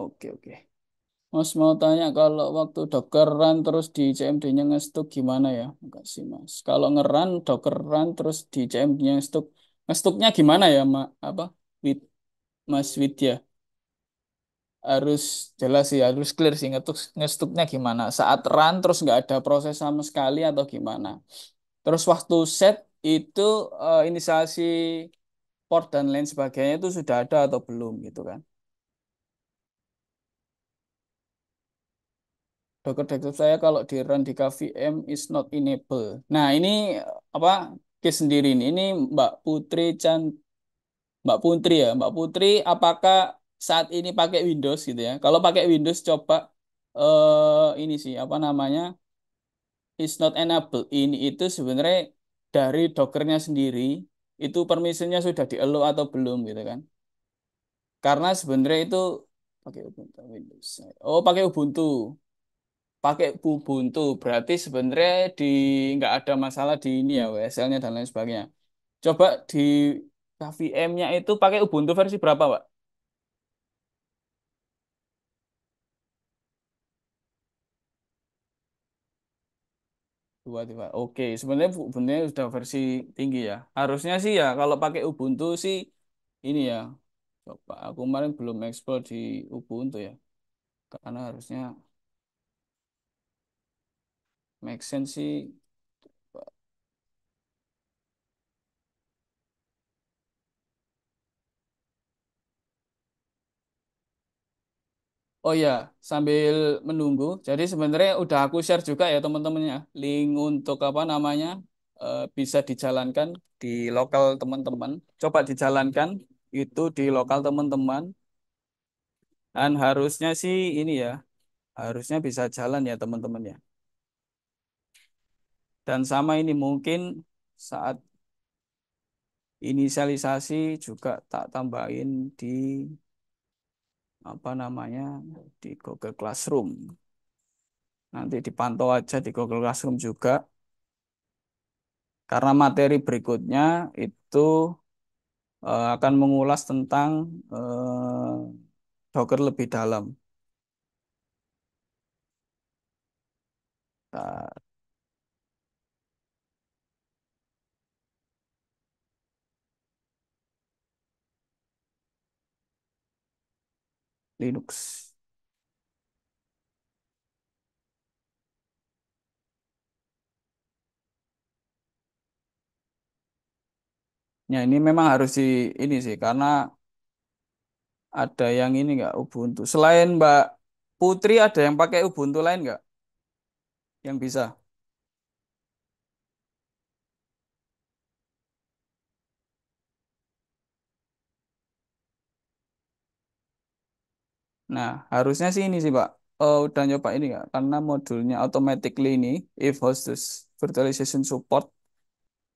Oke, oke. Mas mau tanya kalau waktu docker run terus di CMD-nya ngestuk gimana ya? Makasih mas. Kalau ngeran docker run terus di CMD-nya ngestuk, ngestuknya gimana ya, Mak? Apa? Mas Widya harus jelas sih harus clear sih ngetuk ngestuknya gimana saat run terus nggak ada proses sama sekali atau gimana terus waktu set itu uh, inisiasi port dan lain sebagainya itu sudah ada atau belum gitu kan Docker desktop saya kalau di run di KVM is not enable. Nah, ini apa case sendiri ini. Ini Mbak Putri Chan Mbak Putri ya, Mbak Putri, apakah saat ini pakai Windows gitu ya? Kalau pakai Windows coba eh ini sih apa namanya? It's not enabled. Ini itu sebenarnya dari dokernya sendiri itu permissionnya sudah di atau belum gitu kan? Karena sebenarnya itu pakai Ubuntu Windows. Oh, pakai Ubuntu. Pakai Ubuntu berarti sebenarnya di nggak ada masalah di ini ya WSL-nya dan lain sebagainya. Coba di KVM-nya nah, itu pakai Ubuntu versi berapa, Pak? Dua tiba Oke, sebenarnya Ubuntu sudah versi tinggi ya. Harusnya sih ya kalau pakai Ubuntu sih ini ya. Coba aku kemarin belum explore di Ubuntu ya. Karena harusnya make sense sih Oh iya, sambil menunggu. Jadi sebenarnya udah aku share juga ya teman teman ya, link untuk apa namanya uh, bisa dijalankan di lokal teman-teman. Coba dijalankan itu di lokal teman-teman. Dan harusnya sih ini ya, harusnya bisa jalan ya teman-teman ya. Dan sama ini mungkin saat inisialisasi juga tak tambahin di apa namanya di Google Classroom. Nanti dipantau aja di Google Classroom juga. Karena materi berikutnya itu uh, akan mengulas tentang uh, eh, Docker lebih dalam. Bentar. Linux. Ya ini memang harus di ini sih karena ada yang ini nggak Ubuntu. Selain Mbak Putri ada yang pakai Ubuntu lain nggak? Yang bisa? Nah, harusnya sih ini sih, Pak. Oh, udah nyoba ini nggak? Karena modulnya automatically ini, if hostess virtualization support,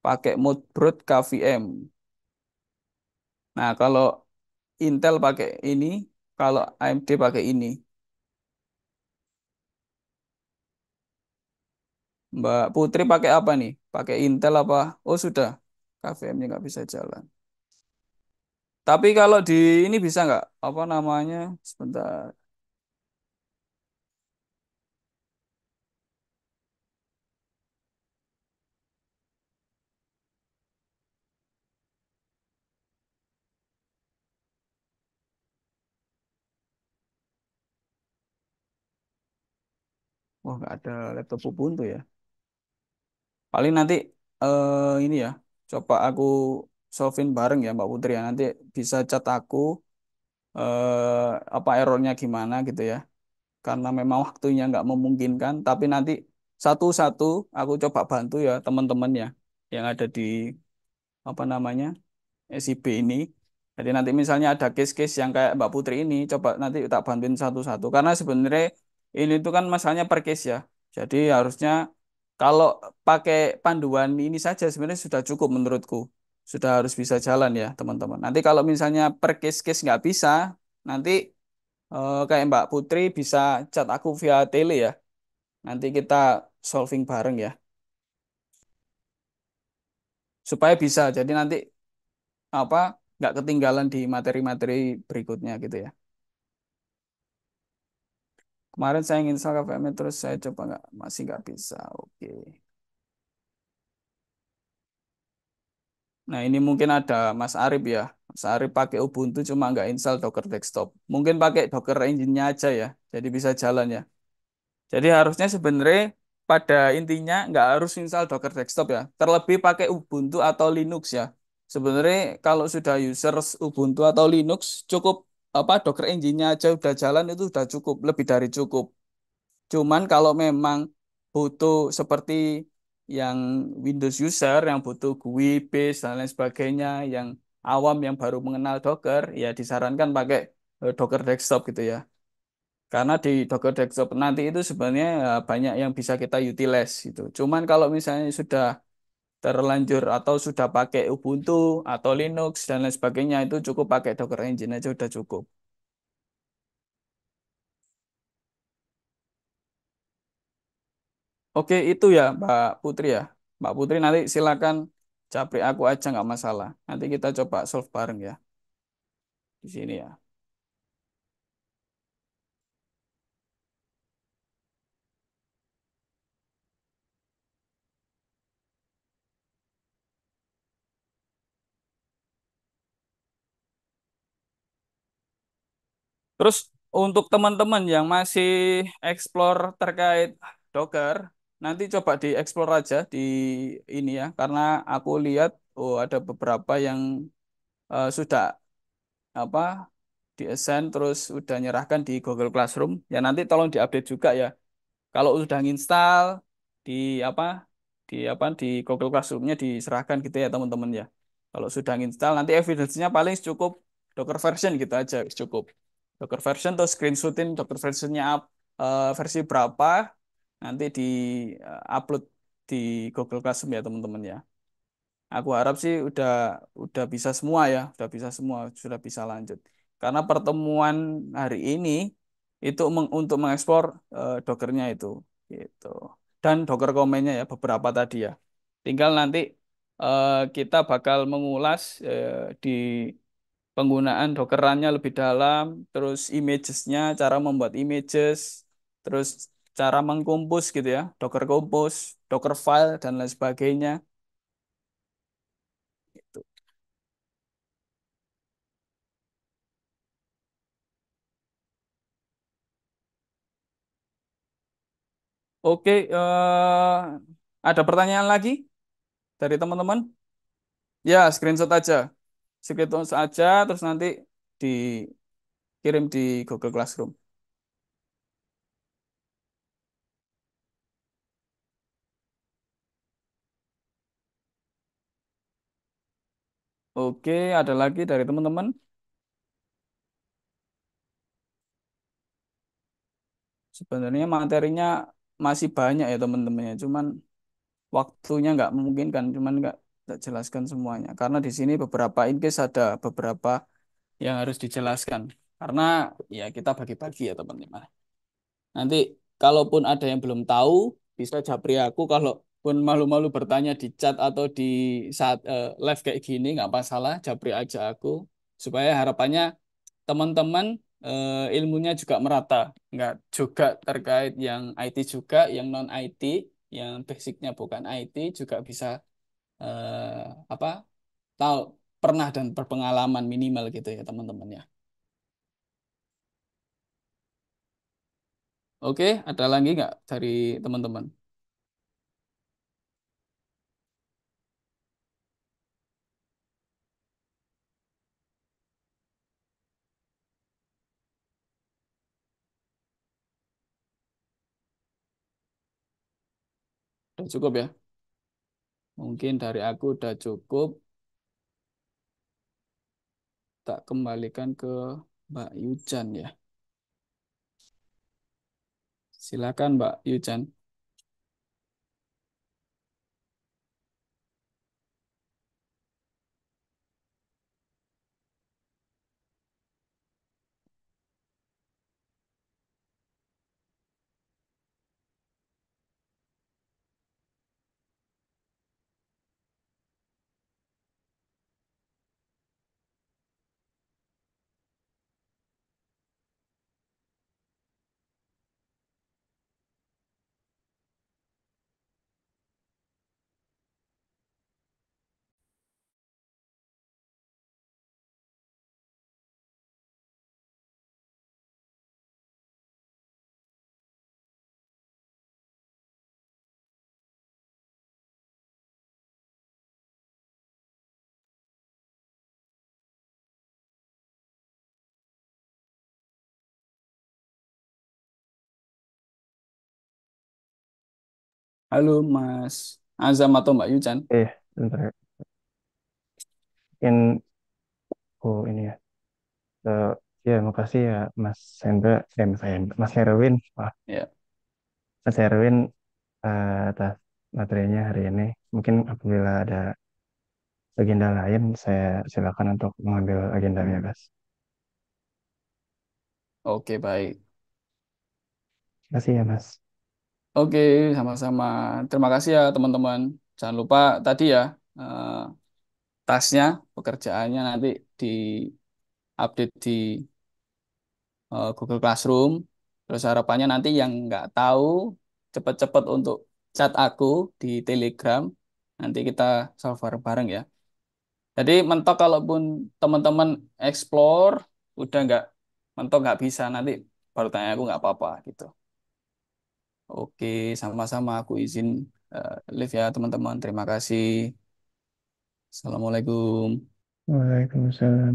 pakai mode Brut KVM. Nah, kalau Intel pakai ini, kalau AMD pakai ini. Mbak Putri pakai apa nih? Pakai Intel apa? Oh, sudah. KVM-nya nggak bisa jalan. Tapi kalau di ini bisa nggak? Apa namanya? Sebentar. Wah, nggak ada laptop Ubuntu ya. Paling nanti uh, ini ya. Coba aku solving bareng ya Mbak Putri ya. Nanti bisa cat aku eh, apa errornya gimana gitu ya. Karena memang waktunya nggak memungkinkan, tapi nanti satu-satu aku coba bantu ya teman-teman ya yang ada di apa namanya SIB ini. Jadi nanti misalnya ada case-case yang kayak Mbak Putri ini, coba nanti tak bantuin satu-satu. Karena sebenarnya ini tuh kan masalahnya per case ya. Jadi harusnya kalau pakai panduan ini saja sebenarnya sudah cukup menurutku sudah harus bisa jalan ya teman-teman. Nanti kalau misalnya per case-case nggak bisa, nanti eh, kayak Mbak Putri bisa chat aku via tele ya. Nanti kita solving bareng ya. Supaya bisa, jadi nanti apa nggak ketinggalan di materi-materi berikutnya gitu ya. Kemarin saya ingin install KVM terus saya coba nggak masih nggak bisa. Oke. Nah ini mungkin ada Mas Arif ya. Mas Arif pakai Ubuntu cuma nggak install Docker Desktop. Mungkin pakai Docker Engine-nya aja ya. Jadi bisa jalan ya. Jadi harusnya sebenarnya pada intinya nggak harus install Docker Desktop ya. Terlebih pakai Ubuntu atau Linux ya. Sebenarnya kalau sudah users Ubuntu atau Linux cukup apa Docker Engine-nya aja udah jalan itu udah cukup, lebih dari cukup. Cuman kalau memang butuh seperti yang Windows user yang butuh GUI, base dan lain sebagainya, yang awam yang baru mengenal Docker, ya disarankan pakai eh, Docker Desktop gitu ya. Karena di Docker Desktop nanti itu sebenarnya eh, banyak yang bisa kita utilize gitu. Cuman kalau misalnya sudah terlanjur atau sudah pakai Ubuntu atau Linux dan lain sebagainya itu cukup pakai Docker Engine aja sudah cukup. Oke, itu ya Mbak Putri ya. Mbak Putri nanti silakan capri aku aja nggak masalah. Nanti kita coba solve bareng ya. Di sini ya. Terus untuk teman-teman yang masih explore terkait Docker, nanti coba dieksplor aja di ini ya karena aku lihat oh ada beberapa yang uh, sudah apa di assign terus udah nyerahkan di Google Classroom ya nanti tolong diupdate juga ya kalau sudah install di apa di apa di Google Classroomnya diserahkan gitu ya teman-teman ya kalau sudah install nanti evidence-nya paling cukup Docker version gitu aja cukup Docker version atau screenshotin Docker versionnya up, uh, versi berapa nanti di eh, upload di Google Classroom ya teman-teman ya. Aku harap sih udah udah bisa semua ya, udah bisa semua, sudah bisa lanjut. Karena pertemuan hari ini itu meng, untuk mengekspor uh, eh, dokernya itu gitu. Dan docker komennya ya beberapa tadi ya. Tinggal nanti uh, kita bakal mengulas uh, di penggunaan dokerannya lebih dalam, terus images-nya, cara membuat images, terus cara mengkumpus gitu ya, Docker Compose, Docker file dan lain sebagainya. Gitu. Oke, uh, ada pertanyaan lagi dari teman-teman? Ya, screenshot aja. Screenshot saja, terus nanti dikirim di Google Classroom. Oke, ada lagi dari teman-teman? Sebenarnya materinya masih banyak ya teman-temannya, cuman waktunya nggak memungkinkan, cuman nggak nggak jelaskan semuanya. Karena di sini beberapa in case ada beberapa yang harus dijelaskan. Karena ya kita bagi-bagi ya teman-teman. Nanti kalaupun ada yang belum tahu, bisa japri aku kalau pun malu-malu bertanya di chat atau di saat uh, live kayak gini nggak masalah japri aja aku supaya harapannya teman-teman uh, ilmunya juga merata nggak juga terkait yang IT juga yang non IT yang basicnya bukan IT juga bisa uh, apa tahu pernah dan berpengalaman minimal gitu ya teman-teman ya. Oke, ada lagi nggak dari teman-teman? cukup ya. Mungkin dari aku udah cukup. Tak kembalikan ke Mbak Yujan ya. Silakan Mbak Yujan. Halo Mas Azam atau Mbak Yucan Eh, bentar. Ya. In, oh ini ya. Uh, ya, makasih ya Mas Hendra, eh, Mas Mas Herwin. Wah, Ya. Mas Herwin eh, atas materinya hari ini. Mungkin apabila ada agenda lain, saya silakan untuk mengambil agenda hmm. mas Oke, baik. Terima kasih ya, Mas. Oke, sama-sama. Terima kasih ya teman-teman. Jangan lupa tadi ya eh, tasnya, pekerjaannya nanti di update di eh, Google Classroom. Terus harapannya nanti yang nggak tahu cepat-cepat untuk chat aku di Telegram. Nanti kita solver bareng ya. Jadi mentok kalaupun teman-teman explore udah nggak mentok nggak bisa nanti baru tanya aku nggak apa-apa gitu. Oke, sama-sama aku izin eh, live ya teman-teman. Terima kasih. Assalamualaikum. Waalaikumsalam.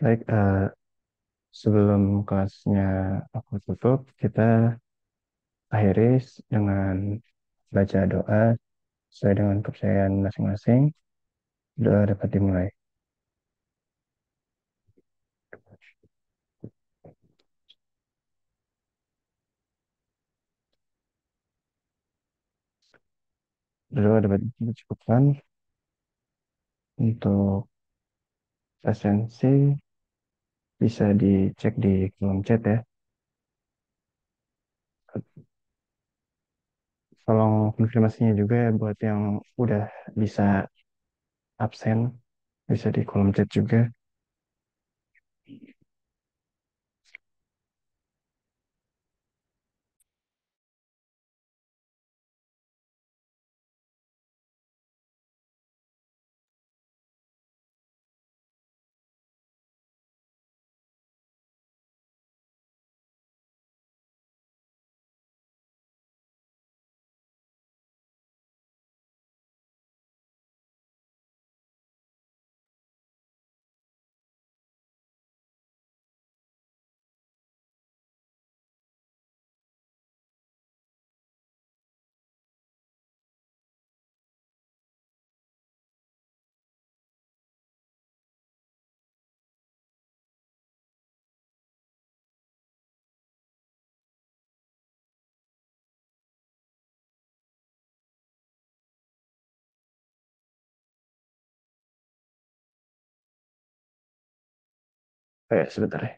Baik, uh, sebelum kelasnya aku tutup, kita akhiri dengan baca doa sesuai dengan kepercayaan masing-masing. Udah dapat dimulai. Udah dapat dicukupkan untuk esensi bisa dicek di kolom chat ya. Tolong konfirmasinya juga ya buat yang udah bisa absen bisa di kolom chat juga Eh, sebentar ya.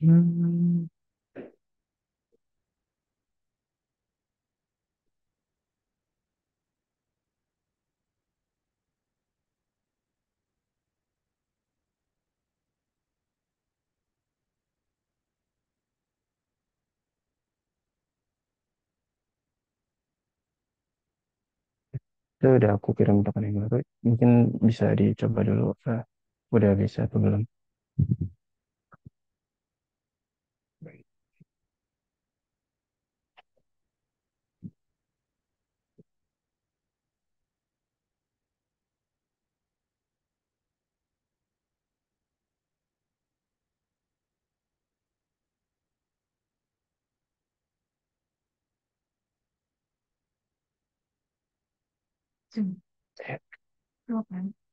Hmm. Itu udah aku kirim yang baru. Mungkin bisa dicoba dulu. Udah bisa atau belum? Terima kasih.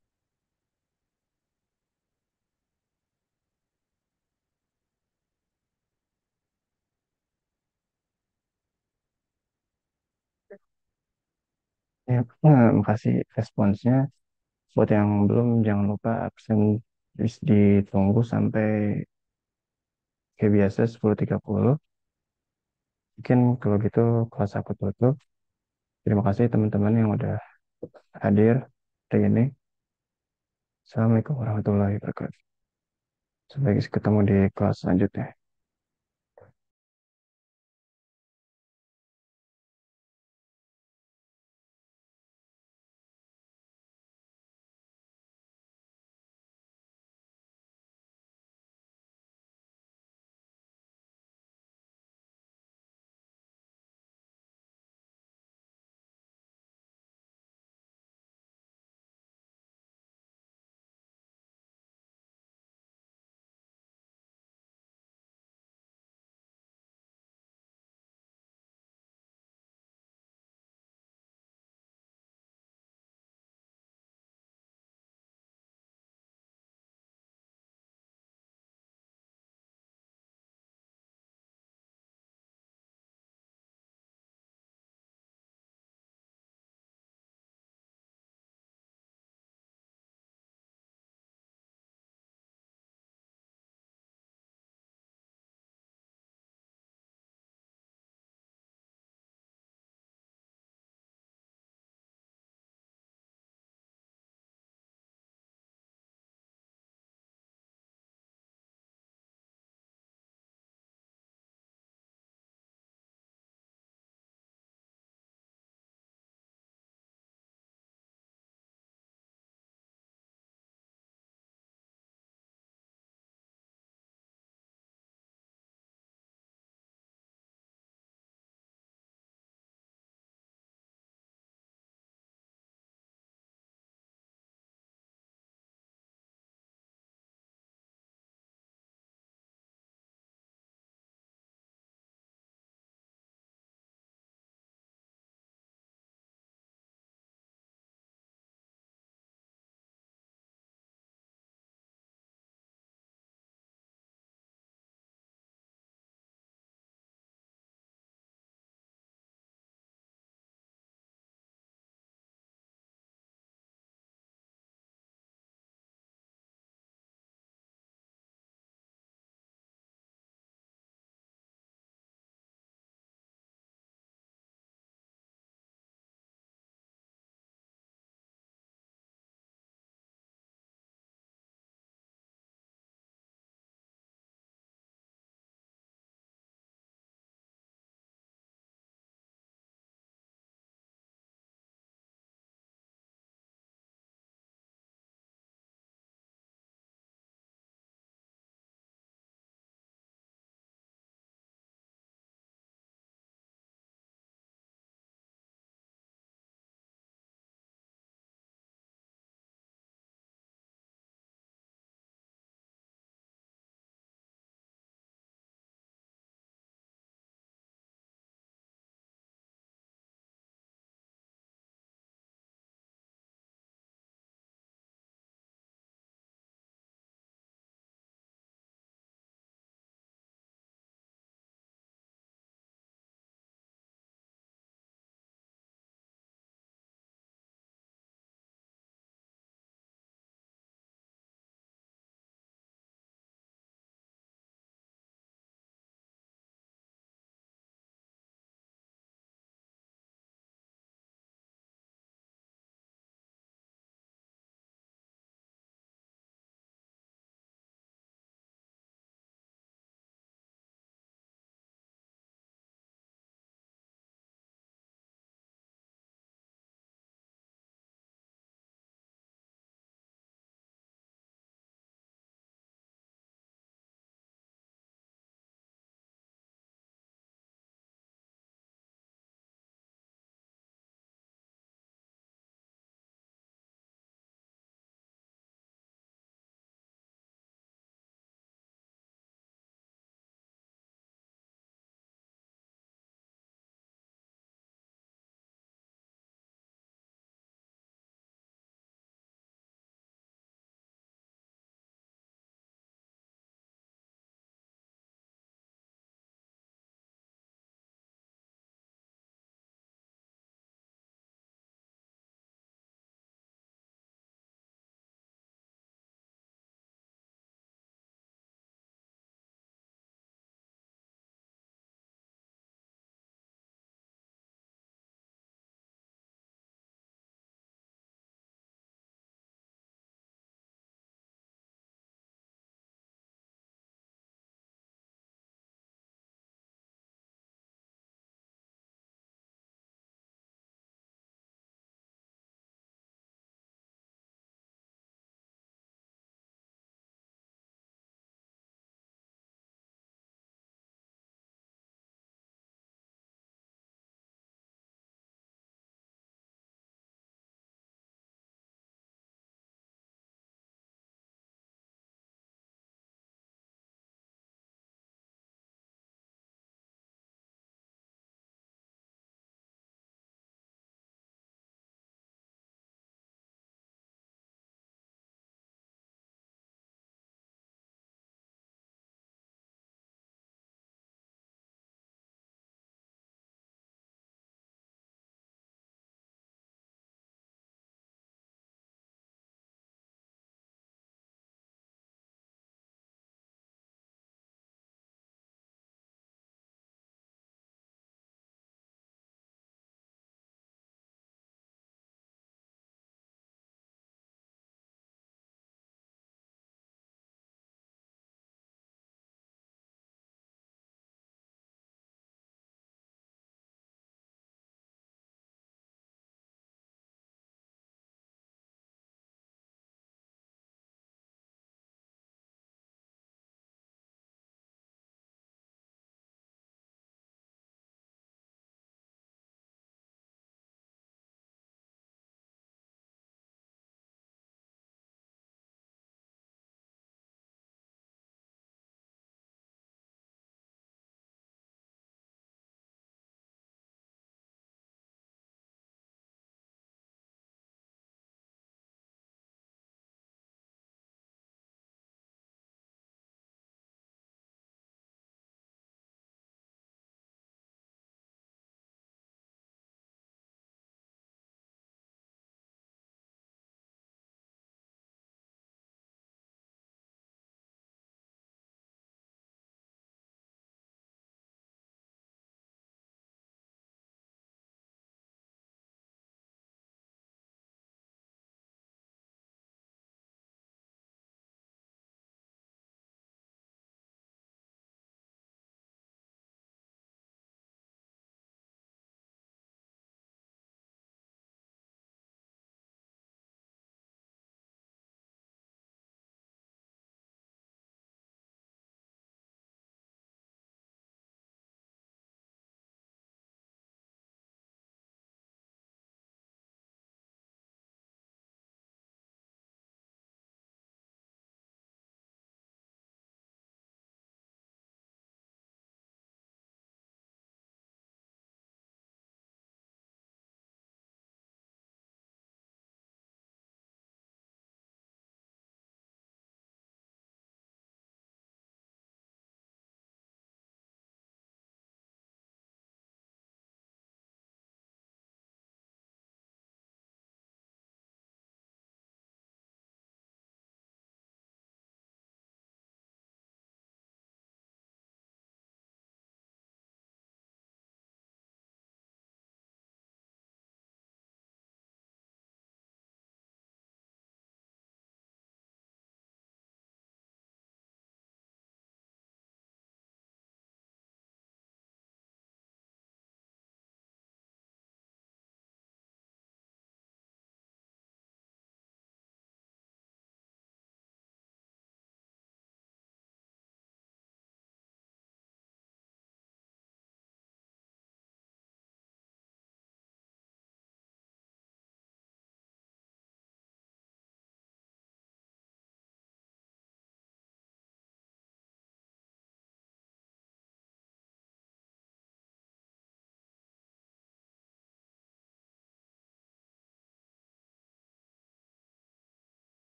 Ya, terima ya, makasih responsnya. Buat yang belum, jangan lupa absen bis- ditunggu sampai kayak biasa 10.30. Mungkin kalau gitu kelas aku tutup. Terima kasih teman-teman yang udah hadir hari ini. Assalamualaikum warahmatullahi wabarakatuh. Sampai ketemu di kelas selanjutnya.